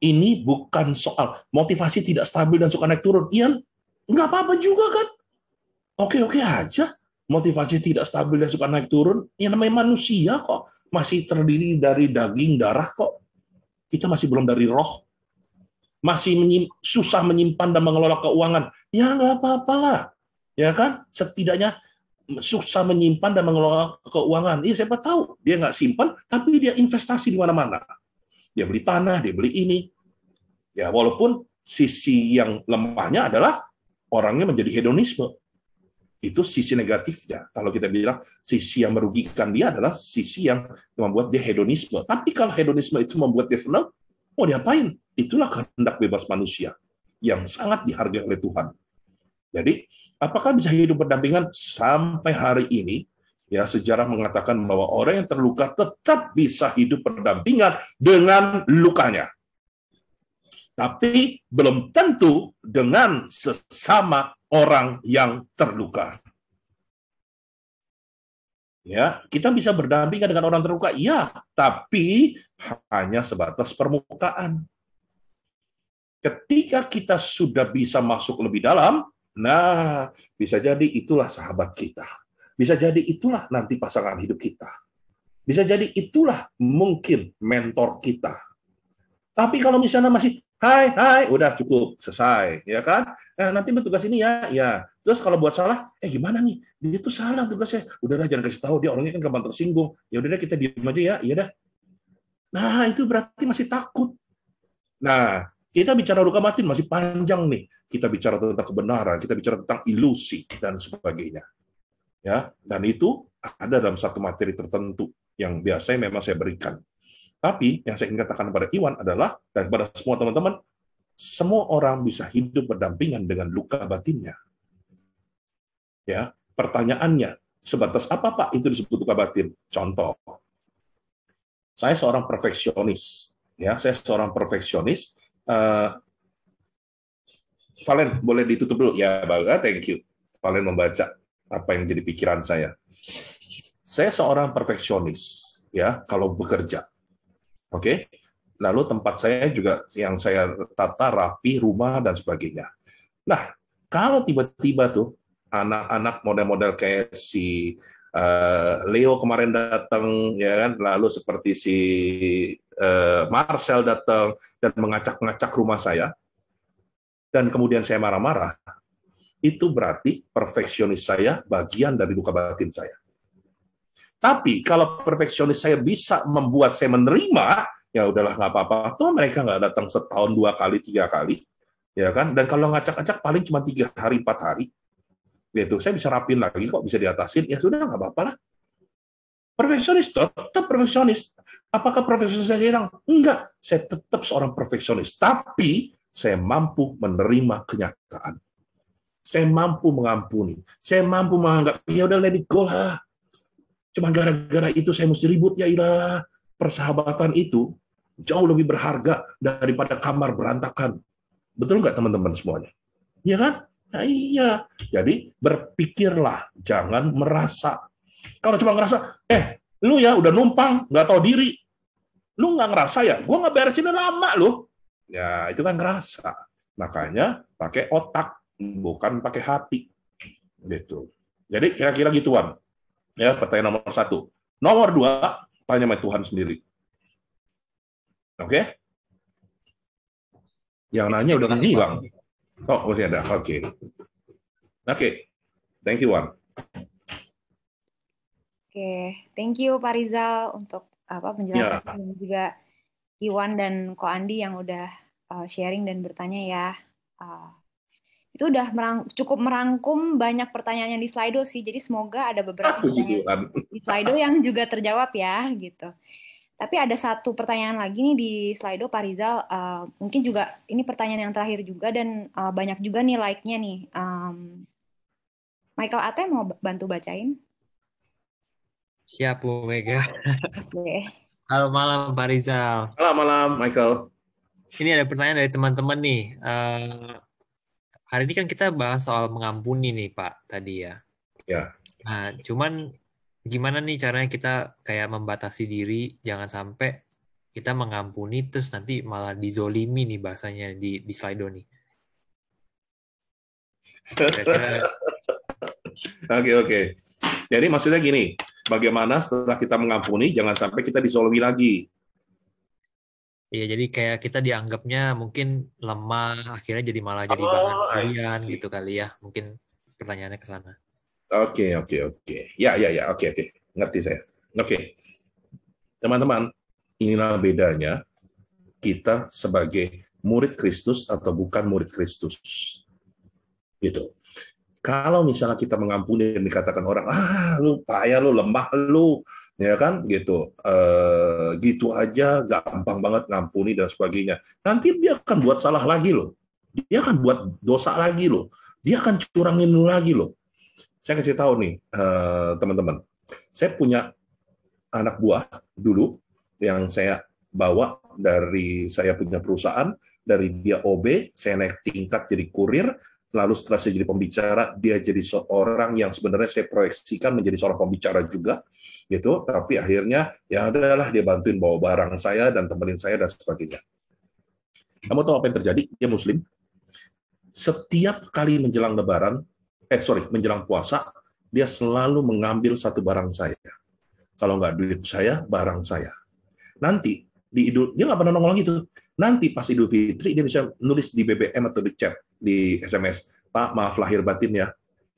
ini bukan soal motivasi tidak stabil dan suka naik turun. Iya, nggak apa-apa juga kan. Oke-oke aja. Motivasi tidak stabil dan suka naik turun. Yang namanya manusia kok. Masih terdiri dari daging, darah kok kita masih belum dari roh, masih menyim, susah menyimpan dan mengelola keuangan, ya nggak apa-apalah, ya kan? Setidaknya susah menyimpan dan mengelola keuangan. Ya siapa tahu dia nggak simpan, tapi dia investasi di mana-mana. Dia beli tanah, dia beli ini. Ya walaupun sisi yang lemahnya adalah orangnya menjadi hedonisme. Itu sisi negatifnya. Kalau kita bilang sisi yang merugikan dia adalah sisi yang membuat dia hedonisme. Tapi kalau hedonisme itu membuat dia senang, mau oh, diapain? Itulah kehendak bebas manusia yang sangat dihargai oleh Tuhan. Jadi, apakah bisa hidup berdampingan sampai hari ini? Ya, sejarah mengatakan bahwa orang yang terluka tetap bisa hidup berdampingan dengan lukanya. Tapi belum tentu dengan sesama orang yang terluka. Ya, kita bisa berdampingan dengan orang terluka, ya, tapi hanya sebatas permukaan. Ketika kita sudah bisa masuk lebih dalam, nah, bisa jadi itulah sahabat kita. Bisa jadi itulah nanti pasangan hidup kita. Bisa jadi itulah mungkin mentor kita. Tapi kalau misalnya masih Hai, hai, udah cukup, selesai, ya kan? Eh, nanti bertugas ini ya, ya. Terus kalau buat salah, eh gimana nih? Dia tuh salah tugasnya. Udahlah jangan kasih tahu dia orangnya kan gampang tersinggung. Ya udah kita diam aja ya, iya dah. Nah, itu berarti masih takut. Nah, kita bicara luka mati masih panjang nih. Kita bicara tentang kebenaran, kita bicara tentang ilusi dan sebagainya. Ya, dan itu ada dalam satu materi tertentu yang biasanya memang saya berikan tapi yang saya ingin katakan kepada Iwan adalah, dan kepada semua teman-teman, semua orang bisa hidup berdampingan dengan luka batinnya. Ya, pertanyaannya, sebatas apa Pak itu disebut luka batin? Contoh, saya seorang perfeksionis, ya, saya seorang perfeksionis. Uh, Valen, boleh ditutup dulu ya, Baga, ah, thank you. Valen membaca apa yang jadi pikiran saya. Saya seorang perfeksionis, ya, kalau bekerja Oke. Okay? Lalu tempat saya juga yang saya tata rapi rumah dan sebagainya. Nah, kalau tiba-tiba tuh anak-anak model-model kayak si uh, Leo kemarin datang ya kan lalu seperti si uh, Marcel datang dan mengacak-ngacak rumah saya dan kemudian saya marah-marah itu berarti perfeksionis saya bagian dari luka batin saya tapi kalau perfeksionis saya bisa membuat saya menerima, ya udahlah nggak apa-apa. Tuh mereka nggak datang setahun dua kali, tiga kali, ya kan? Dan kalau ngacak-ngacak paling cuma tiga hari, empat hari. Gitu. Saya bisa rapin lagi kok, bisa diatasin. Ya sudah nggak apa-apa lah. Perfeksionis tetap perfeksionis. Apakah perfeksionis saya hilang? Enggak, saya tetap seorang perfeksionis. Tapi saya mampu menerima kenyataan. Saya mampu mengampuni. Saya mampu menganggap, ya udah let it go lah Cuma gara-gara itu saya mesti ribut, ya ilah. Persahabatan itu jauh lebih berharga daripada kamar berantakan. Betul nggak teman-teman semuanya? Iya kan? Nah, iya. Jadi berpikirlah, jangan merasa. Kalau cuma ngerasa, eh, lu ya udah numpang, nggak tahu diri. Lu nggak ngerasa ya? gua nggak beresin lama lu. Ya, itu kan ngerasa. Makanya pakai otak, bukan pakai hati. Gitu. Jadi kira-kira gituan. Ya, pertanyaan nomor satu. Nomor dua, tanya sama Tuhan sendiri. Oke? Okay? Yang nanya udah bang? Oh, masih ada. Oke. Okay. Oke. Okay. Thank you, Wan. Oke, okay. thank you Pak Rizal untuk apa penjelasan yeah. dan juga Iwan dan Ko Andi yang udah uh, sharing dan bertanya ya. Uh, itu udah merang, cukup merangkum banyak pertanyaan yang di Slido sih. Jadi semoga ada beberapa pertanyaan di Slido yang juga terjawab ya gitu. Tapi ada satu pertanyaan lagi nih di Slido Pak Rizal. Uh, mungkin juga ini pertanyaan yang terakhir juga dan uh, banyak juga nih like-nya nih. Um, Michael Ate mau bantu bacain? Siap Bu Mega. Okay. Halo malam Pak Rizal. Halo malam Michael. Ini ada pertanyaan dari teman-teman nih. Uh, hari ini kan kita bahas soal mengampuni nih Pak tadi ya. Ya. Nah, cuman gimana nih caranya kita kayak membatasi diri jangan sampai kita mengampuni terus nanti malah dizolimi nih bahasanya di di Slido nih. [laughs] Oke oke. Jadi maksudnya gini, bagaimana setelah kita mengampuni jangan sampai kita dizolimi lagi. Iya, jadi kayak kita dianggapnya mungkin lemah, akhirnya jadi malah jadi oh, bahan gitu kali ya. Mungkin pertanyaannya ke sana. Oke, okay, oke, okay, oke. Okay. Ya, ya, ya. Oke, oke. Ngerti saya. Oke. Teman-teman, inilah bedanya kita sebagai murid Kristus atau bukan murid Kristus. Gitu. Kalau misalnya kita mengampuni dan dikatakan orang, ah lu payah, lu lemah, lu ya kan gitu e, gitu aja gampang banget ngampuni dan sebagainya nanti dia akan buat salah lagi loh dia akan buat dosa lagi loh dia akan curangin lu lagi loh saya kasih tahu nih eh, teman-teman saya punya anak buah dulu yang saya bawa dari saya punya perusahaan dari dia OB saya naik tingkat jadi kurir lalu setelah saya jadi pembicara dia jadi seorang yang sebenarnya saya proyeksikan menjadi seorang pembicara juga gitu tapi akhirnya ya adalah dia bantuin bawa barang saya dan temenin saya dan sebagainya kamu tahu apa yang terjadi dia muslim setiap kali menjelang lebaran eh sorry menjelang puasa dia selalu mengambil satu barang saya kalau nggak duit saya barang saya nanti di idul dia nggak pernah nongol lagi tuh. Nanti pas Idul Fitri dia bisa nulis di BBM atau di chat, di SMS, Pak maaf lahir batin ya.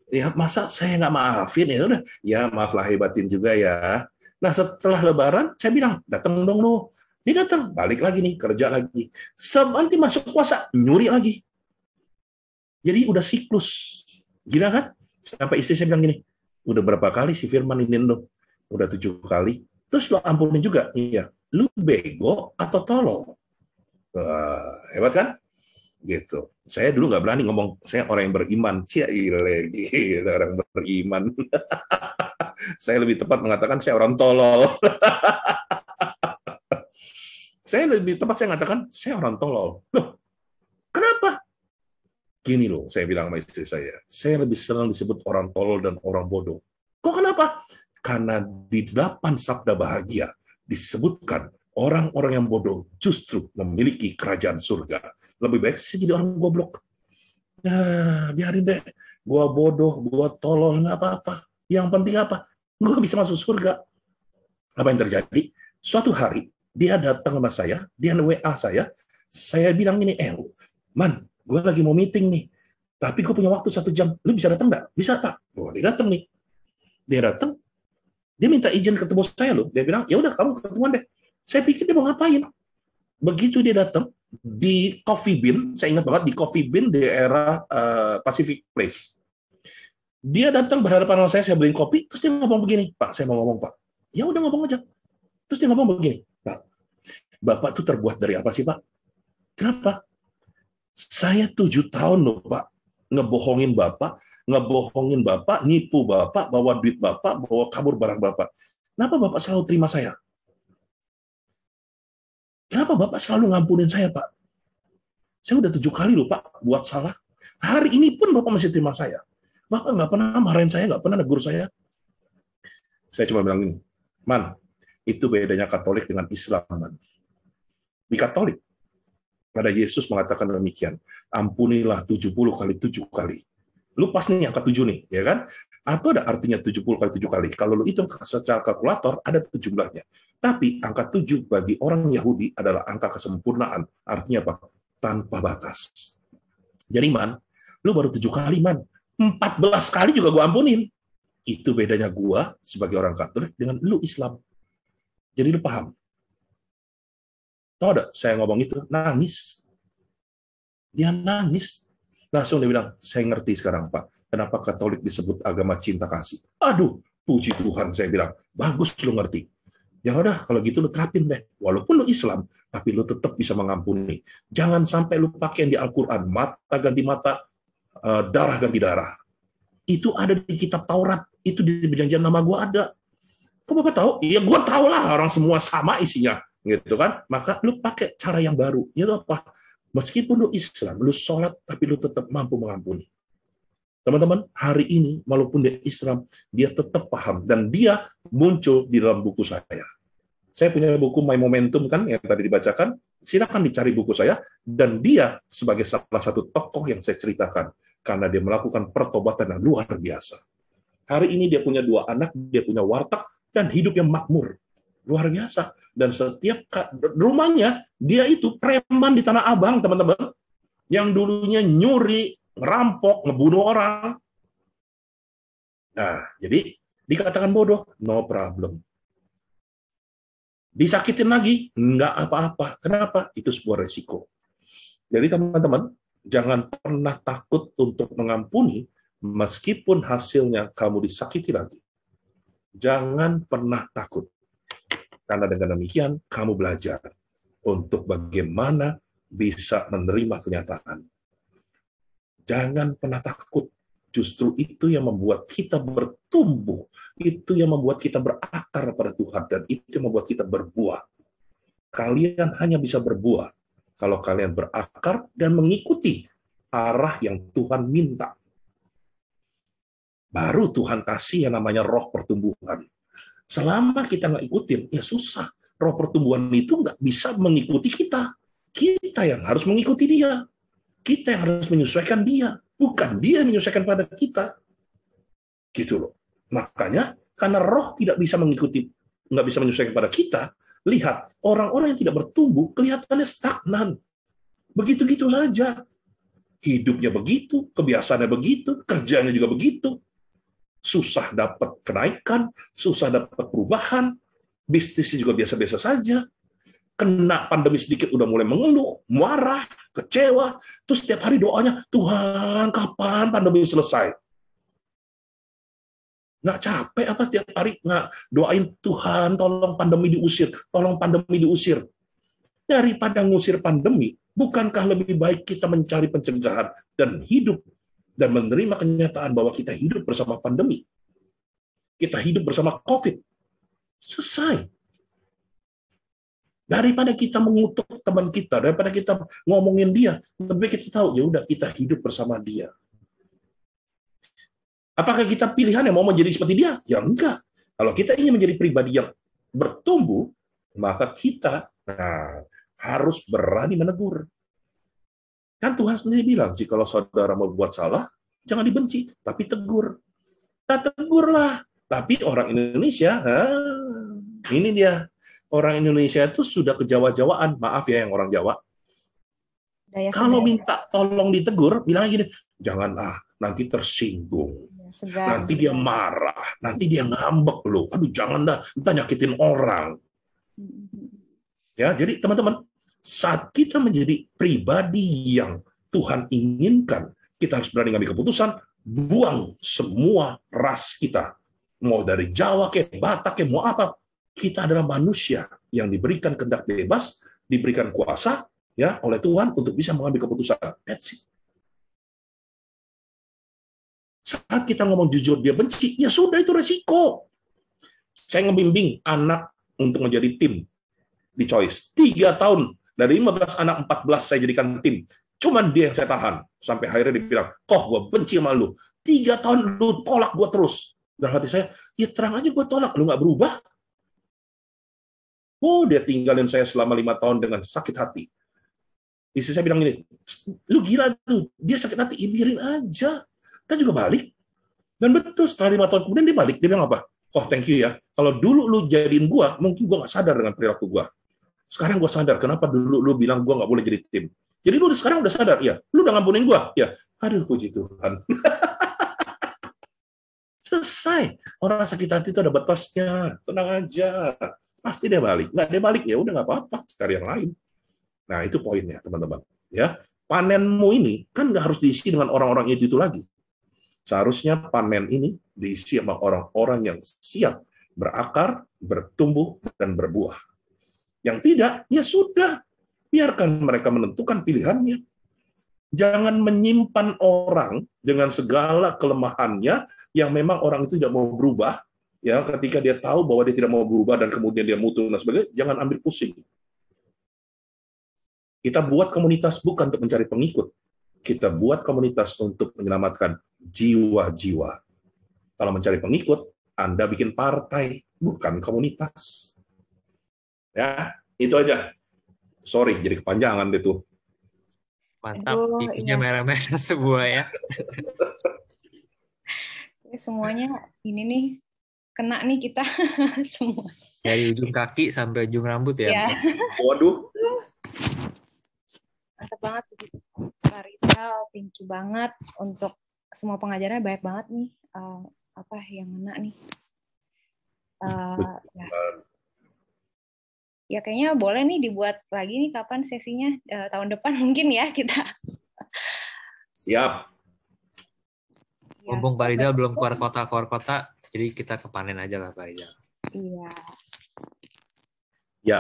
Ya masa saya nggak maafin ya udah, ya maaf lahir batin juga ya. Nah setelah Lebaran saya bilang datang dong lo, dia datang balik lagi nih kerja lagi. Nanti masuk puasa nyuri lagi. Jadi udah siklus, gila kan? Sampai istri saya bilang gini, udah berapa kali si Firman ini lo? Udah tujuh kali. Terus lo ampunin juga, iya. Lu bego atau tolong? uh, hebat kan gitu saya dulu nggak berani ngomong saya orang yang beriman cia ile iya, gitu, iya, iya, orang beriman [laughs] saya lebih tepat mengatakan saya orang tolol [laughs] saya lebih tepat saya mengatakan saya orang tolol loh kenapa gini loh saya bilang sama istri saya saya lebih senang disebut orang tolol dan orang bodoh kok kenapa karena di delapan sabda bahagia disebutkan Orang-orang yang bodoh justru memiliki kerajaan surga. Lebih baik sih jadi orang goblok. Nah, biarin deh. Gua bodoh, gua tolol, nggak apa-apa. Yang penting apa? Gua bisa masuk surga. Apa yang terjadi? Suatu hari, dia datang sama saya, dia WA saya, saya bilang ini eh, man, gue lagi mau meeting nih, tapi gue punya waktu satu jam, lu bisa datang nggak? Bisa, Pak. Oh, dia datang nih. Dia datang, dia minta izin ketemu saya loh. Dia bilang, ya udah kamu ketemuan deh. Saya pikir dia mau ngapain. Begitu dia datang di Coffee Bean, saya ingat banget di Coffee Bean di era uh, Pacific Place. Dia datang berhadapan sama saya, saya beliin kopi, terus dia ngomong begini, Pak, saya mau ngomong, Pak. Ya udah ngomong aja. Terus dia ngomong begini, Pak, Bapak tuh terbuat dari apa sih, Pak? Kenapa? Saya tujuh tahun loh, Pak, ngebohongin Bapak, ngebohongin Bapak, nipu Bapak, bawa duit Bapak, bawa kabur barang Bapak. Kenapa Bapak selalu terima saya? Kenapa Bapak selalu ngampunin saya, Pak? Saya udah tujuh kali lupa buat salah. Hari ini pun Bapak masih terima saya. Bapak nggak pernah marahin saya, nggak pernah negur saya. Saya cuma bilang ini, Man, itu bedanya Katolik dengan Islam, Man. Di Katolik, pada Yesus mengatakan demikian, ampunilah tujuh puluh kali tujuh kali. Lu pas nih angka tujuh nih, ya kan? atau ada artinya 70 kali 7 kali? Kalau lu itu secara kalkulator, ada jumlahnya. Tapi angka 7 bagi orang Yahudi adalah angka kesempurnaan. Artinya apa? Tanpa batas. Jadi man, lu baru 7 kali man. 14 kali juga gua ampunin. Itu bedanya gua sebagai orang Katolik dengan lu Islam. Jadi lu paham. Tahu ada saya ngomong itu, nangis. Dia nangis. Langsung dia bilang, saya ngerti sekarang Pak kenapa Katolik disebut agama cinta kasih. Aduh, puji Tuhan, saya bilang, bagus lu ngerti. Ya udah, kalau gitu lu terapin deh. Walaupun lu Islam, tapi lu tetap bisa mengampuni. Jangan sampai lu pakai yang di Al-Quran, mata ganti mata, eh, darah ganti darah. Itu ada di kitab Taurat, itu di perjanjian nama gua ada. Kok Bapak tahu? Ya gua tahu lah, orang semua sama isinya. Gitu kan? Maka lu pakai cara yang baru. Itu apa? Meskipun lu Islam, lu sholat, tapi lu tetap mampu mengampuni Teman-teman, hari ini walaupun dia Islam, dia tetap paham dan dia muncul di dalam buku saya. Saya punya buku My Momentum kan yang tadi dibacakan. Silakan dicari buku saya dan dia sebagai salah satu tokoh yang saya ceritakan karena dia melakukan pertobatan yang luar biasa. Hari ini dia punya dua anak, dia punya warteg dan hidup yang makmur. Luar biasa. Dan setiap rumahnya dia itu preman di Tanah Abang, teman-teman. Yang dulunya nyuri, ngerampok, ngebunuh orang. Nah, jadi dikatakan bodoh, no problem. Disakitin lagi, nggak apa-apa. Kenapa? Itu sebuah resiko. Jadi teman-teman, jangan pernah takut untuk mengampuni meskipun hasilnya kamu disakiti lagi. Jangan pernah takut. Karena dengan demikian, kamu belajar untuk bagaimana bisa menerima kenyataan Jangan pernah takut. Justru itu yang membuat kita bertumbuh, itu yang membuat kita berakar pada Tuhan, dan itu yang membuat kita berbuah. Kalian hanya bisa berbuah kalau kalian berakar dan mengikuti arah yang Tuhan minta. Baru Tuhan kasih yang namanya roh pertumbuhan. Selama kita nggak ikutin, ya susah. Roh pertumbuhan itu nggak bisa mengikuti kita. Kita yang harus mengikuti dia kita yang harus menyesuaikan dia, bukan dia yang menyesuaikan pada kita. Gitu loh. Makanya karena roh tidak bisa mengikuti, nggak bisa menyesuaikan pada kita, lihat orang-orang yang tidak bertumbuh kelihatannya stagnan. Begitu-gitu saja. Hidupnya begitu, kebiasaannya begitu, kerjanya juga begitu. Susah dapat kenaikan, susah dapat perubahan, bisnisnya juga biasa-biasa saja, kena pandemi sedikit udah mulai mengeluh, marah, kecewa, terus setiap hari doanya, Tuhan kapan pandemi selesai? Nggak capek apa setiap hari nggak doain Tuhan tolong pandemi diusir, tolong pandemi diusir. Daripada ngusir pandemi, bukankah lebih baik kita mencari pencegahan dan hidup dan menerima kenyataan bahwa kita hidup bersama pandemi. Kita hidup bersama COVID. Selesai Daripada kita mengutuk teman kita, daripada kita ngomongin dia, lebih kita tahu ya udah kita hidup bersama dia. Apakah kita pilihan yang mau menjadi seperti dia? Ya enggak. Kalau kita ingin menjadi pribadi yang bertumbuh, maka kita nah, harus berani menegur. Kan Tuhan sendiri bilang, jika saudara mau buat salah, jangan dibenci, tapi tegur. Nah, tegurlah. Tapi orang Indonesia, ini dia orang Indonesia itu sudah ke jawa jawaan Maaf ya yang orang Jawa. Daya Kalau minta tolong ditegur, bilang gini, jangan ah, nanti tersinggung. Iya, segar. Nanti dia marah, nanti dia ngambek loh. Aduh, jangan dah, entah nyakitin orang. Mm-hmm. Ya, jadi teman-teman, saat kita menjadi pribadi yang Tuhan inginkan, kita harus berani ngambil keputusan, buang semua ras kita. Mau dari Jawa ke Batak ke mau apa, kita adalah manusia yang diberikan kehendak bebas, diberikan kuasa ya oleh Tuhan untuk bisa mengambil keputusan. That's it. Saat kita ngomong jujur dia benci, ya sudah itu resiko. Saya ngebimbing anak untuk menjadi tim di Choice. Tiga tahun dari 15 anak 14 saya jadikan tim. Cuman dia yang saya tahan. Sampai akhirnya dibilang, Kok gue benci sama lu. Tiga tahun lu tolak gue terus. Dalam hati saya, ya terang aja gue tolak. Lu nggak berubah, Oh, dia tinggalin saya selama lima tahun dengan sakit hati. Istri saya bilang gini, lu gila tuh, dia sakit hati, ibirin ya aja. Kita juga balik. Dan betul, setelah lima tahun kemudian dia balik. Dia bilang apa? Oh, thank you ya. Kalau dulu lu jadiin gua, mungkin gua nggak sadar dengan perilaku gua. Sekarang gua sadar, kenapa dulu lu bilang gua nggak boleh jadi tim. Jadi lu sekarang udah sadar, ya. Lu udah ngampunin gua, ya. Aduh, puji Tuhan. [laughs] Selesai. Orang sakit hati itu ada batasnya. Tenang aja pasti dia balik. Nggak dia balik ya udah nggak apa-apa, cari yang lain. Nah itu poinnya teman-teman. Ya panenmu ini kan nggak harus diisi dengan orang-orang itu itu lagi. Seharusnya panen ini diisi sama orang-orang yang siap berakar, bertumbuh, dan berbuah. Yang tidak, ya sudah. Biarkan mereka menentukan pilihannya. Jangan menyimpan orang dengan segala kelemahannya yang memang orang itu tidak mau berubah, ya ketika dia tahu bahwa dia tidak mau berubah dan kemudian dia mutu dan sebagainya, jangan ambil pusing. Kita buat komunitas bukan untuk mencari pengikut, kita buat komunitas untuk menyelamatkan jiwa-jiwa. Kalau mencari pengikut, Anda bikin partai, bukan komunitas. Ya, itu aja. Sorry, jadi kepanjangan itu. Mantap, Ini pipinya iya. merah-merah [laughs] sebuah ya. [laughs] ya. Semuanya ini nih kena nih kita [laughs] semua. Dari ujung kaki sampai ujung rambut ya. ya. Waduh. Mantap banget begitu. Rita, thank you banget untuk semua pengajaran banyak banget nih uh, apa yang kena nih. Uh, ya. ya kayaknya boleh nih dibuat lagi nih kapan sesinya uh, tahun depan [laughs] mungkin ya kita. Siap. Ya. Mumpung Pak Rizal belum keluar kota keluar kota, jadi kita kepanen aja lah Pak Rizal. Iya. Ya,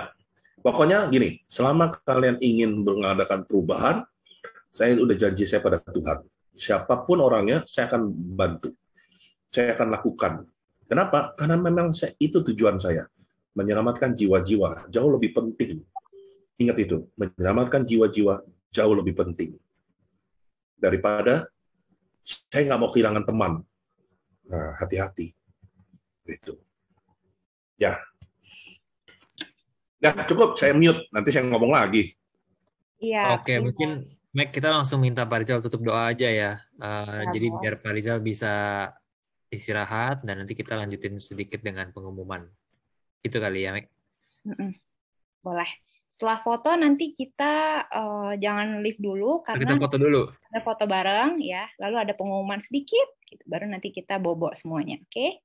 pokoknya gini, selama kalian ingin mengadakan perubahan, saya udah janji saya pada Tuhan. Siapapun orangnya, saya akan bantu. Saya akan lakukan. Kenapa? Karena memang saya, itu tujuan saya. Menyelamatkan jiwa-jiwa jauh lebih penting. Ingat itu, menyelamatkan jiwa-jiwa jauh lebih penting. Daripada saya nggak mau kehilangan teman. Nah, hati-hati itu. Ya. Ya, cukup saya mute, nanti saya ngomong lagi. Iya. Oke, okay, iya. mungkin Mac kita langsung minta Pak Rizal tutup doa aja ya. Uh, jadi biar Pak Rizal bisa istirahat dan nanti kita lanjutin sedikit dengan pengumuman. Itu kali ya, Mac. Boleh. Setelah foto nanti kita uh, jangan live dulu karena kita foto dulu. Ada foto bareng ya, lalu ada pengumuman sedikit gitu. Baru nanti kita bobok semuanya, oke? Okay?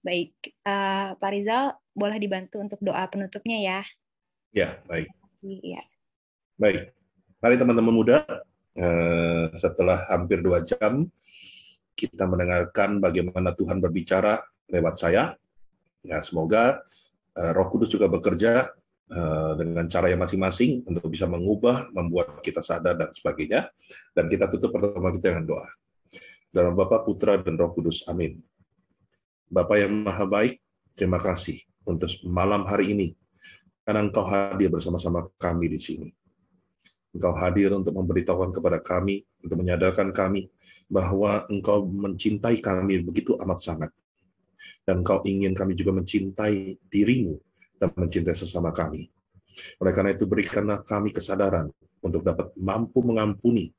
Baik, uh, Pak Rizal, boleh dibantu untuk doa penutupnya ya? Ya, baik. Iya. Baik, mari teman-teman muda, uh, setelah hampir dua jam, kita mendengarkan bagaimana Tuhan berbicara lewat saya. Ya, semoga uh, roh kudus juga bekerja uh, dengan cara yang masing-masing untuk bisa mengubah, membuat kita sadar, dan sebagainya. Dan kita tutup pertemuan kita dengan doa. Dalam Bapa, Putra, dan Roh Kudus. Amin. Bapak yang maha baik, terima kasih untuk malam hari ini. Karena Engkau hadir bersama-sama kami di sini. Engkau hadir untuk memberitahukan kepada kami, untuk menyadarkan kami bahwa Engkau mencintai kami begitu amat sangat. Dan Engkau ingin kami juga mencintai dirimu dan mencintai sesama kami. Oleh karena itu, berikanlah kami kesadaran untuk dapat mampu mengampuni,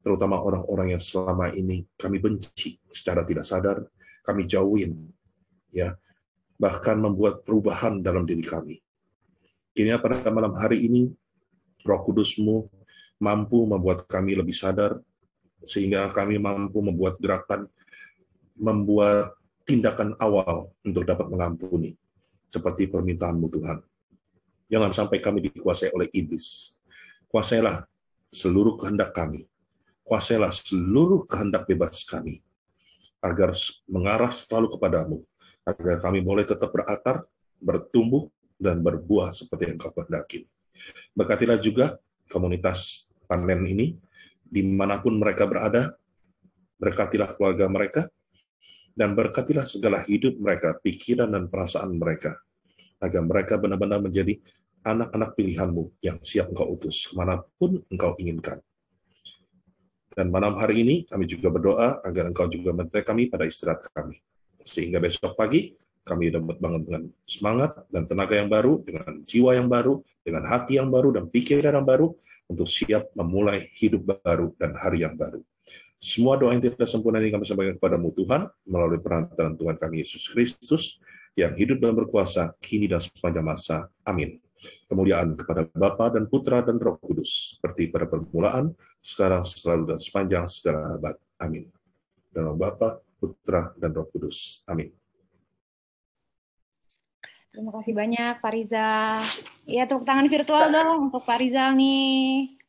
terutama orang-orang yang selama ini kami benci secara tidak sadar, kami jauhin ya bahkan membuat perubahan dalam diri kami. Kini pada malam hari ini Roh Kudusmu mampu membuat kami lebih sadar sehingga kami mampu membuat gerakan membuat tindakan awal untuk dapat mengampuni seperti permintaanmu Tuhan. Jangan sampai kami dikuasai oleh iblis. Kuasailah seluruh kehendak kami. Kuasailah seluruh kehendak bebas kami agar mengarah selalu kepadamu, agar kami boleh tetap berakar, bertumbuh, dan berbuah seperti yang kau kehendaki. Berkatilah juga komunitas panen ini, dimanapun mereka berada, berkatilah keluarga mereka, dan berkatilah segala hidup mereka, pikiran dan perasaan mereka, agar mereka benar-benar menjadi anak-anak pilihanmu yang siap engkau utus, manapun engkau inginkan. Dan malam hari ini kami juga berdoa agar engkau juga menteri kami pada istirahat kami. Sehingga besok pagi kami dapat bangun dengan semangat dan tenaga yang baru, dengan jiwa yang baru, dengan hati yang baru, dan pikiran yang baru untuk siap memulai hidup baru dan hari yang baru. Semua doa yang tidak sempurna ini kami sampaikan kepadamu Tuhan, melalui perantaraan Tuhan kami Yesus Kristus, yang hidup dan berkuasa, kini dan sepanjang masa. Amin. Kemuliaan kepada Bapa dan Putra dan Roh Kudus, seperti pada permulaan, sekarang, selalu, dan sepanjang segala abad. Amin. Dalam Bapa, Putra, dan Roh Kudus. Amin. Terima kasih banyak Pak Rizal. Ya tepuk tangan virtual dong untuk Pak Rizal nih.